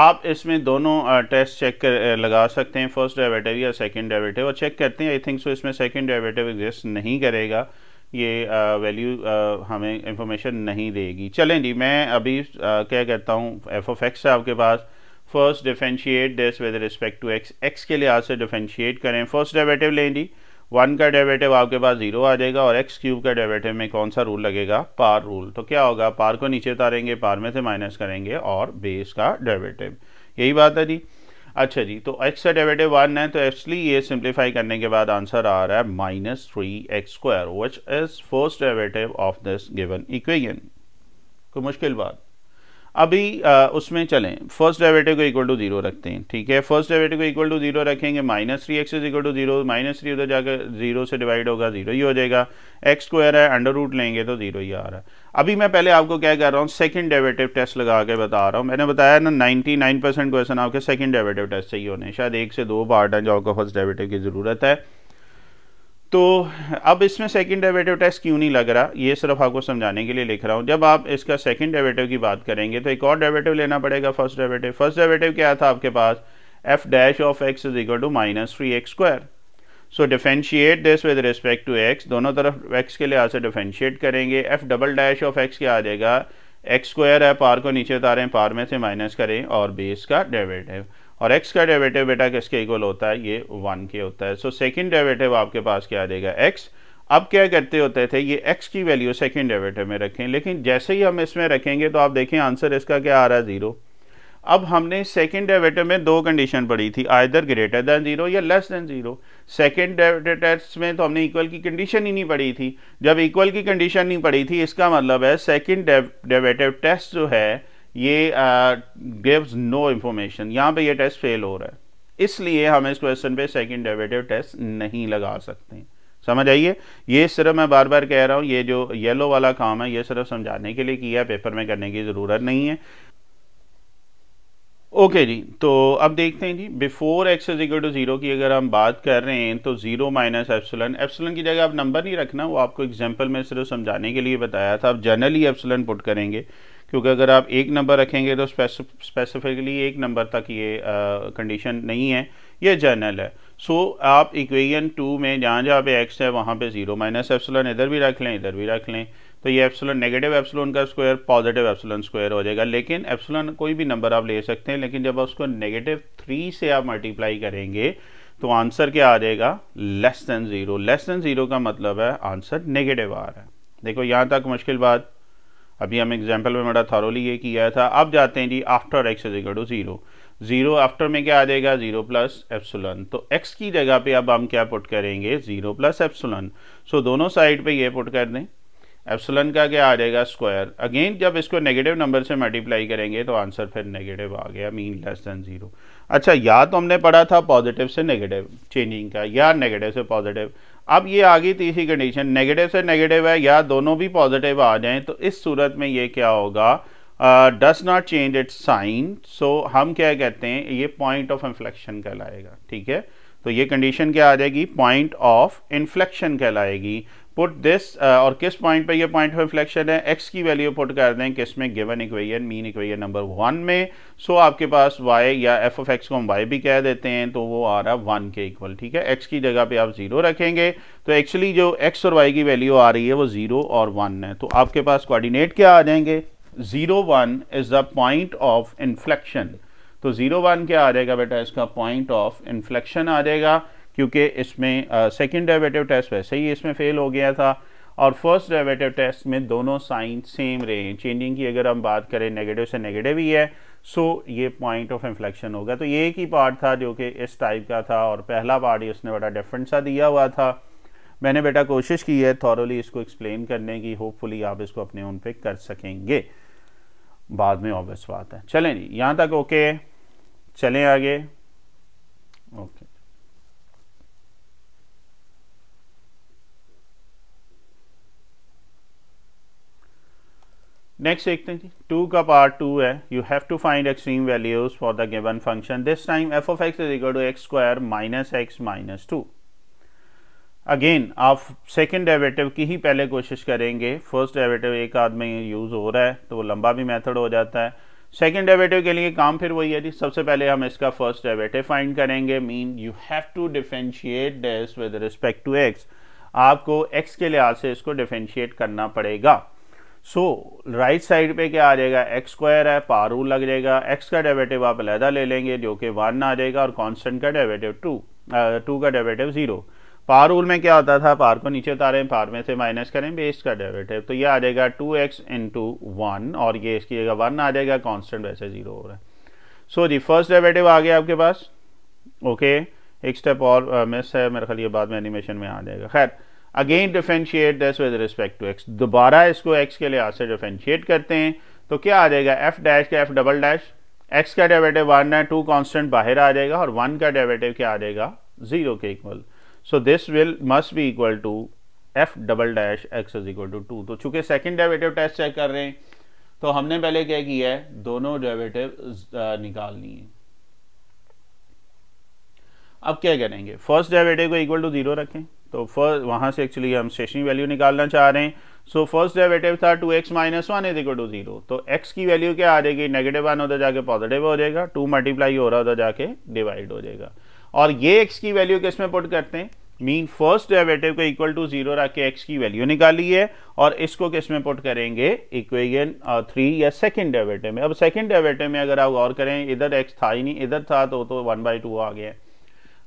आप इसमें दोनों टेस्ट uh, चेक कर uh, लगा सकते हैं फर्स्ट डेरेवेटिव या सेकंड डेरेवेटिव और चेक करते हैं आई थिंक सो इसमें सेकंड डेरेवेटिव एग्जिस्ट नहीं करेगा ये वैल्यू uh, हमें इंफॉर्मेशन नहीं देगी चलें जी मैं अभी क्या करता हूँ एफ ऑफ एक्स है आपके पास first differentiate this with respect to x x के लिहाज से डिफेंशिएट करें फर्स्ट डेरेवेटिव लें जी वन का डेवेटिव आपके पास जीरो आ जाएगा और एक्स क्यूब का डेवेटिव में कौन सा रूल लगेगा पार रूल तो क्या होगा पार को नीचे उतारेंगे पार में से माइनस करेंगे और बेस का डेवेटिव यही बात है जी अच्छा जी तो एक्स का डेवेटिव वन है तो एक्चुअली ये सिंप्लीफाई करने के बाद आंसर आ रहा है minus three x square is first डेवेटिव ऑफ दिस गिवन इक्वेशन कोई मुश्किल बात अभी आ, उसमें चलें फर्स्ट डेरिवेटिव को इक्वल टू जीरो रखते हैं ठीक है फर्स्ट डेरिवेटिव को इक्वल टू जीरो रखेंगे minus three x is equal to zero minus three उधर जाकर जीरो से डिवाइड होगा जीरो ही हो जाएगा एक्स स्क्वायर है अंडर रूट लेंगे तो जीरो ही आ रहा है अभी मैं पहले आपको क्या कर रहा हूँ सेकंड डेरिवेटिव टेस्ट लगा के बता रहा हूँ मैंने बताया ना नाइन परसेंट क्वेश्चन आपके सेकंड डेरिवेटिव टेस्ट से ही होने शायद एक से दो पार्ट हैं जो आपको फर्स्ट डेरिवेटिव की ज़रूरत है तो अब इसमें सेकंड डेवेटिव टैक्स क्यों नहीं लग रहा ये सिर्फ आपको समझाने के लिए लिख रहा हूँ जब आप इसका सेकंड डेवेटिव की बात करेंगे तो एक और डेवेटिव लेना पड़ेगा फर्स्ट डेवेटिव फर्स्ट डेवेटिव क्या था आपके पास f dash of x is equal to minus three x square so differentiate this with respect to x दोनों तरफ एक्स के लिहाज से डिफेंशिएट करेंगे f double dash of x क्या आ जाएगा एक्स स्क्वायर है पार को नीचे उतारें पार में से माइनस करें और बेस का डेवेटिव और x का डेरिवेटिव बेटा किसके इक्वल होता है ये वन के होता है सो सेकंड डेरिवेटिव आपके पास क्या देगा x अब क्या करते होते थे ये x की वैल्यू सेकंड डेरिवेटिव में रखें लेकिन जैसे ही हम इसमें रखेंगे तो आप देखें आंसर इसका क्या आ रहा है ज़ीरो अब हमने सेकंड डेरिवेटिव में दो कंडीशन पड़ी थी आइदर ग्रेटर देन जीरो या less than zero second derivative में तो हमने इक्वल की कंडीशन ही नहीं पड़ी थी जब इक्वल की कंडीशन नहीं पड़ी थी इसका मतलब है सेकंड डेरिवेटिव टेस्ट जो है ये गिव्स नो इन्फॉर्मेशन यहाँ पे ये टेस्ट फेल हो रहा है इसलिए हम इस क्वेश्चन पे सेकंड डेरिवेटिव टेस्ट नहीं लगा सकते समझ आइए ये सिर्फ मैं बार बार कह रहा हूँ ये जो येलो वाला काम है ये सिर्फ समझाने के लिए किया पेपर में करने की ज़रूरत नहीं है ओके okay जी तो अब देखते हैं जी before x is equal to zero की अगर हम बात कर रहे हैं तो ज़ीरो माइनस एप्सलन एप्सलन की जगह आप नंबर नहीं रखना वो आपको एग्जांपल में सिर्फ समझाने के लिए बताया था आप जनरली एप्सलन पुट करेंगे क्योंकि अगर आप एक नंबर रखेंगे तो स्पेसिफिकली एक नंबर तक ये कंडीशन नहीं है ये जनरल है सो so, आप इक्वेशन टू में जहाँ जहाँ पे एक्स है वहाँ पे ज़ीरो माइनस एप्सलन इधर भी रख लें इधर भी रख लें तो ये एप्सलन नेगेटिव एप्सलन का स्क्वायर पॉजिटिव एप्सलन स्क्वायर हो जाएगा लेकिन एप्सलन कोई भी नंबर आप ले सकते हैं लेकिन जब आप उसको नेगेटिव थ्री से आप मल्टीप्लाई करेंगे तो आंसर क्या आ जाएगा less than zero less than zero का मतलब है आंसर नेगेटिव आ रहा है देखो यहाँ तक मुश्किल बात अभी हम एग्जाम्पल में बड़ा थॉरोली ये किया था अब जाते हैं जी after x is equal to zero zero after में क्या आ जाएगा जीरो प्लस एप्सुलन तो एक्स की जगह पे अब हम क्या पुट करेंगे जीरो प्लस एप्सुलन सो दोनों साइड पे ये पुट कर दें एप्सुलन का क्या आ जाएगा स्क्वायर अगेन जब इसको नेगेटिव नंबर से मल्टीप्लाई करेंगे तो आंसर फिर नेगेटिव आ गया मीन लेस देन जीरो अच्छा या तो हमने पढ़ा था पॉजिटिव से नेगेटिव चेंजिंग का या नेगेटिव से पॉजिटिव अब ये आ गई तीसरी कंडीशन नेगेटिव से नेगेटिव है या दोनों भी पॉजिटिव आ जाएं तो इस सूरत में ये क्या होगा does not change its sign so हम क्या कहते हैं ये पॉइंट ऑफ इन्फ्लेक्शन कहलाएगा ठीक है तो ये कंडीशन क्या आ जाएगी पॉइंट ऑफ इन्फ्लेक्शन कहलाएगी पुट दिस uh, और किस पॉइंट पे ये पॉइंट ऑफ इन्फ्लेक्शन है एक्स की वैल्यू पुट कर दें किस में given equation mean equation number one में सो so आपके पास वाई या एफ ऑफ एक्स को हम वाई भी कह देते हैं तो वो आ रहा है वन के इक्वल ठीक है एक्स की जगह पे आप जीरो रखेंगे तो एक्चुअली जो एक्स और वाई की वैल्यू आ रही है वो जीरो और वन है तो आपके पास कोऑर्डिनेट क्या आ जाएंगे zero one is the point of inflection तो जीरो वन क्या आ जाएगा बेटा इसका पॉइंट ऑफ इन्फ्लेक्शन आ जाएगा क्योंकि इसमें सेकेंड डेवेटिव टेस्ट वैसे ही इसमें फेल हो गया था और फर्स्ट डेवेटिव टेस्ट में दोनों साइन सेम रहे हैं चेंजिंग की अगर हम बात करें नेगेटिव से नेगेटिव ही है सो so, ये पॉइंट ऑफ इन्फ्लेक्शन होगा तो ये एक ही पार्ट था जो कि इस टाइप का था और पहला पार्ट ही उसने बड़ा डिफरेंट सा दिया हुआ था मैंने बेटा कोशिश की है थॉरली इसको एक्सप्लेन करने की होपफुली आप इसको अपने उन पे कर सकेंगे बाद में ऑब्वियस बात है चलें जी यहाँ तक ओके चलें आगे नेक्स्ट देखते हैं जी टू का पार्ट टू है you have to find extreme values for the given function this time f of x is equal to x square minus x minus two again आप सेकेंड डेरिवेटिव की ही पहले कोशिश करेंगे फर्स्ट डेरिवेटिव एक आदमी use हो रहा है तो वो लंबा भी मेथड हो जाता है सेकेंड डेरिवेटिव के लिए काम फिर वही है जी सबसे पहले हम इसका फर्स्ट डेरिवेटिव फाइंड करेंगे mean you have to differentiate this with respect to x आपको एक्स के लिहाज से इसको डिफेंशिएट करना पड़ेगा सो राइट साइड पे क्या आ जाएगा एक्स स्क्वायर है पार रूल लग जाएगा एक्स का डेवेटिव आप अलहदा ले लेंगे जो कि वन आ जाएगा और कॉन्स्टेंट का डेवेटिव टू टू का डेवेटिव ज़ीरो पार रूल में क्या होता था पार को नीचे उतारें पार में से माइनस करें बेस का डेवेटिव तो ये आ जाएगा टू एक्स इंटू वन और ये इसकी जगह वन आ जाएगा कॉन्स्टेंट वैसे ज़ीरो हो रहा है सो जी फर्स्ट डेवेटिव आ गया आपके पास ओके एक स्टेप और मिस है मेरे ख्याल ये बाद में एनिमेशन में आ जाएगा खैर again differentiate this with respect to x दोबारा इसको एक्स के लिहाज से डिफेंशिएट करते हैं तो क्या आ जाएगा एफ डैश का एफ डबल डैश एक्स का डेवेटिव वन है टू कॉन्स्टेंट बाहर आ जाएगा और वन का डेवेटिव क्या आ जाएगा जीरो के equal so this will must be equal to f double dash x is equal to two तो चूंकि सेकेंड डेवेटिव टेस्ट चेक कर रहे हैं तो हमने पहले क्या किया है दोनों डेवेटिव uh, निकालनी है अब क्या करेंगे फर्स्ट डेवेटिव को इक्वल टू जीरो रखें तो फर्स्ट वहाँ से एक्चुअली हम स्टेशनरी वैल्यू निकालना चाह रहे हैं सो फर्स्ट डेरिवेटिव था two x minus one is equal to zero तो एक्स की वैल्यू क्या आ जाएगी नेगेटिव वन होता जाके पॉजिटिव हो जाएगा टू मल्टीप्लाई हो रहा होता जाके डिवाइड हो जाएगा और ये एक्स की वैल्यू किस में पुट करते हैं मीन फर्स्ट डेरिवेटिव को इक्वल टू जीरो रख के एक्स की वैल्यू निकाली है और इसको किस में पुट करेंगे इक्वेशन थ्री uh, या सेकंड डेरिवेटिव में अब सेकंड डेरिवेटिव में अगर आप गौर करें इधर एक्स था ही नहीं इधर था तो तो वन बाई टू आ गया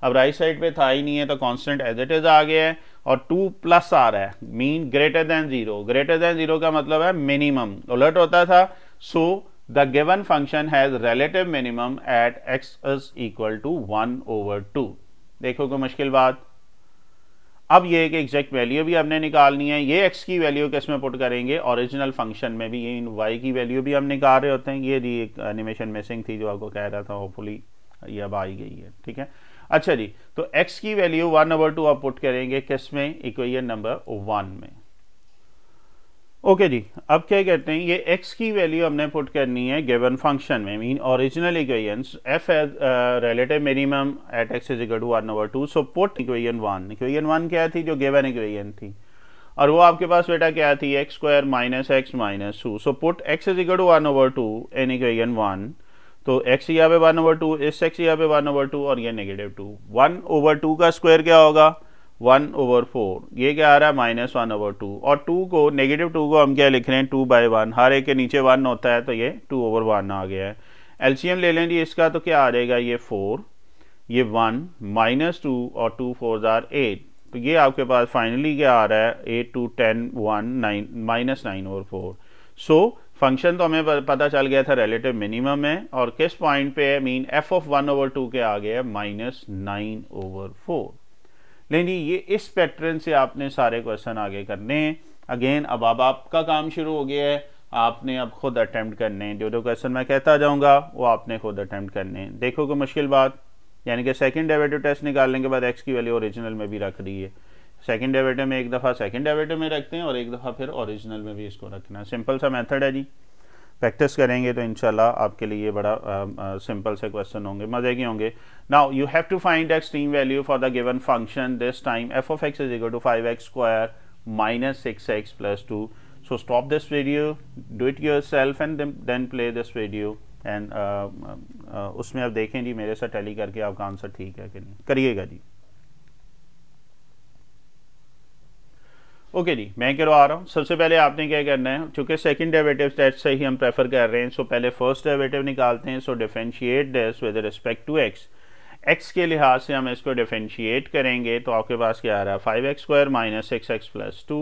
अब राइट साइड पे था ही नहीं है तो कांस्टेंट एज इट इज आ गया है और टू प्लस आ रहा है mean greater than zero greater than zero का मतलब है मिनिमम उलट होता था so the given function has relative minimum at x is equal to one over two देखो कोई मुश्किल बात अब ये एक एग्जैक्ट वैल्यू भी हमने निकालनी है ये एक्स की वैल्यू किस में पुट करेंगे ओरिजिनल फंक्शन में भी ये इन वाई की वैल्यू भी हम निकाल रहे होते हैं ये दी एक एनिमेशन मिसिंग थी जो आपको कह रहा था होपफुली ये अब आई गई है ठीक है अच्छा जी तो x की वैल्यू वन ओवर टू आप पुट करेंगे किस में इक्वेशन नंबर वन में ओके जी अब क्या कहते हैं ये x की वैल्यू हमने पुट करनी है गिवन फंक्शन में mean original equation f has relative minimum at x is equal to one over two so put equation one equation one क्या थी जो गिवन इक्वेशन थी और वो आपके पास बेटा क्या थी x square minus x minus two so put x is equal to one over two in equation one तो एक्स यहाँ पे वन ओवर टू इस एक्स यहाँ पे वन ओवर टू और ये negative two one over two का square क्या होगा वन ओवर फोर ये क्या आ रहा है माइनस वन ओवर टू और टू को नेगेटिव टू को हम क्या लिख रहे हैं टू बाई वन हर एक के नीचे वन होता है तो ये टू ओवर वन आ गया है एलसीएम ले लें जी इसका तो क्या आ जाएगा ये फोर ये वन माइनस टू और टू फोर ज़ार एट तो ये आपके पास फाइनली क्या आ रहा है eight two ten one nine minus nine over four so function तो हमें पता चल गया था रिलेटिव मिनिमम है और किस पॉइंट पे है mean f of one over two के आ गया है माइनस नाइन ओवर फोर लेकिन ये इस पैटर्न से आपने सारे क्वेश्चन आगे करने हैं अगेन अब अब आपका काम शुरू हो गया है आपने अब खुद अटैम्प्ट करने हैं जो जो क्वेश्चन मैं कहता जाऊंगा वो आपने खुद अटैम्प्ट करने हैं देखो कोई मुश्किल बात यानी कि सेकेंड डेवेटिव टेस्ट निकालने के बाद एक्स की वैल्यू ओरिजिनल में भी रख दी है सेकेंड डेवेटिव में एक दफ़ा सेकेंड डेवेटिव में रखते हैं और एक दफ़ा फिर ओरिजिनल में भी इसको रखना सिंपल सा मेथड है जी प्रैक्टिस करेंगे तो इनशाला आपके लिए बड़ा सिंपल से क्वेश्चन होंगे मजे के होंगे now you have to find extreme value for the given function this time f of x is equal to five x square minus six x plus two so stop this video do it yourself and then play this video and उसमें आप देखें जी मेरे साथ tally करके आपका answer ठीक है कि नहीं करिएगा जी ओके okay जी मैं करवा आ रहा हूँ सबसे पहले आपने क्या करना है चूंकि सेकंड डेरिवेटिव टेस्ट से ही हम प्रेफर कर रहे हैं सो पहले फर्स्ट डेरिवेटिव निकालते हैं so differentiate this with respect to x x के लिहाज से हम इसको डिफेंशिएट करेंगे तो आपके पास क्या आ रहा है five x square minus six x plus two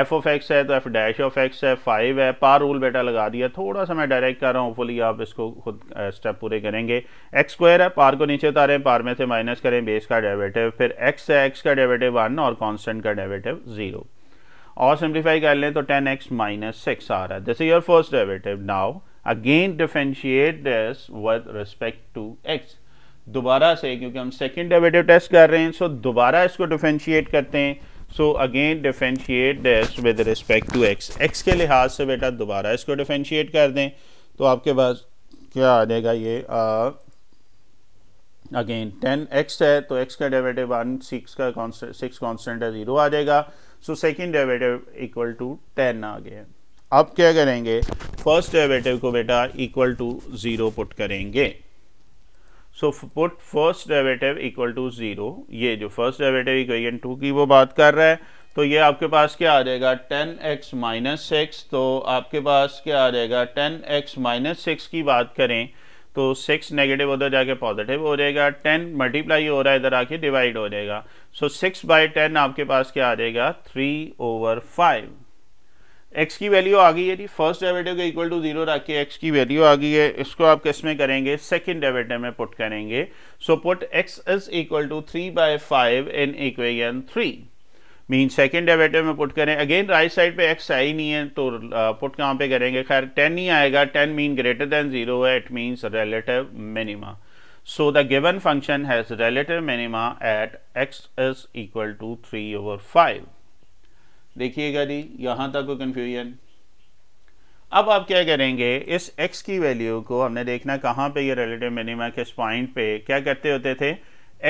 f of x है तो एफ डैश ऑफ एक्स है फाइव है पार रूल बेटा लगा दिया थोड़ा सा मैं डायरेक्ट कर रहा हूँ होपफुली आप इसको खुद स्टेप पूरे करेंगे एक्स स्क्वायर है पार को नीचे उतारें पार में से माइनस करें बेस का डेरिवेटिव फिर एक्स है एक्स का डेरिवेटिव वन और कांस्टेंट का डेरिवेटिव जीरो और सिंप्लीफाई कर लें तो टेन एक्स माइनस सिक्स आ रहा है this is your first derivative now again differentiate this with respect to x दोबारा से क्योंकि हम सेकेंड डेरिवेटिव टेस्ट कर रहे हैं सो so दोबारा इसको डिफेंशिएट करते हैं so again differentiate this with respect to x x के लिहाज से बेटा दोबारा इसको डिफेंशिएट कर दें तो आपके पास क्या आ जाएगा ये अगेन टेन एक्स है तो एक्स का डेरिवेटिव वन सिक्स का सिक्स कॉन्स्टेंट है ज़ीरो आ जाएगा so second derivative equal to ten आ गया अब क्या करेंगे फर्स्ट डेरेवेटिव को बेटा इक्वल टू ज़ीरो पुट करेंगे so put first derivative equal to zero ये जो फर्स्ट डेरेवेटिव इक्वेशन टू की वो बात कर रहा है तो ये आपके पास क्या आ जाएगा टेन एक्स माइनस सिक्स तो आपके पास क्या आ जाएगा टेन एक्स माइनस सिक्स की बात करें तो सिक्स नेगेटिव उधर जाके पॉजिटिव हो जाएगा टेन मल्टीप्लाई हो रहा है इधर आके डिवाइड हो जाएगा सो सिक्स बाई टेन आपके पास क्या आ जाएगा थ्री ओवर फाइव एक्स की वैल्यू आ गई है जी फर्स्ट डेविटिव के इक्वल टू जीरो रख के एक्स की वैल्यू आ गई है इसको आप किस में करेंगे सेकेंड डेविटिव में पुट करेंगे so put x is equal to three by five in equation three mean second डेवेटिव में पुट करें अगेन राइट साइड पे एक्स आई नहीं है तो पुट uh, कहाँ पे करेंगे खैर टेन ही आएगा ten mean greater than zero है it means relative minima so the given function has relative minima at x is equal to three over five देखिएगा जी यहाँ तक कोई कन्फ्यूजन अब आप क्या करेंगे इस x की वैल्यू को हमने देखना कहाँ पे ये रिलेटिव मिनिमा किस पॉइंट पे क्या करते होते थे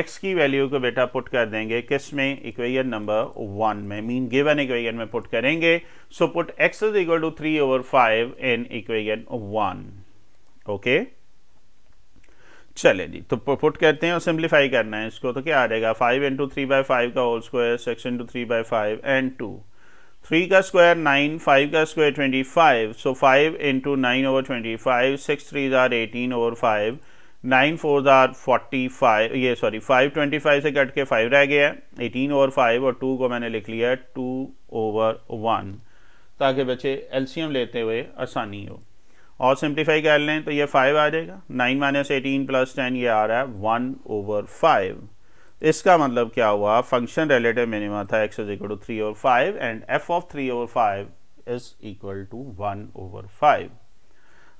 एक्स की वैल्यू को बेटा पुट कर देंगे किस में इक्वेशन नंबर वन में मीन गिवन इक्वेशन में पुट करेंगे so put x is equal to three over five in equation one okay चले जी तो पुट करते हैं और सिंप्लीफाई करना है इसको तो क्या आ जाएगा five into three by five का whole square six into three by five and two three का स्क्वायर नाइन फाइव का square twenty five so five into nine over twenty five six three जार eighteen over five nine four are forty five ये sorry five twenty five से कट के five रह गया है एटीन ओवर फाइव और टू को मैंने लिख लिया है टू ओवर वन ताकि बच्चे एलसीएम लेते हुए आसानी हो और सिंप्लीफाई कर लें तो ये फाइव आ जाएगा nine minus eighteen plus ten ये आ रहा है वन ओवर फाइव इसका मतलब क्या हुआ फंक्शन रिलेटिव मिनिमा था x is equal to three over five and F of three over five is equal to one over five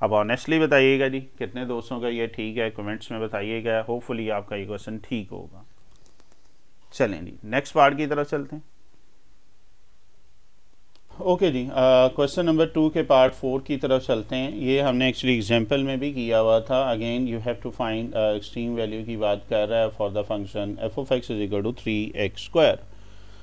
अब ऑनेस्टली बताइएगा जी कितने दोस्तों का ये ठीक है कमेंट्स में बताइएगा होपफुली आपका ये क्वेश्चन ठीक होगा चलें जी नेक्स्ट पार्ट की तरफ चलते हैं ओके okay जी क्वेश्चन नंबर टू के पार्ट फोर की तरफ चलते हैं ये हमने एक्चुअली एग्जांपल में भी किया हुआ था again you have to find extreme value की बात कर रहा है for the function f of x is equal to three x square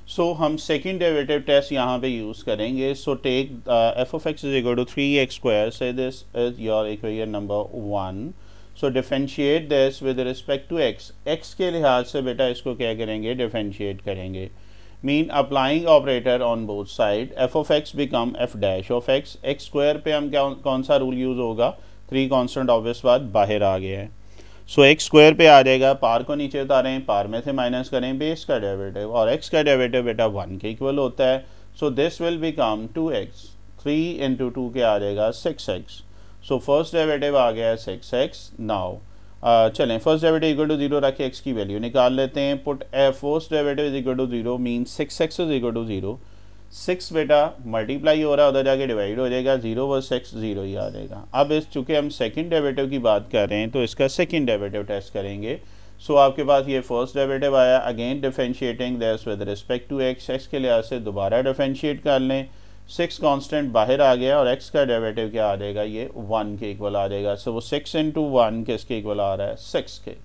so so, हम सेकेंड डेरेटिव टेस्ट यहाँ पे यूज़ करेंगे so take f of x is equal to three x square say this is your equation number one so differentiate this with respect to x x के लिहाज से बेटा इसको क्या करेंगे डिफेंशिएट करेंगे mean applying operator on both side f of x become F dash of x x square पे हम क्या कौन सा रूल यूज़ होगा थ्री कॉन्स्टेंट ऑब्वियस बात बाहर आ गया है सो एक्स स्क्वायर पे आ जाएगा पार को नीचे उतारें पार में से माइनस करें बेस का डेरिवेटिव और एक्स का डेरिवेटिव बेटा वन के इक्वल होता है so this will become two x three into two के आ जाएगा six x so first derivative आ गया है सिक्स एक्स नाउ चलें first derivative equal to zero के एक्स की वैल्यू निकाल लेते हैं put a first derivative is equal to zero mean six x is equal to zero six बेटा मल्टीप्लाई हो रहा है उधर जाके डिवाइड हो जाएगा जीरो व सिक्स जीरो ही आ जाएगा अब इस चूँकि हम सेकेंड डेवेटिव की बात कर रहे हैं तो इसका सेकेंड डेवेटिव टेस्ट करेंगे सो so, आपके पास ये फर्स्ट डेवेटिव आया again differentiating this with respect to x x के लिहाज से दोबारा डिफेंशिएट कर लें सिक्स कॉन्स्टेंट बाहर आ गया और एक्स का डेरेटिव क्या आ जाएगा ये वन के इक्वल आ जाएगा सो so, वो सिक्स इंटू वन किसके इक्वल आ रहा है सिक्स के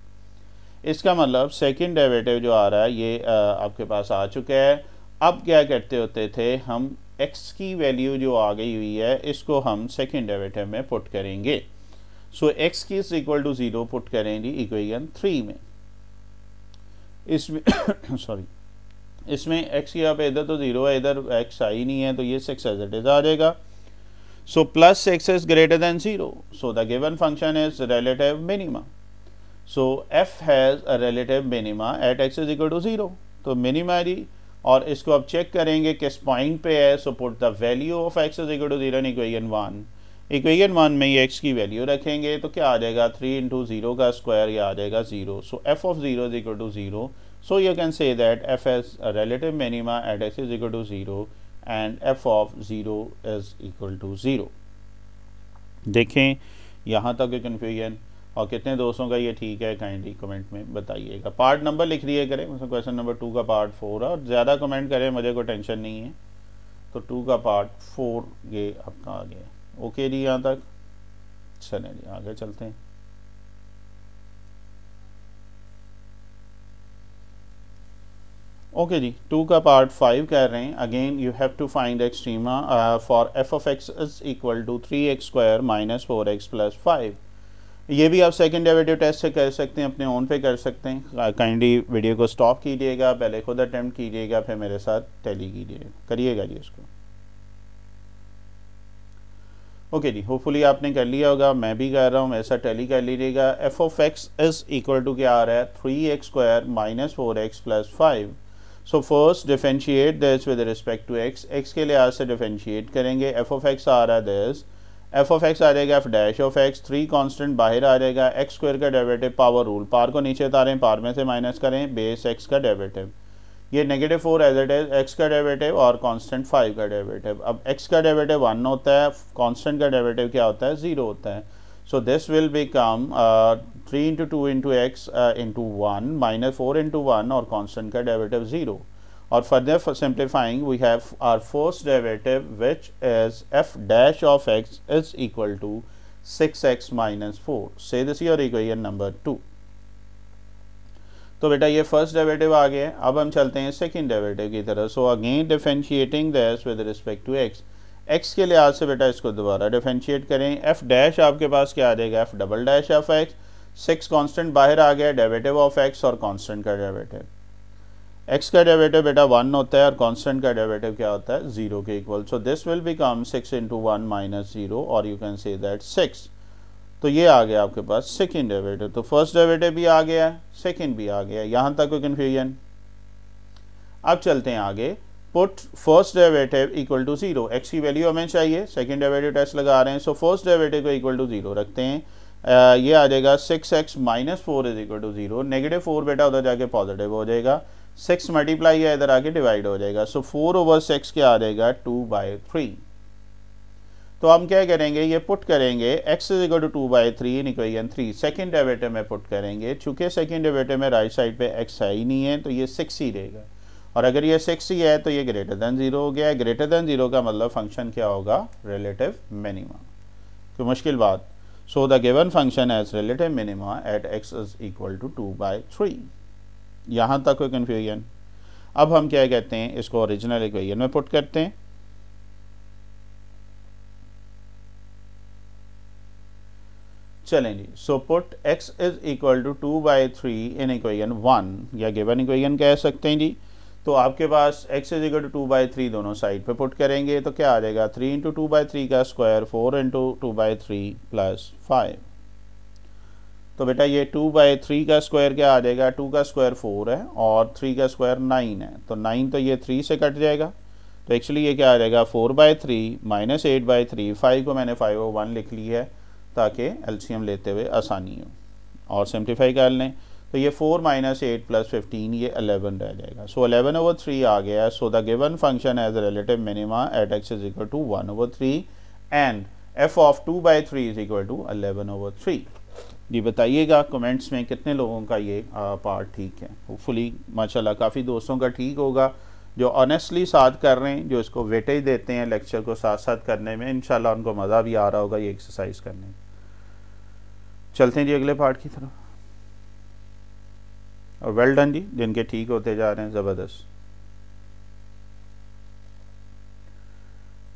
इसका मतलब सेकेंड डेवेटिव जो आ रहा है ये आ, आपके पास आ चुका है अब क्या करते होते थे हम x की वैल्यू जो आ गई हुई है इसको हम सेकेंड डेरेटिव में पुट करेंगे सो x की is equal to zero put करेंगे इक्वेशन थ्री में इसमें सॉरी [coughs] इसमें x की आप इधर तो ज़ीरो है इधर x आई नहीं है तो ये सिक्स एज इट इज़ आ जाएगा so plus x is greater than zero so the given function is relative minima so f has a relative minima at x is equal to zero तो minima और इसको अब check करेंगे किस point पे है so put the value of x is equal to zero equation one equation one में ये एक्स की वैल्यू रखेंगे तो क्या आ जाएगा थ्री इंटू जीरो का स्क्वायर ये आ जाएगा zero so f of zero is equal to zero so you can say that f as relative minima at x is equal to zero and F of zero is equal to zero देखें यहाँ तक confusion और कितने दोस्तों का ये ठीक है काइंडली कमेंट में बताइएगा पार्ट नंबर लिख दिए करें मतलब क्वेश्चन नंबर टू का पार्ट फोर है और ज़्यादा कमेंट करें मुझे कोई टेंशन नहीं है तो टू का पार्ट फोर ये आपका आ गया ओके जी यहाँ तक चले जी आगे चलते हैं ओके जी टू का पार्ट फाइव कह रहे हैं again you have to find extrema for F of x is equal to three x square minus four x plus five ये भी आप सेकेंड डेरिवेटिव टेस्ट से कर सकते हैं अपने ओन पे कर सकते हैं काइंडली वीडियो को स्टॉप कीजिएगा पहले खुद अटैम्प्ट कीजिएगा फिर मेरे साथ टैली कीजिएगा करिएगा जी इसको ओके जी होपफुली आपने कर लिया होगा मैं भी कर रहा हूँ मेरे साथ टैली कर लीजिएगा f of x is equal to क्या आ रहा है three x square minus four x plus five so first differentiate this with respect to x x के लिहाज से डिफेंशिएट करेंगे एफ ऑफ एक्स आ रहा है दिस एफ ऑफ एक्स आ जाएगा F dash of x three constant बाहर आ जाएगा एक्स स्क्वायर का डेरिवेटिव पावर रूल पार को नीचे उतारें पार में से माइनस करें बेस एक्स का डेरिवेटिव ये negative four as it is x का डेरिवेटिव और कॉन्स्टेंट फाइव का डेरिवेटिव अब एक्स का डेरिवेटिव वन होता है कॉन्स्टेंट का डेरिवेटिव क्या होता है ज़ीरो होता है so this will become three into two into x into one minus four into one और कॉन्स्टेंट का डेरिवेटिव ज़ीरो और further for simplifying we have our our डेरिवेटिव derivative is f dash of x is equal to six x minus four say this your equation number two तो बेटा ये first derivative आ गए अब हम चलते हैं सेकंड डेरिवेटिव की तरह so again differentiating this with respect to x x के लिहाज से बेटा इसको दोबारा डिफेंशिएट करें एफ डैश आपके पास क्या आ जाएगा f double dash f x six constant बाहर आ गया डेरिवेटिव ऑफ एक्स और कॉन्स्टेंट का डेरिवेटिव एक्स का डेरिवेटिव बेटा वन होता है और कांस्टेंट का डेरिवेटिव क्या होता है जीरो के equal so this will become six into one minus zero और you can say that six तो ये आ गया आपके पास सेकेंड डेरिवेटिव तो फर्स्ट डेरिवेटिव भी आ गया सेकेंड भी आ गया यहां तक कोई कन्फ्यूजन अब चलते हैं आगे put first derivative equal to zero x की वैल्यू हमें चाहिए सेकेंड डेरिवेटिव टेस्ट लगा रहे हैं सो फर्स्ट डेरिवेटिव को इक्वल टू जीरो रखते हैं आ, ये आ जाएगा six x minus four is equal to zero negative four बेटा उधर जाके पॉजिटिव हो जाएगा सिक्स मल्टीप्लाई है इधर आके डिवाइड हो जाएगा सो फोर ओवर सिक्स क्या आ जाएगा टू बाई थ्री तो हम क्या करेंगे ये पुट करेंगे x is equal to two by three in equation three second डेवेटिव में पुट करेंगे चूंकि सेकेंड डेवेटिव में राइट साइड पे एक्स है ही नहीं है तो ये सिक्स ही रहेगा और अगर ये सिक्स ही है तो ये ग्रेटर देन जीरो हो गया ग्रेटर देन जीरो का मतलब फंक्शन क्या होगा रिलेटिव मिनिमम तो मुश्किल बात so the given function as relative minima at x is equal to two by three यहाँ तक कोई कन्फ्यूजन अब हम क्या कहते हैं इसको ओरिजिनल इक्वेशन में पुट करते हैं चलें जी so put x is equal to two by three in equation one या गिवन इक्वेशन कह सकते हैं जी तो आपके पास x is equal to two by three दोनों साइड पे पुट करेंगे तो क्या आ जाएगा three into two by three का square four into two by three plus five तो बेटा ये टू बाई थ्री का स्क्वायर क्या आ जाएगा टू का स्क्वायर फोर है और थ्री का स्क्वायर नाइन है तो नाइन तो ये थ्री से कट जाएगा तो एक्चुअली ये क्या आ जाएगा four by three minus eight by three five को मैंने फाइव और वन लिख ली है ताकि एलसीएम लेते हुए आसानी हो और सिम्प्लीफाई कर लें तो ये four minus eight plus fifteen ये अलेवन रह जाएगा सो अलेवन ओवर थ्री आ गया so the given function as relative minima at x is equal to one over three and F of two by three is equal to eleven over three जी बताइएगा comments में कितने लोगों का ये part ठीक है होपफुली माशाल्लाह काफ़ी दोस्तों का ठीक होगा जो ऑनेस्टली साथ कर रहे हैं जो इसको वेटेज देते हैं लेक्चर को साथ साथ करने में इन उनको मज़ा भी आ रहा होगा ये एक्सरसाइज करने में चलते हैं जी अगले पार्ट की तरफ और वेल डन जी जिनके ठीक होते जा रहे हैं ज़बरदस्त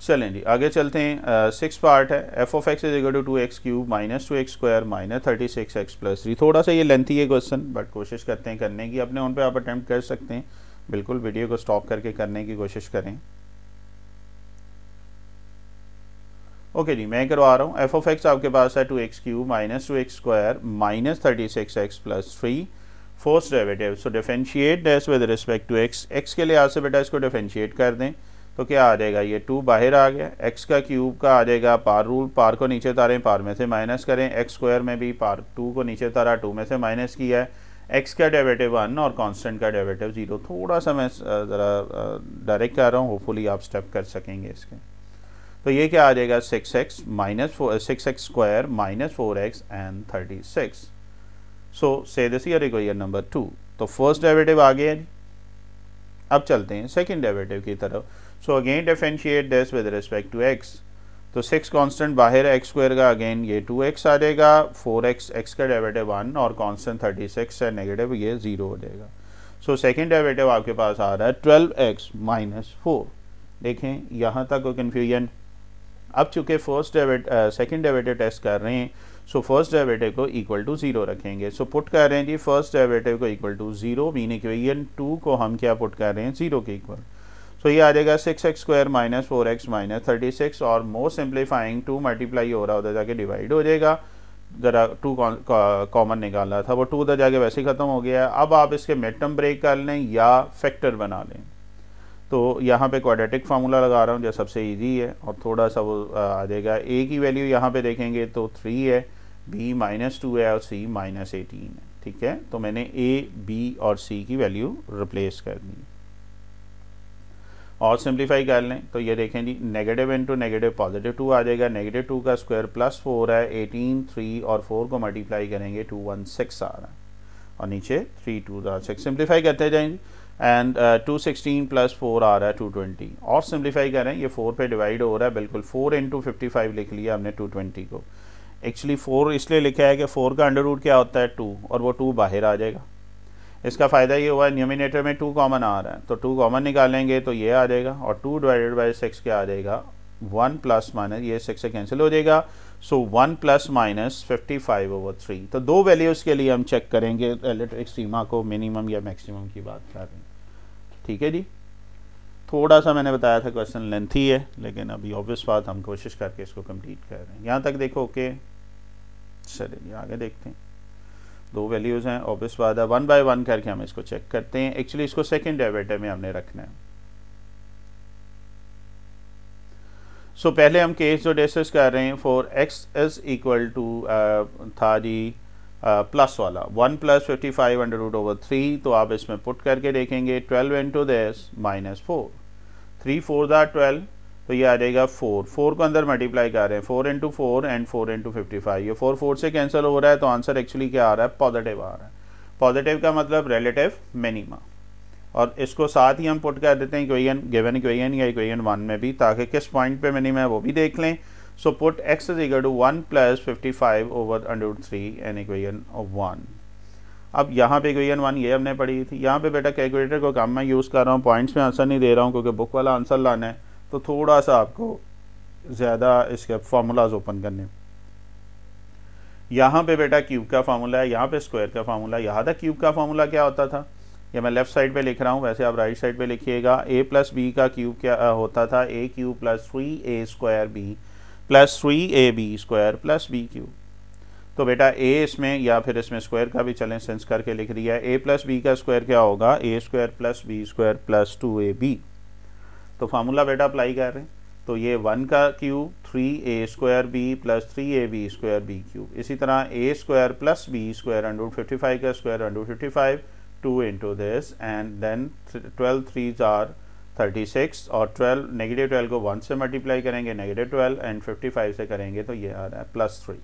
चलें जी आगे चलते हैं सिक्स पार्ट है F of x is equal to two X cube minus two x square minus thirty six x plus three थोड़ा सा ये लेंथी है क्वेश्चन बट कोशिश करते हैं करने की अपने उन पर आप अटैम्प्ट कर सकते हैं बिल्कुल वीडियो को स्टॉप करके करने की कोशिश करें ओके जी मैं करवा रहा हूँ एफ ऑफ एक्स आपके पास है two X cube minus two x square minus thirty six x plus three first डेवेटिव so differentiate this with respect to x x के लिए से बेटा इसको डिफेंशिएट कर दें तो क्या आ जाएगा ये टू बाहर आ गया एक्स का क्यूब का आ जाएगा पार रूल पार को नीचे उतारें पार में से माइनस करें एक्स स्क्वायर में भी पार टू को नीचे उतारा टू में से माइनस किया है एक्स का डेवेटिव वन और कांस्टेंट का डेवेटिव ज़ीरो थोड़ा सा मैं ज़रा डायरेक्ट कर रहा हूँ होपफुली आप स्टेप कर सकेंगे इसके तो ये क्या आ जाएगा six x minus four six X square minus four X and thirty six so say this year equation number two तो फर्स्ट डेवेटिव आ गया अब चलते हैं सेकेंड डेवेटिव की तरफ so again differentiate this with respect to x तो सिक्स कांस्टेंट बाहर एक्स स्क्वायर का अगेन ये टू एक्स आ जाएगा फोर एक्स एक्स का डेवेटिव वन और कांस्टेंट थर्टी सिक्स है नेगेटिव ये ज़ीरो हो जाएगा सो सेकंड डेवेटिव आपके पास आ रहा है ट्वेल्व एक्स माइनस फोर देखें यहाँ तक कोई कन्फ्यूजन अब चूंकि फर्स्ट डेवेट सेकेंड डेवेटिव टेस्ट कर रहे हैं सो फर्स्ट डेवेटिव को इक्वल टू ज़ीरो रखेंगे सो पुट कर रहे हैं जी फर्स्ट डेवेटिव को equal to zero mean equation two को हम क्या पुट कर रहे हैं ज़ीरो के इक्वल सो ये आ जाएगा six X square minus four X minus thirty six और मोस्ट सिंप्लीफाइंग टू मल्टीप्लाई हो रहा उधर जाके डिवाइड हो जाएगा ज़रा टू कॉमन निकालना था वो टू उधर जाके वैसे ही ख़त्म हो गया है अब आप इसके मिड टर्म ब्रेक कर लें या फैक्टर बना लें तो यहाँ पे क्वाड्रेटिक फार्मूला लगा रहा हूँ जो सबसे ईजी है और थोड़ा सा वो आ जाएगा ए की वैल्यू यहाँ पे देखेंगे तो थ्री है बी माइनस टू है और सी माइनस एटीन है ठीक है तो मैंने ए बी और सी की वैल्यू रिप्लेस कर दी और सिंप्लीफाई कर लें तो ये देखें जी negative into negative positive two आ जाएगा नेगेटिव टू का स्क्वायर प्लस फोर है एटीन थ्री और फोर को मल्टीप्लाई करेंगे टू वन सिक्स आ रहा है और नीचे थ्री टू सिक्स सिंप्लीफाई करते जाएंगे and two sixteen plus four आ रहा है टू ट्वेंटी और सिंप्लीफाई करें ये फोर पे डिवाइड हो रहा है बिल्कुल फोर इंटू फिफ्टी फाइव लिख लिया हमने टू ट्वेंटी को एक्चुअली फोर इसलिए लिखा है कि फोर का अंडर रूट क्या होता है टू और वो टू बाहर आ जाएगा इसका फ़ायदा ये हुआ है न्यूमिनेटर में टू कॉमन आ रहा है तो टू कॉमन निकालेंगे तो ये आ जाएगा और टू डिवाइडेड बाई सिक्स क्या आ जाएगा वन प्लस माइनस ये सिक्स से कैंसिल हो जाएगा so one plus minus fifty five over three तो दो वैल्यूज़ के लिए हम चेक करेंगे इलेक्ट्रिक सीमा को मिनिमम या मैक्सिमम की बात कर रहे हैं ठीक है जी थोड़ा सा मैंने बताया था क्वेश्चन लेंथी है लेकिन अभी ऑब्वियस बात हम कोशिश करके इसको कंप्लीट कर रहे हैं यहाँ तक देखो ओके चलिए आगे देखते हैं दो वैल्यूज़ हैं ऑब्वियस बात है वन बाय वन करके हम इसको चेक करते हैं एक्चुअली इसको सेकेंड डेरेवेटिव में हमने रखना है सो so, पहले हम केस जो डिस्कस कर रहे हैं for X is equal to था जी प्लस वाला one plus fifty five under root over three तो आप इसमें पुट करके देखेंगे twelve into this minus four three four the twelve तो ये आ जाएगा फोर फोर को अंदर मल्टीप्लाई कर रहे हैं four into four and four into fifty five ये फोर फोर से कैंसिल हो रहा है तो आंसर एक्चुअली क्या आ रहा है पॉजिटिव आ रहा है पॉजिटिव का मतलब रिलेटिव मिनिमा और इसको साथ ही हम पुट कर देते हैं इक्वेशन गिवन इक्वेशन या इक्वेशन वन में भी ताकि किस पॉइंट पे मिनिमा है वो भी देख लें so put x is equal to one plus fifty five over under three in equation one अब यहाँ पे इक्वेशन वन ये हमने पढ़ी थी यहाँ पे बेटा कैलकुलेटर को काम मैं यूज़ कर रहा हूँ पॉइंट्स में आंसर नहीं दे रहा हूँ क्योंकि बुक वाला आंसर लाना है तो थोड़ा सा आपको ज़्यादा इसके फार्मूलाज ओपन करने यहाँ पे बेटा क्यूब का फार्मूला है यहाँ पे स्क्वायर का फार्मूला यहाँ था क्यूब का फार्मूला क्या होता था ये मैं लेफ़्ट साइड पे लिख रहा हूँ वैसे आप राइट साइड पे लिखिएगा ए प्लस बी का क्यूब क्या होता था A cube plus three A square B plus three A B square plus B cube तो बेटा ए इसमें या फिर इसमें स्क्वायर का भी चलें सेंस करके लिख रही है ए प्लस बी का स्क्वायर क्या होगा A square plus B square plus two A B तो फार्मूला बेटा अप्लाई कर रहे हैं तो ये वन का cube three A square B plus three A B square B cube इसी तरह A square plus B square under root fifty five का square under root fifty five two into this and then twelve three जार thirty six और twelve negative twelve को one से multiply करेंगे negative twelve and fifty five से करेंगे तो ये आ रहा है प्लस थ्री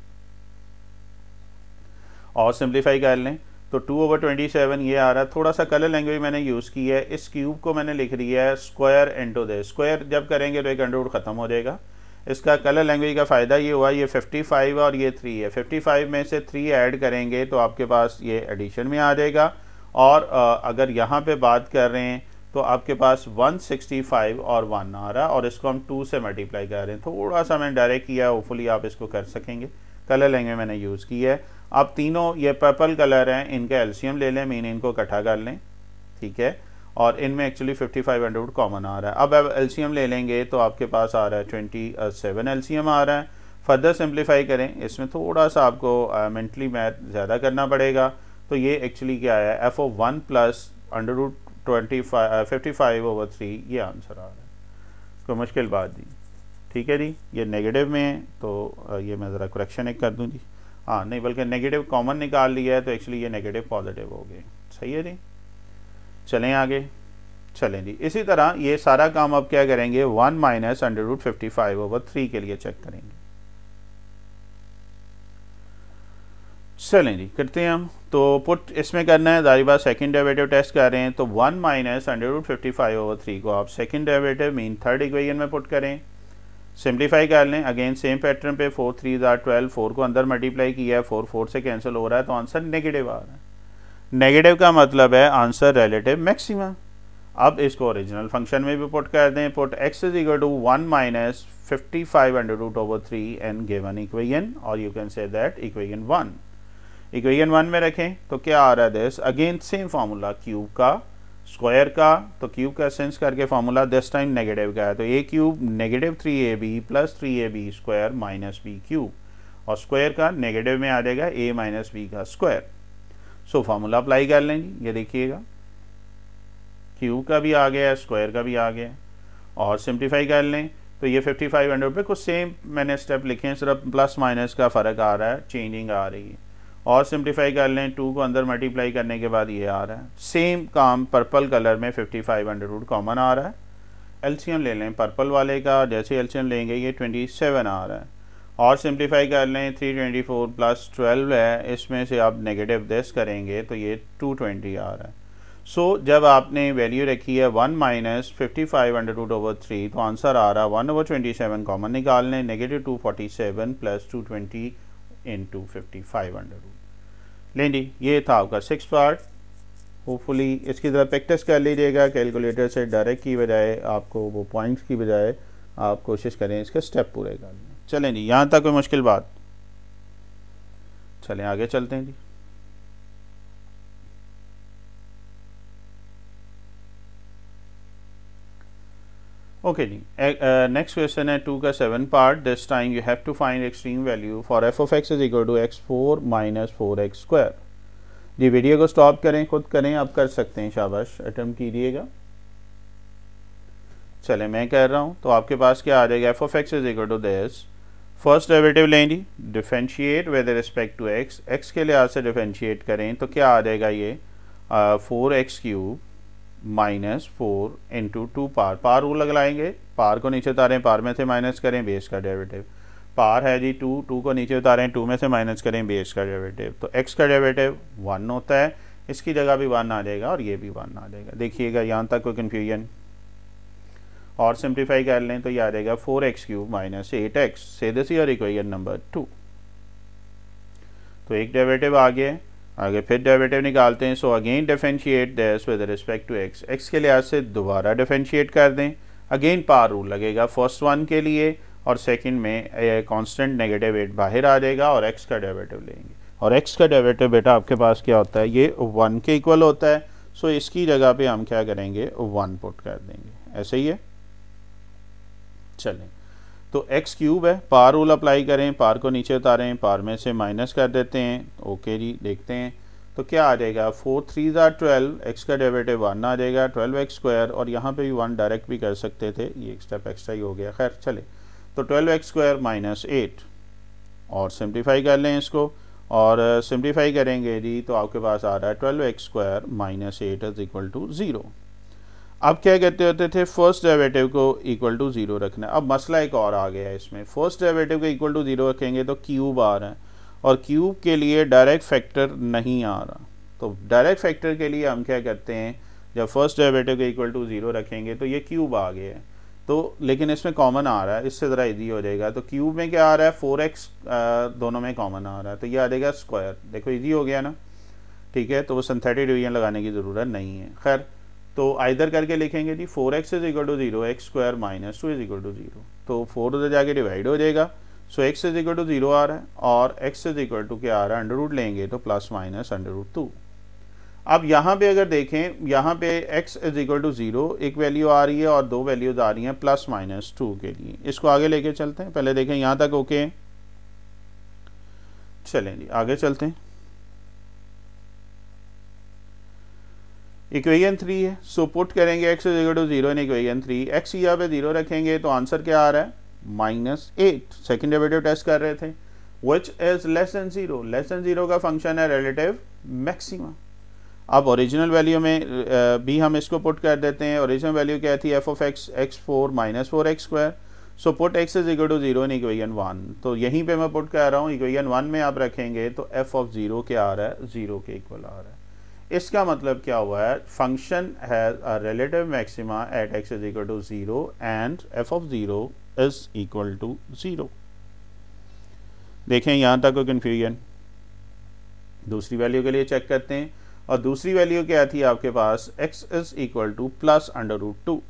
और सिंप्लीफाई कर लें तो टू ओवर ट्वेंटी सेवन ये आ रहा है थोड़ा सा कलर लैंग्वेज मैंने यूज़ की है इस क्यूब को मैंने लिख दिया है स्क्वायर एंटो दे स्क्वायर जब करेंगे तो एक अंडरवुड ख़त्म हो जाएगा इसका कलर लैंग्वेज का फ़ायदा ये हुआ ये फिफ्टी फाइव और ये थ्री है फिफ्टी फाइव में से थ्री ऐड करेंगे तो आपके पास ये एडिशन में आ जाएगा और अगर यहाँ पर बात कर रहे हैं तो आपके पास वन सिक्सटी फाइव और वन आ रहा है और इसको हम टू से मल्टीप्लाई कर रहे हैं थोड़ा सा मैंने डायरेक्ट किया होपफुली आप इसको कर सकेंगे कलर लैंग्वेज मैंने यूज़ की है अब तीनों ये पर्पल कलर हैं इनका एल्शियम ले लें मीन इनको इकट्ठा कर लें ठीक है और इनमें actually fifty five hundred common आ रहा है अब अब एल्शियम ले लेंगे तो आपके पास आ रहा है ट्वेंटी सेवन एल्शियम आ रहा है फर्दर सिंप्लीफाई करें इसमें थोड़ा सा आपको मेंटली uh, मैथ ज़्यादा करना पड़ेगा तो ये एक्चुअली क्या है F of one plus under root twenty five fifty five over three ये आंसर आ रहा है कोई तो मुश्किल बात नहीं ठीक है जी ये नेगेटिव में है तो ये मैं ज़रा करेक्शन एक कर दूँ जी हाँ नहीं बल्कि नेगेटिव कॉमन निकाल लिया है तो एक्चुअली ये नेगेटिव पॉजिटिव हो गए सही है जी चलें आगे चलें जी इसी तरह ये सारा काम अब क्या करेंगे one minus under root fifty five over three के लिए चेक करेंगे चलें जी करते हैं हम तो पुट इसमें करना है जारी बात सेकेंड डेरेवेटिव टेस्ट कर रहे हैं तो one minus under root fifty five over three को आप second derivative mean third equation में पुट करें सिंप्लीफाई कर लें अगेन सेम पैटर्न पे फोर थ्री ज़ार ट्वेल्व फोर को अंदर मल्टीप्लाई किया है फोर फोर से कैंसिल हो रहा है तो आंसर नेगेटिव आ रहा है नेगेटिव का मतलब है आंसर रिलेटिव मैक्सिमम अब इसको ओरिजिनल फंक्शन में भी पुट कर दें put x is equal to one minus fifty five under root over three and given equation और you can say that equation one equation one में रखें तो क्या आ रहा है this again same formula cube का स्क्वायर का तो क्यूब का सेंस करके फार्मूला दस टाइम नेगेटिव का है तो A cube negative three A B plus three A B square minus B cube और स्क्वायर का नेगेटिव में आ जाएगा ए माइनस बी का स्क्वायर सो फार्मूला अप्लाई कर लेंगे ये देखिएगा क्यूब का भी आ गया स्क्वायर का भी आ गया और सिंप्लीफाई कर लें तो ये फिफ्टी फाइव हंड्रेड पे कुछ सेम मैंने स्टेप लिखे हैं सिर्फ प्लस माइनस का फ़र्क आ रहा है चेंजिंग आ रही है और सिंप्लीफाई कर लें टू को अंदर मल्टीप्लाई करने के बाद ये आ रहा है सेम काम पर्पल कलर में fifty five under root common आ रहा है एल्शियम ले लें पर्पल वाले का जैसे एल्शियम लेंगे ये ट्वेंटी सेवन आ रहा है और सिंप्लीफाई कर लें three twenty four plus twelve है इसमें से आप नेगेटिव दस करेंगे तो ये टू ट्वेंटी आ रहा है सो so, जब आपने वैल्यू रखी है one minus fifty five under root over three तो आंसर आ रहा है one over twenty seven common निकाल लें negative two forty seven plus two twenty into fifty five under root लें जी ये था आपका सिक्स पार्ट होपफुली इसकी ज़रा प्रैक्टिस कर लीजिएगा कैलकुलेटर से डायरेक्ट की बजाय आपको वो पॉइंट्स की बजाय आप कोशिश करें इसके स्टेप पूरे करने चलें जी यहाँ तक कोई मुश्किल बात चलें आगे चलते हैं जी ओके uh, जी नेक्स्ट क्वेश्चन है टू का seven part this time you have to find extreme value for F of x is equal to X four minus four x square जी वीडियो को स्टॉप करें खुद करें आप कर सकते हैं शाबाश अटैम्प्ट कीजिएगा चले मैं कह रहा हूँ तो आपके पास क्या आ जाएगा F of x is equal to this first derivative लें जी differentiate with respect to x x के लिहाज से डिफेंशिएट करें तो क्या आ जाएगा ये four X cube minus four into two power power rule लगाएंगे पार को नीचे उतारें पार में से माइनस करें बेस का डेरिवेटिव पार है जी टू टू को नीचे उतारें टू में से माइनस करें बेस का डेरिवेटिव तो एक्स का डेरिवेटिव वन होता है इसकी जगह भी वन आ जाएगा और ये भी वन आ जाएगा देखिएगा यहाँ तक कोई कन्फ्यूजन और सिंप्लीफाई कर लें तो ये आ जाएगा four X cube minus eight X से this your equation number two तो एक डेरिवेटिव आ गया आगे फिर डेरिवेटिव निकालते हैं so again differentiate this with respect to x x के लिहाज से दोबारा डिफेंशिएट कर दें अगेन पार रूल लगेगा फर्स्ट वन के लिए और सेकंड में कांस्टेंट नेगेटिव एट बाहर आ जाएगा और एक्स का डेरिवेटिव लेंगे और एक्स का डेरिवेटिव बेटा आपके पास क्या होता है ये वन के इक्वल होता है सो इसकी जगह पर हम क्या करेंगे वन पुट कर देंगे ऐसे ही है चलें तो एक्स क्यूब है पार रूल अप्लाई करें पार को नीचे उतारें पार में से माइनस कर देते हैं ओके जी देखते हैं तो क्या आ जाएगा फोर थ्री ज़ार ट्वेल्व एक्स का डेवेटिव वन आ जाएगा ट्वेल्व एक्स स्क्वायर और यहाँ पे भी वन डायरेक्ट भी कर सकते थे ये एक स्टेप एक्स्ट्रा ही हो गया खैर चले तो twelve X square minus eight और सिम्प्लीफाई कर लें इसको और सिम्प्लीफाई uh, करेंगे जी तो आपके पास आ रहा है twelve X square minus eight is equal to zero अब क्या कहते होते थे फर्स्ट डेरिवेटिव को इक्वल टू ज़ीरो रखना अब मसला एक और आ गया है इसमें फर्स्ट डेरिवेटिव को इक्वल टू ज़ीरो रखेंगे तो क्यूब आ रहा है और क्यूब के लिए डायरेक्ट फैक्टर नहीं आ रहा तो डायरेक्ट फैक्टर के लिए हम क्या करते हैं जब फर्स्ट डेरिवेटिव को इक्वल टू ज़ीरो रखेंगे तो ये क्यूब आ गया है तो लेकिन इसमें कॉमन आ रहा है इससे ज़रा ईजी हो जाएगा तो क्यूब में क्या आ रहा है फोर एक्स दोनों में कॉमन आ रहा है तो ये आ जाएगा स्क्वायर देखो ईजी हो गया ना ठीक है तो वो सिंथेटिक डिवीजन लगाने की ज़रूरत नहीं है खैर तो आइधर करके लिखेंगे जी four X is equal to zero x square minus two is equal to zero तो फोर उधर जाके डिवाइड हो जाएगा so x is equal to zero आ रहा है और एक्स इज इक्वल टू क्या आ रहा है अंडर रूट लेंगे तो plus minus under root two अब यहाँ पे अगर देखें यहाँ पे X is equal to zero एक वैल्यू आ रही है और दो वैल्यूज आ रही हैं प्लस माइनस टू के लिए इसको आगे लेके चलते हैं पहले देखें यहाँ तक ओके okay. चलें जी आगे चलते हैं इक्वेशन थ्री है सो पुट करेंगे x is two zero in equation three X यहाँ पे जीरो रखेंगे तो आंसर क्या आ रहा है माइनस एट सेकेंड डेवेटिव टेस्ट कर रहे थे which is less than zero less than zero का फंक्शन है रिलेटिव मैक्सिमम अब ओरिजिनल वैल्यू में भी हम इसको पुट कर देते हैं ओरिजिनल वैल्यू क्या थी f of x x four minus four x square so put x is equal to zero in equation one तो यहीं पे मैं पुट कर रहा हूँ इक्वेशन वन में आप रखेंगे तो एफ ऑफ जीरो क्या आ रहा है जीरो के इक्वल आ रहा है इसका मतलब क्या हुआ है function has a relative maxima at x is equal to zero and F of zero is equal to zero देखें यहां तक कोई कंफ्यूजन दूसरी वैल्यू के लिए चेक करते हैं और दूसरी वैल्यू क्या थी आपके पास x is equal to plus under root two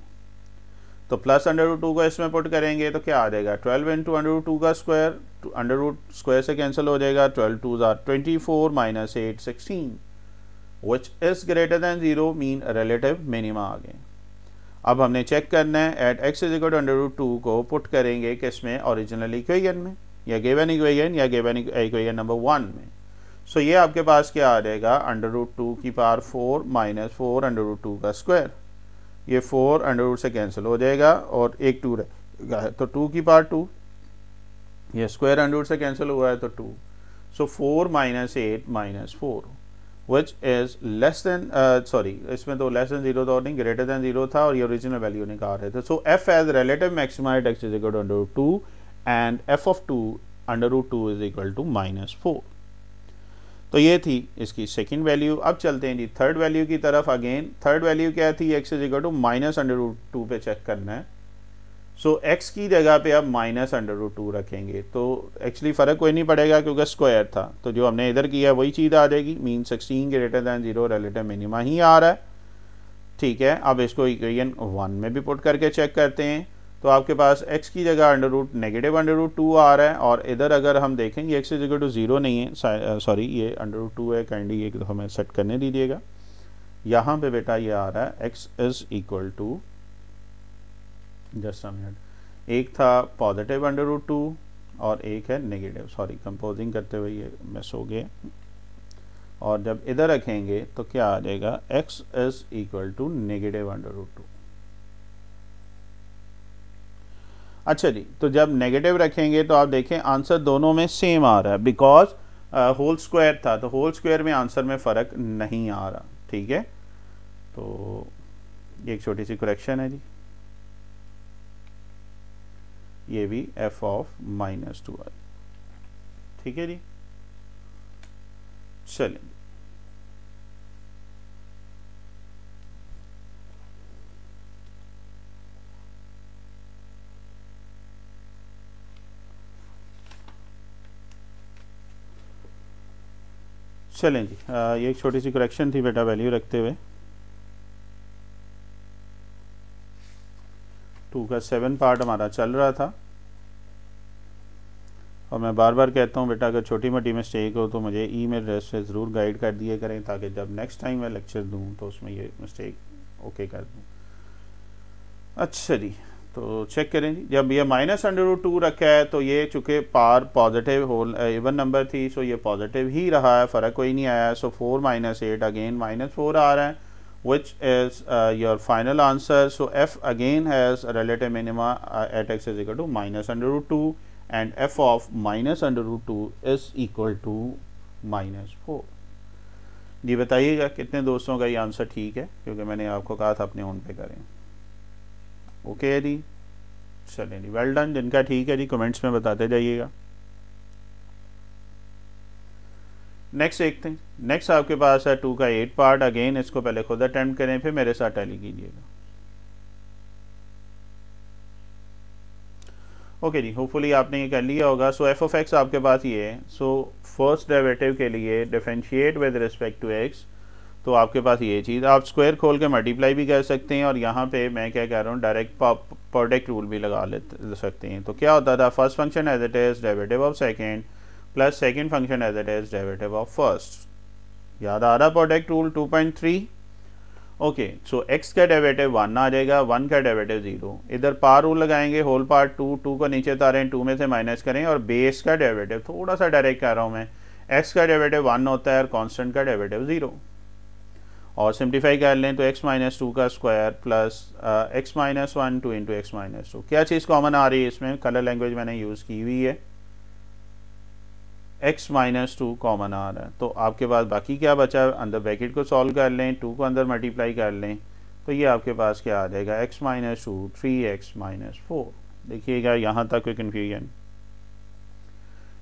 तो प्लस अंडर रूट टू को इसमें पुट करेंगे तो क्या आ जाएगा twelve into under root two का स्क्वायर अंडर रूट स्क्वायर से कैंसिल हो जाएगा twelve two are twenty four minus eight sixteen which is greater than zero mean relative minima आ गए अब हमने चेक करना है at x is equal to under root two को पुट करेंगे किस में ओरिजिनल इक्वेशन में या गिवन इक्वेशन या गिवन इक्वेशन नंबर वन में सो so, ये आपके पास क्या आ जाएगा अंडर रूट टू की power four minus four under root two का स्क्वायर ये फोर अंडर रूट से कैंसिल हो जाएगा और एक टू रहेगा तो टू की पावर टू ये स्क्वायर अंडर रूट से कैंसिल हुआ है तो two so four minus eight minus four which is less than sorry इसमें तो लेस देन जीरो था और नहीं ग्रेटर देन जीरो था और ये ओरिजिनल वैल्यू निकाल रहे थे so f as relative maxima x is equal to under two and F of two under root two is equal to minus four तो ये थी इसकी सेकेंड वैल्यू अब चलते हैं जी थर्ड वैल्यू की तरफ अगेन थर्ड वैल्यू क्या थी x is equal to minus under root two पे चेक करना है सो so, x की जगह पे आप माइनस अंडर रूट टू रखेंगे तो एक्चुअली फ़र्क कोई नहीं पड़ेगा क्योंकि स्क्वायर था तो जो हमने इधर किया वही चीज़ आ जाएगी mean sixteen greater than zero relative minima ही आ रहा है ठीक है अब इसको इक्वेशन वन में भी पुट करके चेक करते हैं तो आपके पास x की जगह under root negative under root two आ रहा है और इधर अगर हम देखेंगे एक्स इजिकल टू ज़ीरो नहीं है सॉरी ये अंडर रूट टू है काइंडली एक तो हमें सेट करने दीजिएगा यहाँ पे बेटा ये आ रहा है x is equal to just a minute एक था पॉजिटिव अंडर रूट टू और एक है नेगेटिव सॉरी कंपोजिंग करते हुए ये मिस हो गए और जब इधर रखेंगे तो क्या आ जाएगा x is equal to negative under root two अच्छा जी तो जब नेगेटिव रखेंगे तो आप देखें आंसर दोनों में सेम आ रहा है बिकॉज होल स्क्वायर था तो होल स्क्वायर में आंसर में फ़र्क नहीं आ रहा ठीक है तो ये एक छोटी सी करेक्शन है जी ये भी एफ ऑफ माइनस टू आई ठीक है जी चलिए चलें जी ये एक छोटी सी करेक्शन थी बेटा वैल्यू रखते हुए टू का सेवन पार्ट हमारा चल रहा था और मैं बार बार कहता हूँ बेटा अगर छोटी मोटी मिस्टेक हो तो मुझे ई मेल एड्रेस से ज़रूर गाइड कर दिए करें ताकि जब नेक्स्ट टाइम मैं लेक्चर दूँ तो उसमें ये मिस्टेक ओके कर दूँ अच्छा जी तो चेक करें जी जब ये माइनस अंडर रूट टू रखा है तो ये चूँकि power positive whole even number थी सो ये पॉजिटिव ही रहा है फ़र्क कोई नहीं आया so four minus eight again minus four आ रहा है which is uh, your final answer. So, f again has a relative minima uh, at x is equal to minus under root 2 and f of minus under root 2 is equal to minus four जी बताइएगा कितने दोस्तों का ये answer ठीक है क्योंकि मैंने आपको कहा था अपने ओन पे करें ओके जी चलें जी वेल डन जिनका ठीक है जी कमेंट्स में बताते जाइएगा नेक्स्ट देखते हैं नेक्स्ट आपके पास है टू का एट पार्ट अगेन इसको पहले खुद अटेम्प्ट करें फिर मेरे साथ टैली कीजिएगा ओके जी होपफुली आपने ये कर लिया होगा सो एफ ऑफ एक्स आपके पास ये है सो फर्स्ट डेरिवेटिव के लिए differentiate with respect to x तो आपके पास ये चीज़ आप स्क्वायर खोल के मल्टीप्लाई भी कर सकते हैं और यहाँ पे मैं क्या कह रहा हूँ डायरेक्ट प्रोडक्ट रूल भी लगा ले सकते हैं तो क्या होता था first function as it is derivative of second plus second function as it is derivative of first याद आ रहा product rule 2.3 okay so x का डेरिवेटिव वन आ जाएगा वन का डेरिवेटिव जीरो इधर पार रूल लगाएंगे होल पार टू टू को नीचे उतारें टू में से माइनस करें और बेस का डेरिवेटिव थोड़ा सा डायरेक्ट कह रहा हूँ मैं एक्स का डेरिवेटिव वन होता है और कांस्टेंट का डेरिवेटिव ज़ीरो और सिंप्लीफाई कर लें तो एक्स माइनस टू का square plus x minus one two into x minus two क्या चीज़ कॉमन आ रही है इसमें कलर लैंग्वेज मैंने यूज़ की हुई है एक्स माइनस टू कॉमन आ रहा है तो आपके पास बाकी क्या बचा है अंदर ब्रैकेट को सॉल्व कर लें टू को अंदर मल्टीप्लाई कर लें तो ये आपके पास क्या आ जाएगा x minus two three x minus four देखिएगा यहाँ तक कोई कन्फ्यूजन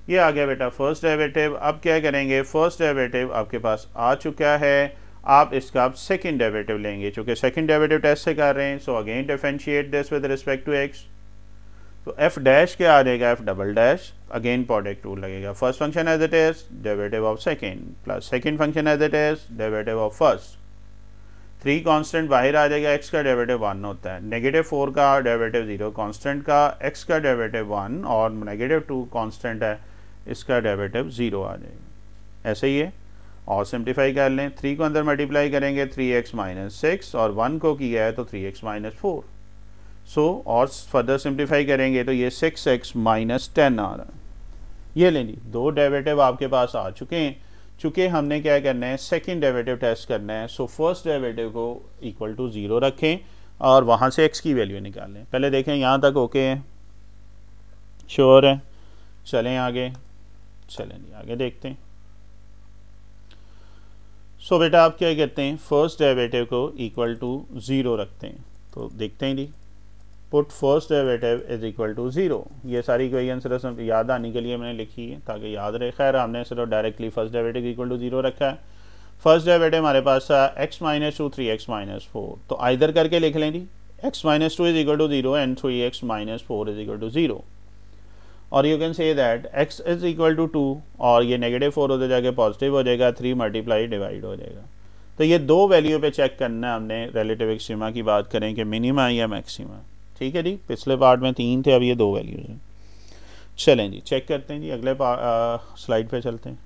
ये आ गया बेटा फर्स्ट डेवेटिव अब क्या करेंगे फर्स्ट डेवेटिव आपके पास आ चुका है आप इसका आप सेकेंड डेवेटिव लेंगे चूँकि सेकेंड डेवेटिव टेस्ट से कर रहे हैं so again differentiate this with respect to x तो एफ डैश क्या आ जाएगा f double dash again product rule लगेगा first function as it is डेवेटिव of second plus second function as it is डेवेटिव ऑफ फर्स्ट थ्री कांस्टेंट बाहर आ जाएगा एक्स का डेवेटिव वन होता है नेगेटिव फोर का डेवेटिव जीरो कांस्टेंट का एक्स का डेवेटिव वन और नेगेटिव टू कांस्टेंट है इसका डेवेटिव जीरो आ जाएगा ऐसे ही है और सिम्प्लीफाई कर लें थ्री को अंदर मल्टीप्लाई करेंगे थ्री एक्स माइनस सिक्स और वन को किया है तो three x minus four so so, और फर्दर सिंप्लीफाई करेंगे तो ये सिक्स एक्स माइनस टेन आ रहा है ये लेंगे दो डेरिवेटिव आपके पास आ चुके हैं चूँकि हमने क्या करना है सेकंड डेरिवेटिव टेस्ट करना है सो फर्स्ट डेरिवेटिव को इक्वल टू ज़ीरो रखें और वहाँ से एक्स की वैल्यू निकालें पहले देखें यहाँ तक ओके है श्योर है चलें आगे चलें जी आगे देखते हैं सो so, बेटा आप क्या करते हैं फर्स्ट डेरिवेटिव को इक्वल टू ज़ीरो रखते हैं तो देखते हैं जी put first derivative is equal to zero ये सारी इक्वेशन सिर्फ याद आने के लिए मैंने लिखी है ताकि याद रहे खैर हमने सिर्फ directly first derivative equal to zero रखा है फर्स्ट डेरिवेटिव हमारे पास था x minus two three x minus four तो आइधर करके लिख लें जी x minus two is equal to zero and three x minus four is equal to zero और you can say that x is equal to two और ये negative four होते जाके पॉजिटिव हो जाएगा थ्री मल्टीप्लाई डिवाइड हो जाएगा तो ये दो वैल्यू पे चेक करना है हमने रिलेटिव एक्सीमा की बात करें कि मिनिमा या मैक्सीमा ठीक है जी पिछले पार्ट में तीन थे अब ये दो वैल्यूज़ हैं चलें जी चेक करते हैं जी अगले स्लाइड पे चलते हैं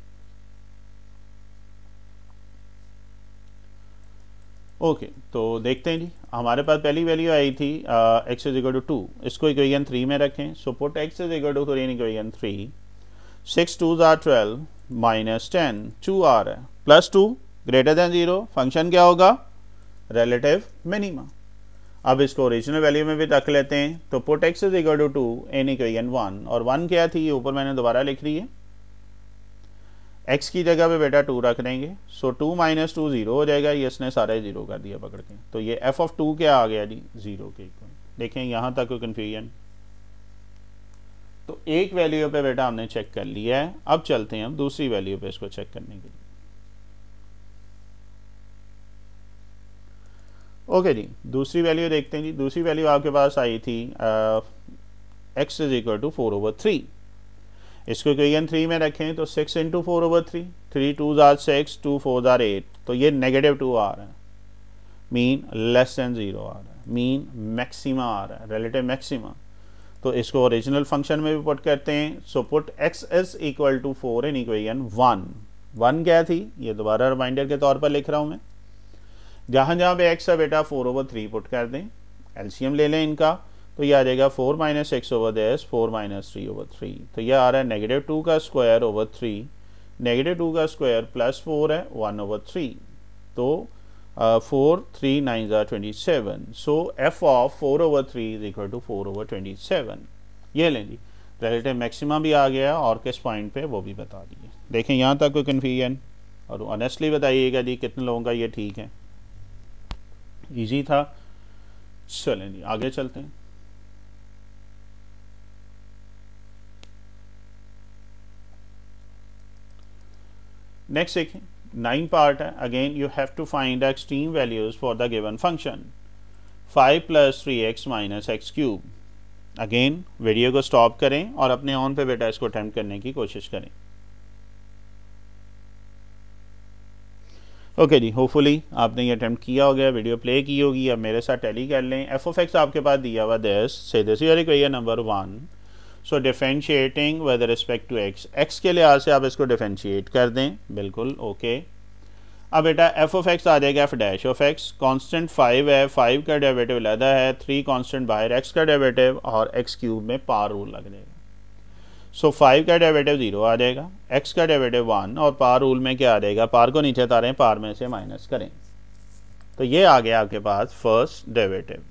ओके तो देखते हैं जी हमारे पास पहली वैल्यू आई थी x is equal to two इसको इक्वेशन थ्री में रखें so put x is equal to three in equation three six two are twelve minus ten two are है plus two greater than zero function क्या होगा relative minimum अब इसको original value में भी रख लेते हैं तो put x is equal to two in equation one और वन क्या थी ये ऊपर मैंने दोबारा लिख दी है एक्स की जगह पे बेटा टू रख देंगे so two minus two zero हो जाएगा ये इसने सारे ज़ीरो कर दिया पकड़ के तो ये एफ ऑफ टू क्या आ गया जी ज़ीरो के इक्वल देखें यहां तक कोई कंफ्यूजन तो एक वैल्यू पे बेटा हमने चेक कर लिया है अब चलते हैं हम दूसरी वैल्यू पे इसको चेक करने के लिए ओके जी दूसरी वैल्यू देखते हैं जी दूसरी वैल्यू आपके पास आई थी x is equal to four over three इसको इक्वेशन थ्री में रखें तो six into four over three three two are six two four tsar eight तो ये नेगेटिव टू आ रहा है मीन लेस दैन ज़ीरो आ रहा है मीन मैक्सिमा आ रहा है रिलेटिव मैक्सिमा तो इसको ओरिजिनल फंक्शन में भी पुट करते हैं so put x is equal to four in equation one one क्या थी ये दोबारा रिमाइंडर के तौर पर लिख रहा हूँ मैं जहां जहाँ पे एक्स है बेटा फोर ओवर थ्री पुट कर दें एलसीएम ले लें इनका तो ये आ जाएगा फोर माइनस एक्स ओवर दस four minus three over three तो ये आ रहा है नेगेटिव टू का square over three negative two का स्क्वायर प्लस फोर है वन ओवर थ्री तो four three nine are twenty seven so f of four over three is equal to four over twenty seven ये लें जी relative maxima भी आ गया और किस पॉइंट पे वो भी बता दिए देखें यहाँ तक कोई कन्फ्यूजन और ऑनेस्टली बताइएगा जी कितने लोगों का ये ठीक है इजी था चलें जी आगे चलते हैं नेक्स्ट देखें नाइन पार्ट है again you have to find extreme values for the given function five plus three x minus x cube again video को स्टॉप करें और अपने ऑन पे बेटा इसको अटैम्प्ट करने की कोशिश करें ओके okay जी होपफुली आपने ये अटैम्प्ट किया हो गया वीडियो प्ले की होगी अब मेरे साथ टैली कर लें एफ ओफ एक्स आपके पास दिया हुआ दस से दस यार number one so differentiating with respect to x x के लिहाज से आप इसको डिफेंशिएट कर दें बिल्कुल ओके okay. अब बेटा एफ ओफ एक्स आ जाएगा F dash of x constant five है फाइव का डेवेटिव लदा है थ्री कॉन्स्टेंट बाहर एक्स का डेरेवेटिव और एक्स क्यूब में पार रूल लग जाएगा सो फाइव का डेवेटिव जीरो आ जाएगा एक्स का डेवेटिव वन और पार रूल में क्या आ जाएगा पार को नीचे उतारें पार में से माइनस करें तो ये आ गया आपके पास फर्स्ट डेवेटिव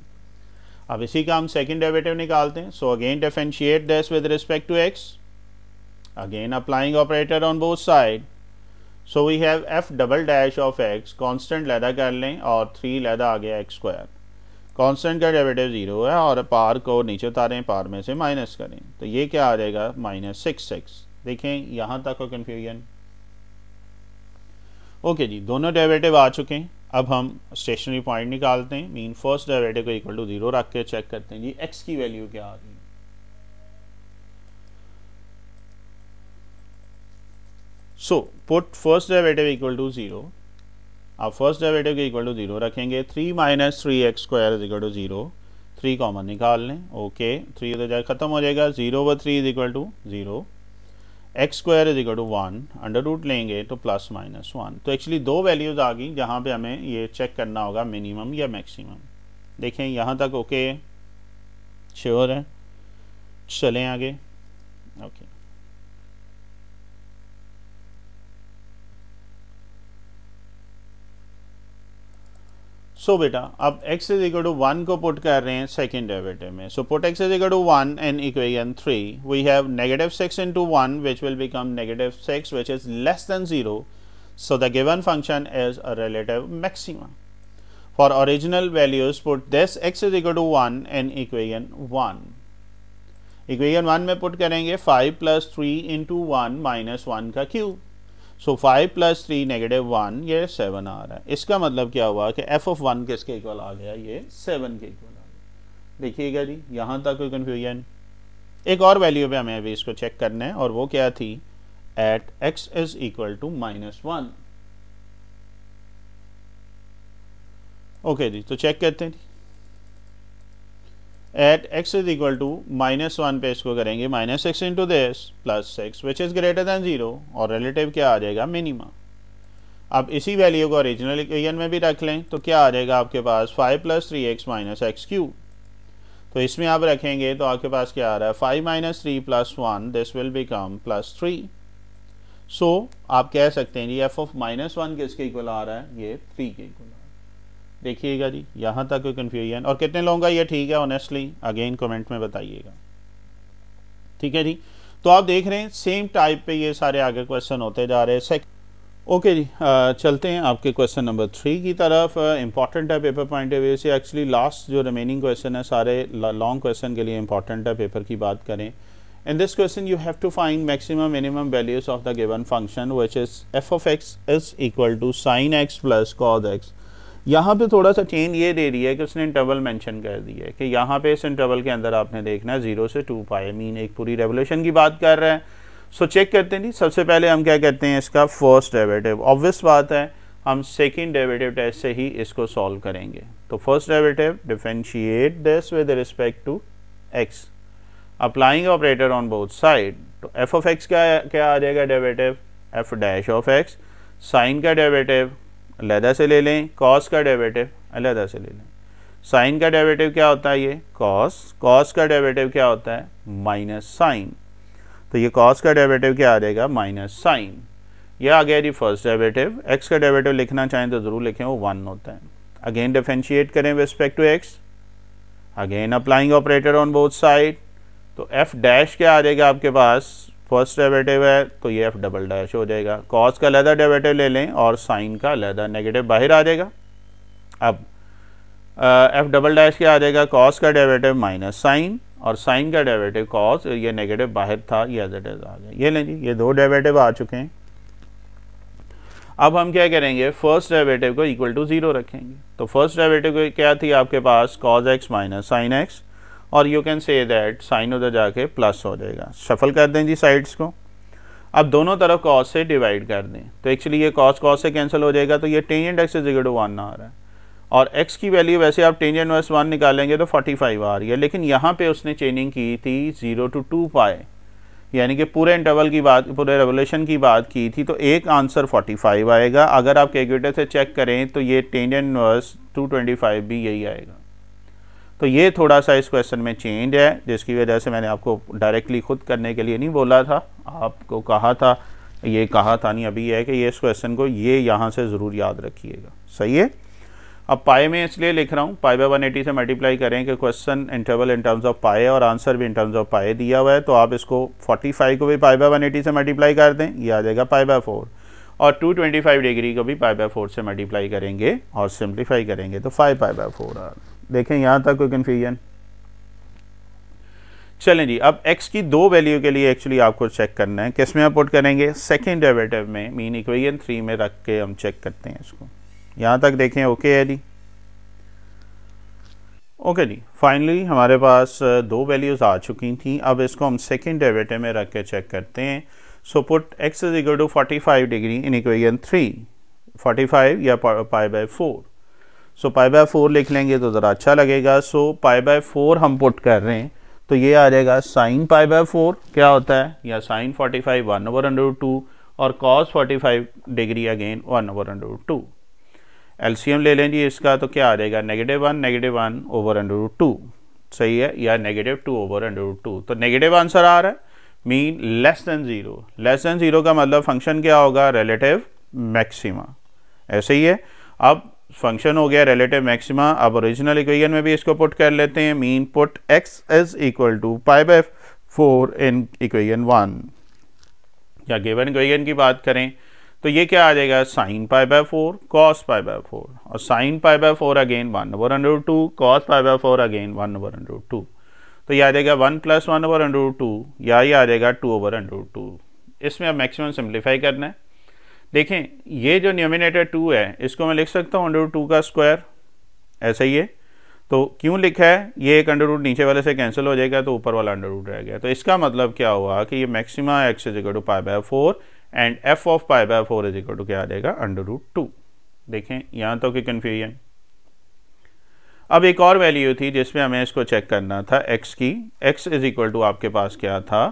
अब इसी का हम सेकेंड डेवेटिव निकालते हैं so again differentiate this with respect to x again applying operator on both side so we have f double dash of x constant लैदा कर लें और थ्री लैदा आ गया एक्स स्क्वायर कांस्टेंट का डेरिवेटिव ज़ीरो है और पार को नीचे उतारें पार में से माइनस करें तो ये क्या आ जाएगा माइनस सिक्स सिक्स देखें यहाँ तक हो कन्फ्यूजन ओके जी दोनों डेरिवेटिव आ चुके हैं अब हम स्टेशनरी पॉइंट निकालते हैं मीन फर्स्ट डेरिवेटिव को इक्वल टू जीरो रख के चेक करते हैं जी एक्स की वैल्यू क्या आ रही है so put first derivative equal to zero आप फर्स्ट डेरेटिव के इक्वल टू जीरो रखेंगे three minus three x square is equal to zero three common निकाल लें ओके थ्री उधर जाए खत्म हो जाएगा जीरो व three is equal to zero x square is equal to one under root लेंगे तो प्लस माइनस वन तो एक्चुअली दो वैल्यूज़ आ गई जहाँ पे हमें ये चेक करना होगा मिनिमम या मैक्सिमम देखें यहाँ तक ओके श्योर है चलें आगे ओके okay. सो बेटा अब x is equal to one को पुट कर रहे हैं सेकेंड डेरिवेटिव में so put x is equal to one and equation three we have negative six in two one which will become negative six which is less than zero so the given function is a relative maximum for original values put this x is equal to one and equation one equation one में put करेंगे five plus three into one minus one का cube so five plus three negative one ये seven आ रहा है इसका मतलब क्या हुआ कि एफ ऑफ वन किसके इक्वल आ गया ये सेवन के इक्वल आ गया देखिएगा जी यहाँ तक कोई कन्फ्यूजन एक और वैल्यू पे हमें अभी इसको चेक करना है और वो क्या थी at x is equal to minus one okay जी तो चेक करते हैं जी at x is equal to minus one पे इसको करेंगे minus x into this plus six which is greater than zero और रिलेटिव क्या आ जाएगा मिनिमम अब इसी वैल्यू को ओरिजिनल इक्वेशन में भी रख लें तो क्या आ जाएगा आपके पास five plus three x minus x Q तो इसमें आप रखेंगे तो आपके पास क्या आ रहा है five minus three plus one this will become plus three so आप कह सकते हैं जी एफ ऑफ माइनस वन किसके इक्वल आ रहा है ये थ्री के इक्वल देखिएगा जी यहाँ तक कोई कन्फ्यूजन और कितने लोगों का ये ठीक है ऑनेस्टली अगेन कमेंट में बताइएगा ठीक है जी तो आप देख रहे हैं सेम टाइप पे ये सारे आगे क्वेश्चन होते जा रहे हैं ओके जी चलते हैं आपके क्वेश्चन नंबर थ्री की तरफ इंपॉर्टेंट है पेपर पॉइंट ऑफ व्यू से एक्चुअली लास्ट जो रिमेनिंग क्वेश्चन है सारे लॉन्ग क्वेश्चन के लिए इंपॉर्टेंट है पेपर की बात करें in this question you have to find maximum minimum values of the given function which is f of x is equal to sine x plus cos x यहाँ पे थोड़ा सा चेंज ये दे रही है कि उसने इंटरवल मेंशन कर दिया है कि यहाँ पे इस इंटरवल के अंदर आपने देखना है जीरो से टू पाई मीन एक पूरी रेवोल्यूशन की बात कर रहे हैं सो so, चेक करते हैं जी सबसे पहले हम क्या करते हैं इसका फर्स्ट डेवेटिव ऑब्वियस बात है हम सेकेंड डेवेटिव टेस्ट से ही इसको सॉल्व करेंगे तो फर्स्ट डेवेटिव differentiate this with respect to x applying operator on both side तो एफ ऑफ एक्स क्या क्या आ जाएगा डेवेटिव f dash of x sine का डेवेटिव अलहदा से ले लें कॉस का डेरिवेटिव अलहदा से ले लें साइन का डेरिवेटिव क्या होता है ये कॉस कॉस का डेरिवेटिव क्या होता है माइनस साइन तो ये कॉस का डेरिवेटिव क्या आ जाएगा माइनस साइन यह आ गया जी फर्स्ट डेरिवेटिव एक्स का डेरिवेटिव लिखना चाहें तो ज़रूर लिखें वो वन होता है अगेन डिफेंशिएट करें respect to x again applying operator on both side तो एफ डैश क्या आ जाएगा आपके पास फर्स्ट डेवेटिव है तो ये एफ डबल डैश हो जाएगा कॉस का लहदा डेवेटिव ले लें और साइन का लहदा नेगेटिव बाहर आ जाएगा अब एफ डबल डैश क्या आ जाएगा कॉस का डेवेटिव माइनस साइन और साइन का डेवेटिव कॉस ये नेगेटिव बाहर था ये एज एट एज आ गया ये लें जी ये दो डेवेटिव आ चुके हैं अब हम क्या करेंगे फर्स्ट डेवेटिव को इक्वल टू ज़ीरो रखेंगे तो फर्स्ट डेवेटिव क्या थी आपके पास cos x minus sine x और you can say that sine उधर जाके प्लस हो जाएगा शफल कर दें जी साइड्स को अब दोनों तरफ कॉस से डिवाइड कर दें तो एक्चुअली ये कॉस कॉस से कैंसिल हो जाएगा तो ये tangent x is equal to one आ रहा है और एक्स की वैल्यू वैसे आप टेंजेंट इन्वर्स वन निकालेंगे तो 45 आ रही है लेकिन यहाँ पे उसने चेनिंग की थी जीरो टू टू पाए यानी कि पूरे इंटरवल की बात पूरे रेवोल्यूशन की बात की थी तो एक आंसर 45 आएगा अगर आप कैलकुलेटर से चेक करें तो ये टेंजेंट ट्वेंटी फाइव भी यही आएगा तो ये थोड़ा सा इस क्वेश्चन में चेंज है जिसकी वजह से मैंने आपको डायरेक्टली खुद करने के लिए नहीं बोला था आपको कहा था ये कहा था नहीं अभी है कि ये इस क्वेश्चन को ये यहाँ से ज़रूर याद रखिएगा सही है अब पाए में इसलिए लिख रहा हूँ पाए बाय वन एटी से मल्टीप्लाई करें कि question interval in terms of pi और आंसर भी इन टर्म्स ऑफ पाए दिया हुआ है तो आप इसको फोर्टी फाइव को भी पाए बाय वन एटी से मल्टीप्लाई कर दें ये आ जाएगा पाए बाय फोर और टू ट्वेंटी फाइव डिग्री को भी पाए बाय फोर से मल्टीप्लाई करेंगे और सिम्प्लीफाई करेंगे तो फाइव पाए बाय फोर आ देखें यहाँ तक कोई कन्फ्यूजन चलें जी अब x की दो वैल्यू के लिए एक्चुअली आपको चेक करना है किस में आप पुट करेंगे सेकेंड डेरिवेटिव में मीन इक्वेशन थ्री में रख के हम चेक करते हैं इसको यहाँ तक देखें ओके है जी ओके जी फाइनली हमारे पास दो वैल्यूज़ आ चुकी थी अब इसको हम सेकेंड डेरिवेटिव में रख के चेक करते हैं so put x is equal to five degree in equation three five या pi by four so pi by four लिख लेंगे तो ज़रा अच्छा लगेगा सो पाई बाय फोर हम पुट कर रहे हैं तो ये आ जाएगा साइन पाई बाय फोर क्या होता है या sine forty five one over under two और cos forty five degree again one over under two LCM ले लें जी इसका तो क्या आ जाएगा negative one negative one over under two सही है या negative two over under two तो नेगेटिव आंसर आ रहा है mean less than zero less than zero का मतलब फंक्शन क्या होगा रिलेटिव मैक्सिमा ऐसे ही है अब फंक्शन हो गया रिलेटिव मैक्सिमा अब ओरिजिनल इक्वेशन में भी इसको पुट कर लेते हैं mean put x is equal to pi by four in equation one या गिवन इक्वेशन की बात करें तो ये क्या आ जाएगा sine pi by four cos pi by four और sine pi by four again one over under two cos pi by four again one over under two तो ये आ जाएगा one plus one over under two या ये आ जाएगा to over under to इसमें अब मैक्सिमम सिंप्लीफाई करना है देखें ये जो न्यूमिनेटर टू है इसको मैं लिख सकता हूँ अंडर टू का स्क्वायर ऐसा ही है तो क्यों लिखा है ये एक अंडर रूट नीचे वाले से कैंसिल हो जाएगा तो ऊपर वाला अंडर रूट रह गया तो इसका मतलब क्या हुआ कि ये maxima x is equal to pi by four and F of pi by four is equal to क्या आ जाएगा अंडर रूट टू देखें यहाँ तो कि कन्फ्यूजन अब एक और वैल्यू थी जिसमें हमें इसको चेक करना था एक्स की एक्स इज इक्वल टू आपके पास क्या था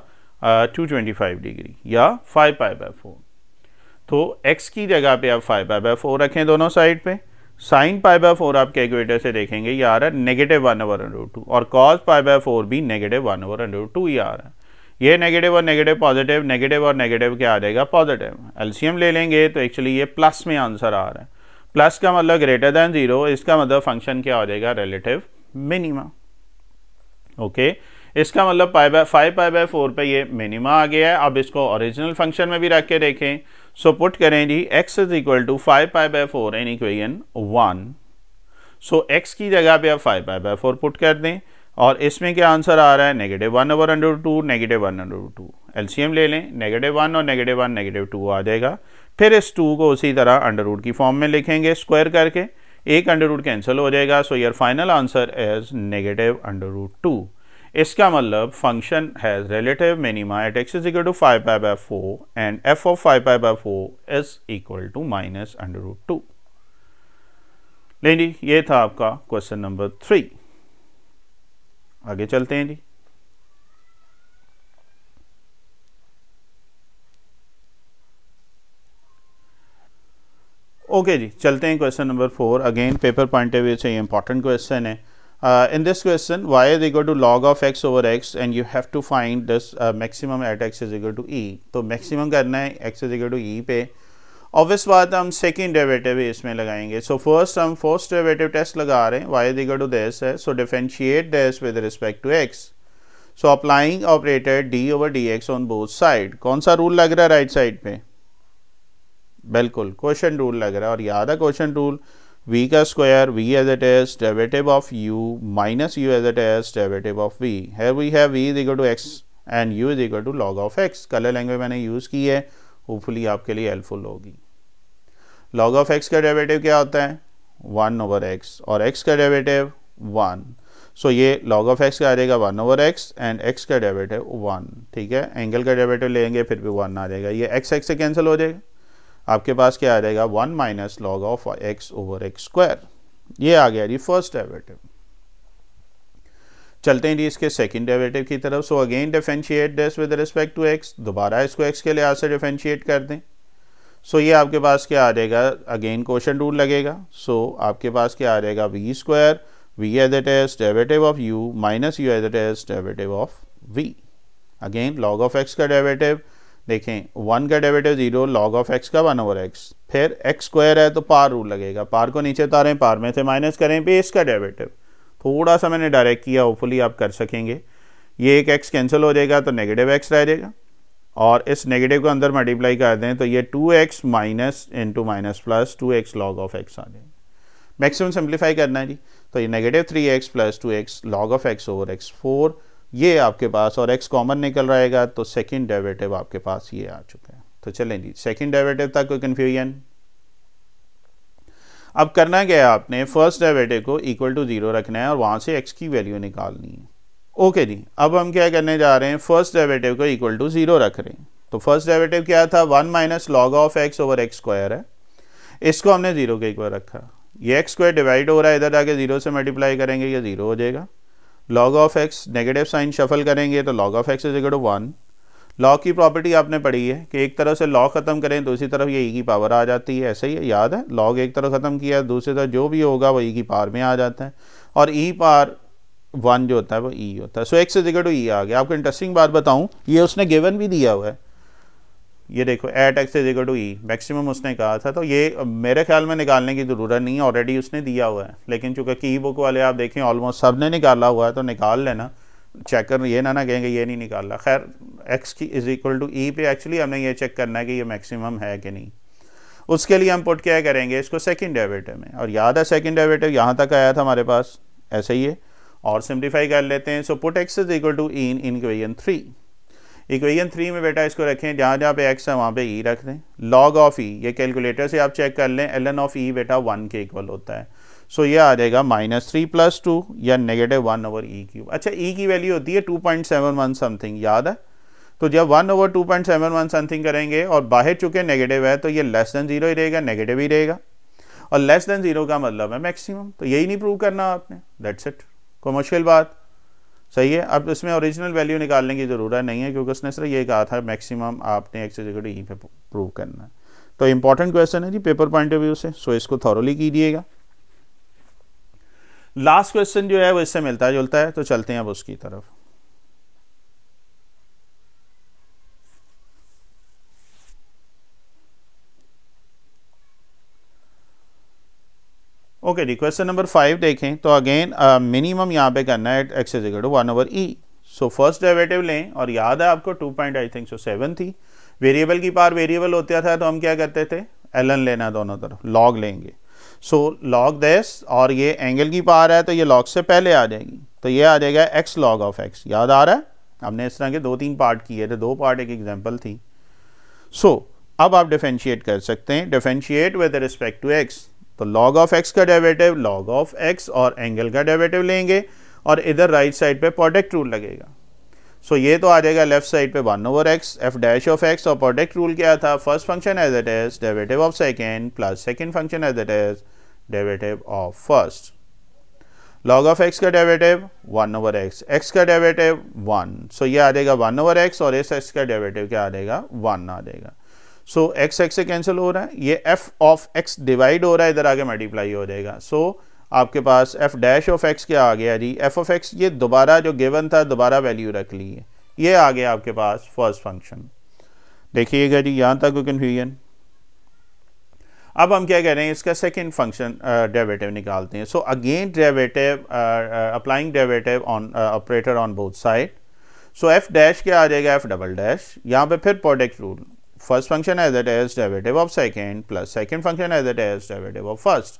टू ट्वेंटी फाइव डिग्री या फाइव पाई बाय फोर तो x की जगह पे आप फाइव बाई बाई फोर रखें दोनों साइड पे साइन पाई बाय फोर आप कैलकुलेटर से देखेंगे ये आ रहा है negative one over under two और कॉस पाई बाय फोर भी negative one over under two ही आ रहा है ये नेगेटिव और नेगेटिव पॉजिटिव नेगेटिव और नेगेटिव क्या आ जाएगा पॉजिटिव एलसीएम ले लेंगे तो एक्चुअली ये प्लस में आंसर आ रहा है प्लस का मतलब ग्रेटर देन जीरो इसका मतलब फंक्शन क्या हो जाएगा रिलेटिव मिनिमम ओके okay? इसका मतलब pi by five pi by four पर ये मिनिमा आ गया है अब इसको ओरिजिनल फंक्शन में भी रख के देखें सो पुट करें जी x is equal to five pi by four in equation one so x की जगह पे आप five pi by four put कर दें और इसमें क्या आंसर आ रहा है negative one over under two negative one under two LCM ले लें नेगेटिव वन और नेगेटिव वन नेगेटिव टू आ जाएगा फिर इस टू को उसी तरह अंडर रूट की फॉर्म में लिखेंगे स्क्वायर करके एक अंडर रूट कैंसिल हो जाएगा so your final answer is negative under root two इसका मतलब function has relative minima at x is equal to five pi by four and F of five pi by four is equal to minus under root two लें जी ये था आपका question number three आगे चलते हैं जी ओके okay जी चलते हैं question number four again paper point of view से ये इंपॉर्टेंट क्वेश्चन है Uh, in this question, y is equal to log of x over x and you have to find this uh, maximum at x is equal to e. तो maximum करना है x is equal to e पे obvious बात हम second derivative इसमें लगाएंगे so first हम first derivative test लगा रहे हैं y is equal to this है so differentiate this with respect to x so applying operator d over d x on both side कौन सा रूल लग रहा है राइट right साइड पे बिल्कुल क्वेश्चन रूल लग रहा है और याद है क्वेश्चन रूल v का square v as it is derivative of u minus u as it is derivative of v here we have v is equal to x and u is equal to log of x colour language मैंने use की है hopefully आपके लिए helpful होगी log of x का derivative क्या होता है 1 ओवर x और x का डेरिवेटिव 1 सो so, ये log ऑफ x का आ जाएगा 1 ओवर x एंड x का डेरिवेटिव 1 ठीक है एंगल का डेरिवेटिव लेंगे फिर भी 1 आ जाएगा ये x x से कैंसिल हो जाएगा आपके पास क्या आ जाएगा one minus log of x over x square ये आ गया जी फर्स्ट डेरिवेटिव चलते हैं जी इसके सेकंड डेरिवेटिव की तरफ so again differentiate this with respect to x दोबारा इसको एक्स के लिहाज से डिफेंशिएट कर दें सो so, ये आपके पास क्या आ जाएगा अगेन क्वेश्चन रूल लगेगा सो so, आपके पास क्या आ जाएगा v square v as it is डेवेटिव of u minus u as it is derivative of v again log of x का डेवेटिव देखें वन का डेविटिव जीरो लॉग ऑफ एक्स का वन ओवर एक्स फिर एक्स स्क्वायर है तो पार रूल लगेगा पार को नीचे उतारें पार में से माइनस करें बेस का डेविटिव थोड़ा सा मैंने डायरेक्ट किया होपफुली आप कर सकेंगे ये एक एक्स कैंसिल हो जाएगा तो नेगेटिव एक्स रह जाएगा और इस नेगेटिव को अंदर मल्टीप्लाई कर दें तो ये two x minus into minus plus two x log of x आ जाएगा मैक्सिमम सिंप्लीफाई करना है जी तो ये negative three x plus two x log of x over x four ये आपके पास और x कॉमन निकल रहेगा तो सेकंड डेरिवेटिव आपके पास ये आ चुका है तो चलें जी सेकंड डेरिवेटिव था कोई कन्फ्यूजन अब करना क्या है आपने फर्स्ट डेरिवेटिव को इक्वल टू ज़ीरो रखना है और वहां से एक्स की वैल्यू निकालनी है ओके जी अब हम क्या करने जा रहे हैं फर्स्ट डेरिवेटिव को इक्वल टू ज़ीरो रख रहे हैं तो फर्स्ट डेरिवेटिव क्या था one minus log of x over x square है इसको हमने ज़ीरो के इक्वल रखा ये एक्स स्क्वायर डिवाइड हो रहा है इधर जाके ज़ीरो से मल्टीप्लाई करेंगे ये ज़ीरो हो जाएगा log of x negative sign shuffle करेंगे तो log of x is equal to one law की प्रॉपर्टी आपने पढ़ी है कि एक तरफ से लॉ ख़त्म करें दूसरी तरफ ये ई e की पावर आ जाती है ऐसे ही याद है लॉग एक तरफ ख़त्म किया दूसरी तरफ जो भी होगा वो ई e की पावर में आ जाता है और ई पार वन जो होता है वो ई e होता है so x is equal to e आ गया आपको इंटरेस्टिंग बात बताऊँ ये उसने गिवन भी दिया हुआ है ये देखो at x is to e maximum उसने कहा था तो ये मेरे ख्याल में निकालने की ज़रूरत नहीं है ऑलरेडी उसने दिया हुआ है लेकिन चूंकि की बुक वाले आप देखें ऑलमोस्ट सब ने निकाला हुआ है तो निकाल लेना चेक कर ये ना ना कहेंगे ये नहीं निकालना खैर एक्स की इज इक्वल टू ई पे एक्चुअली हमने ये चेक करना है कि ये मैक्सिमम है कि नहीं उसके लिए हम पुट क्या करेंगे इसको सेकेंड डेवेटिव में और याद है सेकेंड डेवेटिव यहाँ तक आया था हमारे पास ऐसे ही है और सिम्प्लीफाई कर लेते हैं so put x is equal to e in equation three equation three में बेटा इसको रखें जहाँ जहाँ पे एक्स है वहाँ पे ई e रख दें लॉग ऑफ ई ये कैलकुलेटर से आप चेक कर लें एल एन ऑफ ई बेटा वन के इक्वल होता है सो so, ये आ जाएगा माइनस थ्री प्लस टू या negative one over e cube अच्छा ई e की वैल्यू होती है two point seven one something याद है तो जब one over two point seven one something करेंगे और बाहर चुके नेगेटिव है तो ये लेस देन जीरो ही रहेगा नेगेटिव ही रहेगा और लेस देन जीरो का मतलब है मैक्सिमम तो यही नहीं प्रूव करना आपने दैट्स इट मुश्किल बात सही है अब इसमें ओरिजिनल वैल्यू निकालने की ज़रूरत नहीं है क्योंकि उसने सर ये कहा था मैक्सिमम आपने एक्स इजिकल यहीं पे प्रूव करना है तो इंपॉर्टेंट क्वेश्चन है जी पेपर पॉइंट ऑफ व्यू से सो इसको थॉरली कीजिएगा लास्ट क्वेश्चन जो है वो इससे मिलता जुलता है तो चलते हैं अब उसकी तरफ ओके जी क्वेश्चन नंबर फाइव देखें तो अगेन मिनिमम uh, यहाँ पे करना है x is equal to one over e so first derivative लें और याद है आपको two point I think so seven थी वेरिएबल की पार वेरिएबल होता था तो हम क्या करते थे एलन लेना दोनों तरफ लॉग लेंगे सो लॉग दस और ये एंगल की पार है तो ये लॉग से पहले आ जाएगी तो ये आ जाएगा एक्स लॉग ऑफ एक्स याद आ रहा है हमने इस तरह के दो तीन पार्ट किए थे दो पार्ट एक एग्जाम्पल थी सो so, अब आप डिफेंशिएट कर सकते हैं differentiate with respect to x तो लॉग ऑफ एक्स का डेरिवेटिव लॉग ऑफ एक्स और एंगल का डेरिवेटिव लेंगे और इधर राइट साइड पे प्रोडक्ट रूल लगेगा सो so, ये तो आ जाएगा लेफ्ट साइड पे one over x f dash of x और प्रोडक्ट रूल क्या था first function as it is derivative of second plus second function as it is derivative of first log of x का derivative one over x x का derivative one so ये आ जाएगा one over x और इस x का derivative क्या आ जाएगा वन आ जाएगा सो एक्स एक्स से कैंसिल हो रहा है ये एफ ऑफ एक्स डिवाइड हो रहा है इधर आगे मल्टीप्लाई हो जाएगा सो so, आपके पास एफ डैश ऑफ एक्स क्या आ गया जी एफ ऑफ एक्स ये दोबारा जो गिवन था दोबारा वैल्यू रख ली है ये आ गया आपके पास फर्स्ट फंक्शन देखिएगा जी यहाँ तक कन्फ्यूजन अब हम क्या कह रहे हैं इसका सेकेंड फंक्शन डेरिवेटिव निकालते हैं so again derivative applying derivative on operator on both side so f dash क्या आ जाएगा एफ डबल डैश यहाँ पे फिर product rule first function as it is derivative of second plus second function as it is derivative of first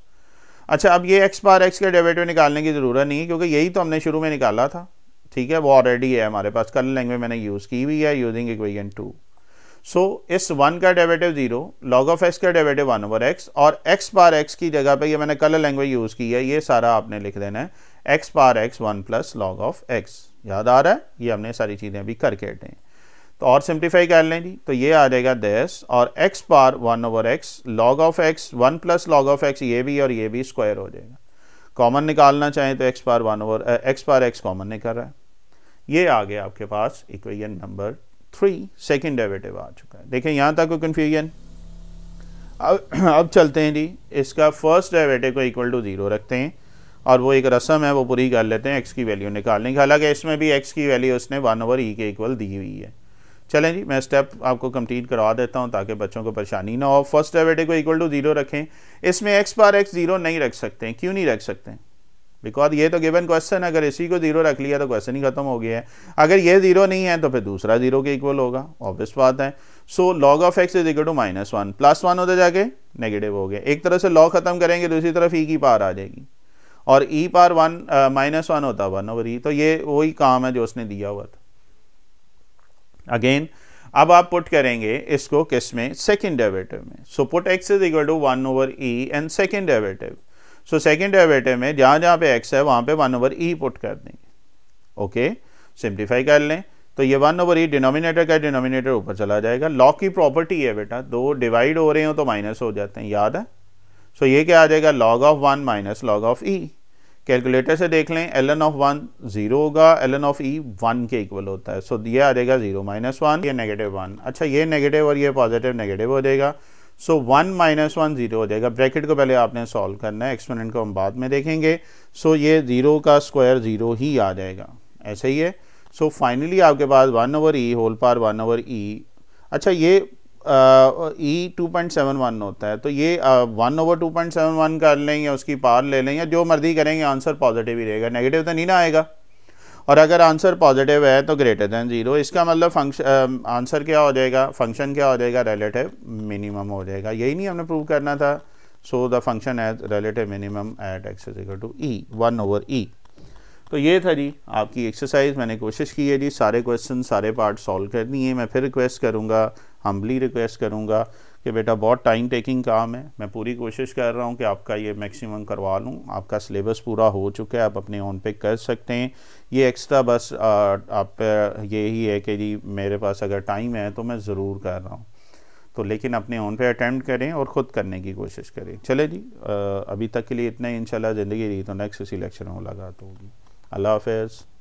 अच्छा अब ये x बार x के डेरिवेटिव निकालने की ज़रूरत नहीं है क्योंकि यही तो हमने शुरू में निकाला था ठीक है वो ऑलरेडी है हमारे पास कल लैंग्वेज मैंने यूज़ की हुई है यूजिंग इक्वेशन टू सो इस वन का derivative zero log of x का डेरिवेटिव वन ओवर एक्स और एक्स बार एक्स की जगह पे ये मैंने कलर लैंग्वेज यूज़ की है ये सारा आपने लिख देना है एक्स बार x one plus log of x याद आ रहा है ये हमने सारी चीज़ें अभी करके हटें तो और सिंप्लीफाई कर लें जी तो ये आ जाएगा दस और एक्स पार one over x log of x one plus log of x ये भी और ये भी स्क्वायर हो जाएगा कॉमन निकालना चाहें तो एक्स पार वन ओवर एक्स पार एक्स कॉमन निकल रहा है ये आ गया आपके पास equation number three second derivative आ चुका है देखें यहाँ तक कोई कन्फ्यूजन अब [clears throat] अब चलते हैं जी इसका फर्स्ट डेरेटिव को इक्वल टू ज़ीरो रखते हैं और वो एक रस्म है वो पूरी कर लेते हैं एक्स की वैल्यू निकालने की हालांकि इसमें भी एक्स की वैल्यू उसने वन ओवर ई के इक्वल दी हुई है चलें जी मैं स्टेप आपको कंप्लीट करवा देता हूं ताकि बच्चों को परेशानी ना हो फर्स्ट डेरिवेटिव को इक्वल टू जीरो रखें इसमें एक्स बार एक्स जीरो नहीं रख सकते क्यों नहीं रख सकते बिकॉज ये तो गिवन क्वेश्चन अगर इसी को जीरो रख लिया तो क्वेश्चन ही खत्म हो गया है अगर ये जीरो नहीं है तो फिर दूसरा जीरो के इक्वल होगा ऑब्वियस बात है so log of x is equal to minus one plus one होते जाके नेगेटिव हो गया एक तरफ से लॉ खत्म करेंगे दूसरी तो तरफ ई e की पार आ जाएगी और ई पार वन माइनस वन होता वन ओवर ई तो ये वही काम है जो उसने दिया हुआ था अगेन अब आप पुट करेंगे इसको किस में सेकेंड डेवेटिव में so put x is equal to one over E and second डेवेटिव so second डेवेटिव में जहाँ जहाँ पे एक्स है वहाँ पे वन ओवर ई पुट कर देंगे ओके सिंप्लीफाई कर लें तो ये वन ओवर ई डिनोमिनेटर का डिनोमिनेटर ऊपर चला जाएगा लॉ की प्रॉपर्टी है बेटा दो डिवाइड हो रहे हो तो माइनस हो जाते हैं याद है सो so ये क्या आ जाएगा log of one minus log of e calculator से देख लें l n of one zero होगा l n of e one के इक्वल होता है सो so, ये आ जाएगा जीरो माइनस वन ये नेगेटिव वन अच्छा ये नेगेटिव और ये पॉजिटिव नेगेटिव हो जाएगा so one minus one zero हो जाएगा ब्रैकेट को पहले आपने सॉल्व करना है एक्सपोनेंट को हम बाद में देखेंगे सो so, ये जीरो का स्क्वायर जीरो ही आ जाएगा ऐसे ही है सो so, फाइनली आपके पास वन ओवर ई होल पार वन ओवर ई अच्छा ये e two point seven one होता है तो ये one over two point seven one कर लें या उसकी पावर ले लें या जो मर्जी करेंगे आंसर पॉजिटिव ही रहेगा नेगेटिव तो नहीं ना आएगा और अगर आंसर पॉजिटिव है तो ग्रेटर देन ज़ीरो इसका मतलब फंक्शन आंसर क्या हो जाएगा फंक्शन क्या हो जाएगा रिलेटिव मिनिमम हो जाएगा यही नहीं हमने प्रूव करना था so the function as relative minimum at x is equal to e one over e तो ये था जी आपकी एक्सरसाइज मैंने कोशिश की है जी सारे क्वेश्चन सारे पार्ट सॉल्व कर दिए मैं फिर रिक्वेस्ट करूँगा हम्बली रिक्वेस्ट करूँगा कि बेटा बहुत टाइम टेकिंग काम है मैं पूरी कोशिश कर रहा हूँ कि आपका ये मैक्सिमम करवा लूँ आपका सिलेबस पूरा हो चुका है आप अपने ऑन पे कर सकते हैं ये एक्स्ट्रा बस आ, आप ही है कि जी मेरे पास अगर टाइम है तो मैं ज़रूर कर रहा हूँ तो लेकिन अपने ऑन पे अटैम्प्ट करें और ख़ुद करने की कोशिश करें चले जी आ, अभी तक के लिए इतना ही इंशाल्लाह ज़िंदगी रही तो नेक्स्ट इसी लेक्चर में मुलाकात होगी अल्लाह हाफ